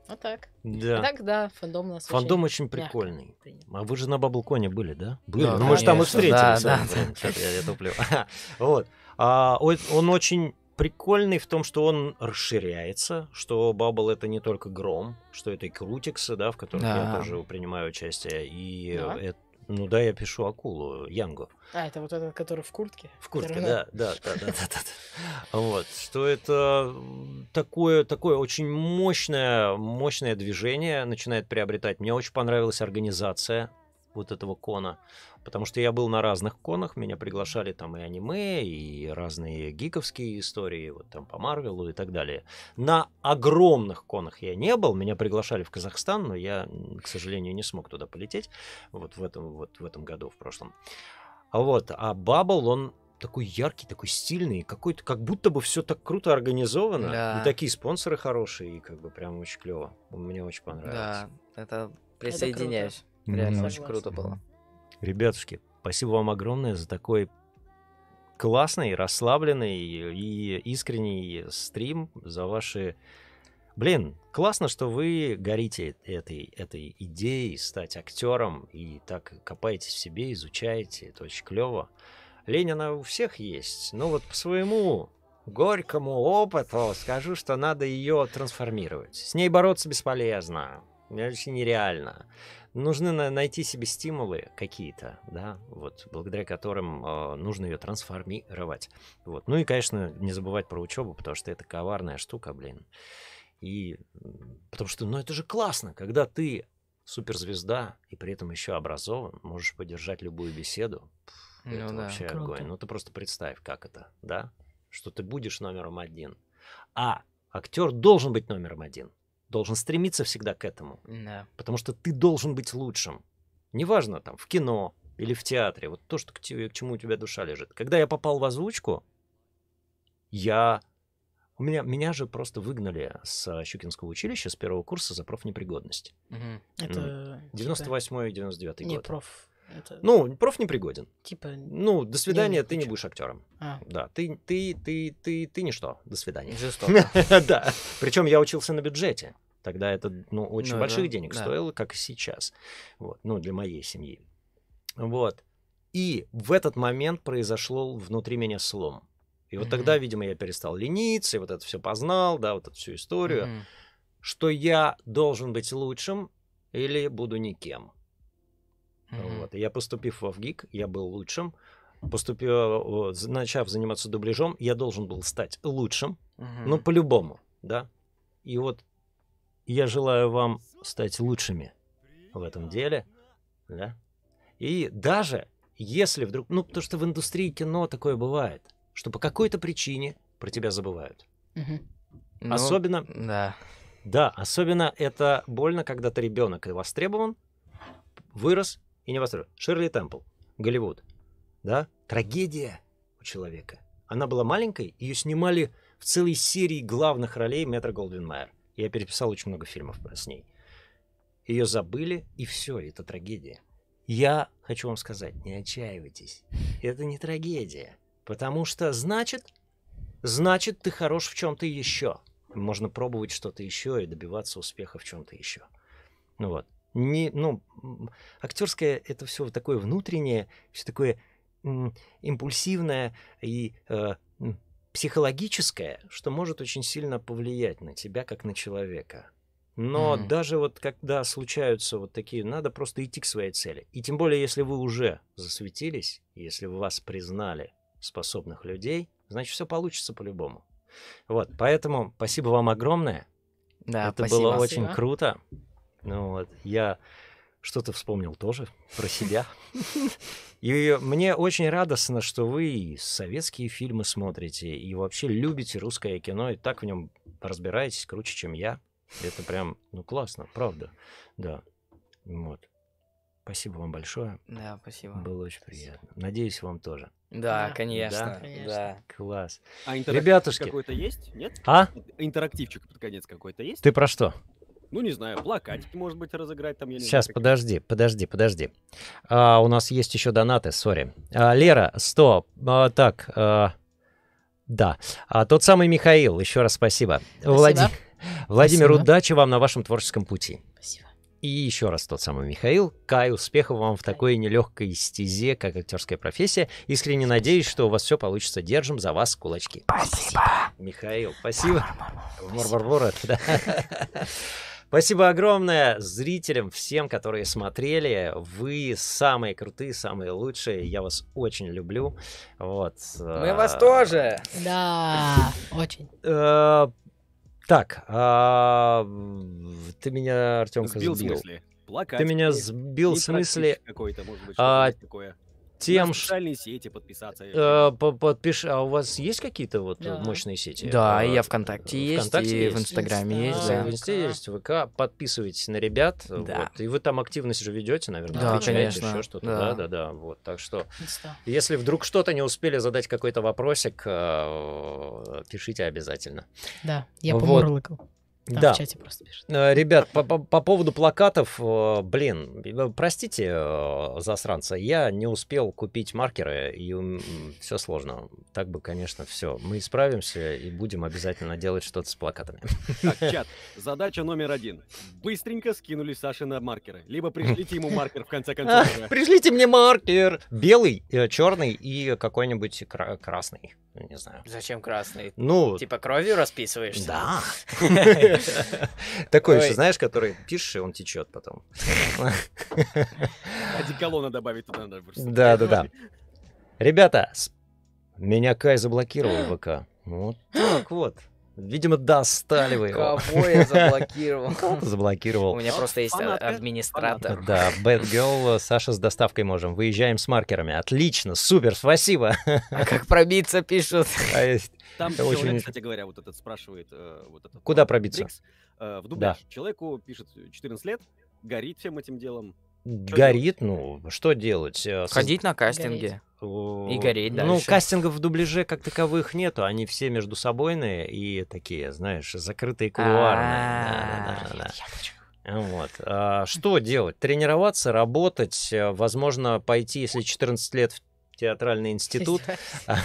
Вот так. Да. А так, да, фандом у нас Фандом очень, очень прикольный. Принят. А вы же на Баблконе были, да? Были. Да, ну, мы же там и встретились. Да, да, да. Я туплю. Вот. А Он очень прикольный в том, что он расширяется, что Bubble это не только гром, что это и крутиксы, да, в которых да. я тоже принимаю участие, и да. это ну да, я пишу акулу, Янгу. А, это вот этот, который в куртке? В куртке, да, да, да, да, да, да. Вот, что это такое, такое очень мощное, мощное движение начинает приобретать. Мне очень понравилась организация вот этого кона. Потому что я был на разных конах, меня приглашали там и аниме, и разные гиковские истории, вот там по Марвелу и так далее. На огромных конах я не был, меня приглашали в Казахстан, но я, к сожалению, не смог туда полететь, вот в этом, вот в этом году, в прошлом. А вот, а Бабл, он такой яркий, такой стильный, какой-то, как будто бы все так круто организовано. Да. И такие спонсоры хорошие, и как бы прям очень клево. Мне очень понравилось. Да, это присоединяюсь. Это круто. Реально mm-hmm. очень круто было. Ребятушки, спасибо вам огромное за такой классный, расслабленный и искренний стрим, за ваши... Блин, классно, что вы горите этой, этой идеей стать актером и так копаетесь в себе, изучаете. Это очень клево. Лень, она у всех есть. Но вот по своему горькому опыту скажу, что надо ее трансформировать. С ней бороться бесполезно мне вообще нереально. Нужно на- найти себе стимулы какие-то, да, вот, благодаря которым э, нужно ее трансформировать. Вот. Ну и, конечно, не забывать про учебу, потому что это коварная штука, блин. И потому что, ну это же классно, когда ты суперзвезда и при этом еще образован, можешь поддержать любую беседу. Ну, это да, вообще круто. огонь. Ну ты просто представь, как это, да? Что ты будешь номером один. А актер должен быть номером один должен стремиться всегда к этому. Да. Потому что ты должен быть лучшим. Неважно, там, в кино или в театре. Вот то, что к, тебе, к чему у тебя душа лежит. Когда я попал в озвучку, я... У меня, меня же просто выгнали с Щукинского училища с первого курса за профнепригодность. Угу. Это... 98-99 год. Не проф это... Ну, пригоден. Типа. Ну, до свидания, ты не будешь актером. А. Да, ты, ты, ты, ты, ты ничто. До свидания. Да. Причем я учился на бюджете. Тогда это, ну, очень ну, больших да, денег да. стоило, как и сейчас. Вот, ну, для моей семьи. Вот. И в этот момент произошло внутри меня слом. И вот mm-hmm. тогда, видимо, я перестал лениться, и вот это все познал, да, вот эту всю историю, mm-hmm. что я должен быть лучшим или буду никем. Mm-hmm. Вот. И я поступив в ВГИК, я был лучшим. Поступив, начав заниматься дубляжом, я должен был стать лучшим, mm-hmm. ну, по-любому, да. И вот я желаю вам стать лучшими в этом деле, да. И даже если вдруг, ну, потому что в индустрии кино такое бывает, что по какой-то причине про тебя забывают. Mm-hmm. Ну, особенно... Да. Да, особенно это больно, когда ты ребенок и востребован, вырос, и не вас вру. Ширли Темпл. Голливуд. Да? Трагедия у человека. Она была маленькой, ее снимали в целой серии главных ролей Метра Голдвин Я переписал очень много фильмов с ней. Ее забыли, и все, это трагедия. Я хочу вам сказать, не отчаивайтесь. Это не трагедия. Потому что значит, значит, ты хорош в чем-то еще. Можно пробовать что-то еще и добиваться успеха в чем-то еще. Ну вот не, ну, актерское это все такое внутреннее, все такое импульсивное и э, психологическое, что может очень сильно повлиять на тебя как на человека. Но mm. даже вот когда случаются вот такие, надо просто идти к своей цели. И тем более, если вы уже засветились, если вы вас признали способных людей, значит все получится по-любому. Вот, поэтому спасибо вам огромное. Да, Это спасибо. было очень спасибо. круто. Ну, вот. Я что-то вспомнил тоже про себя. И мне очень радостно, что вы советские фильмы смотрите и вообще любите русское кино, и так в нем разбираетесь круче, чем я. Это прям, ну, классно, правда. Да. Вот. Спасибо вам большое. Да, спасибо. Было очень приятно. Надеюсь, вам тоже. Да, да. конечно. Да? конечно. Да. Класс. А интерактивчик Ребятушки. какой-то есть? Нет? А? Интерактивчик под конец какой-то есть? Ты про что? Ну, не знаю, плакатики, может быть, разыграть там. Я не Сейчас, знаю, подожди, подожди, подожди. А, у нас есть еще донаты, сори. А, Лера, 100. А, так, а, да. А, тот самый Михаил, еще раз спасибо. спасибо. Влади... Владимир, удачи вам на вашем творческом пути. Спасибо. И еще раз тот самый Михаил. Кай, успехов вам в такой нелегкой стезе, как актерская профессия. Искренне спасибо. надеюсь, что у вас все получится. Держим за вас кулачки. Спасибо. Михаил, спасибо. Вор-вор-вор. Спасибо огромное зрителям, всем, которые смотрели. Вы самые крутые, самые лучшие. Я вас очень люблю. Вот. Мы э, вас тоже. Да, очень. Э, так, а, ты меня, Артемка, сбил. Сбил Плакат. Ты меня сбил в смысле... Какой-то, может быть, а, такое тем, что... социальные сети подписаться. Э, подпиш... А у вас есть какие-то вот да. мощные сети? Да, а, я ВКонтакте э, есть, ВКонтакте и есть. в Инстаграме Инста, есть. Да. В Инсте есть, ВК. Подписывайтесь на ребят. Да. Вот, и вы там активность же ведете, наверное. Да, конечно. Еще что-то. Да. да, да, да. Вот, так что, Инста. если вдруг что-то не успели задать какой-то вопросик, э, пишите обязательно. Да, я помурлыкал. Там да. в чате просто пишет. Э, ребят, по, по, по поводу плакатов, э, блин, ну, простите, э, засранца, я не успел купить маркеры, и все сложно. Так бы, конечно, все. Мы исправимся и будем обязательно делать что-то с плакатами. Так, чат, задача номер один. Быстренько скинули Саши на маркеры. Либо пришлите ему маркер, в конце концов. А, пришлите мне маркер! Белый, черный и какой-нибудь красный. Ну, не знаю. Зачем красный? Ну... Типа кровью расписываешься? Да. Такой еще, знаешь, который пишешь, и он течет потом. Одеколона добавить туда надо. Да, да, да. Ребята, меня Кай заблокировал в ВК. Вот так вот. Видимо, достали вы его. Кого я заблокировал? Кого заблокировал? У меня просто есть а, администратор. Да, Bad Girl, э, Саша с доставкой можем. Выезжаем с маркерами. Отлично, супер, спасибо. А как пробиться, пишут. А Там человек, кстати говоря, вот этот спрашивает... Э, Куда пробиться? Э, в дубль Человеку пишет 14 лет, горит всем этим делом, горит, ну, что делать? Э, Ходить на кастинги. И гореть ну, дальше. Ну, кастингов в дубляже как таковых нету, они все между собойные и такие, знаешь, закрытые кулуарные. А, вот. А, что делать? Тренироваться, работать, э, возможно, пойти, если 14 лет в театральный институт,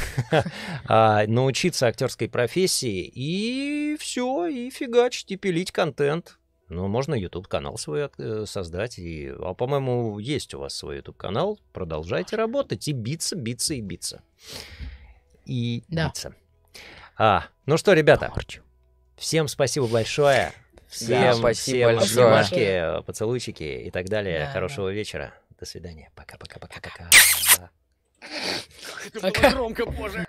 а, научиться актерской профессии и все, и фигачить, и пилить контент. Ну, можно YouTube-канал свой э, создать. И... А, по-моему, есть у вас свой YouTube-канал. Продолжайте работать и биться, биться и биться. И да. биться. А, ну что, ребята, Поморчу. всем спасибо большое. Всем, да, спасибо всем большое. обнимашки, поцелуйчики и так далее. Да, Хорошего да. вечера. До свидания. Пока-пока-пока-пока. Как это было громко, боже!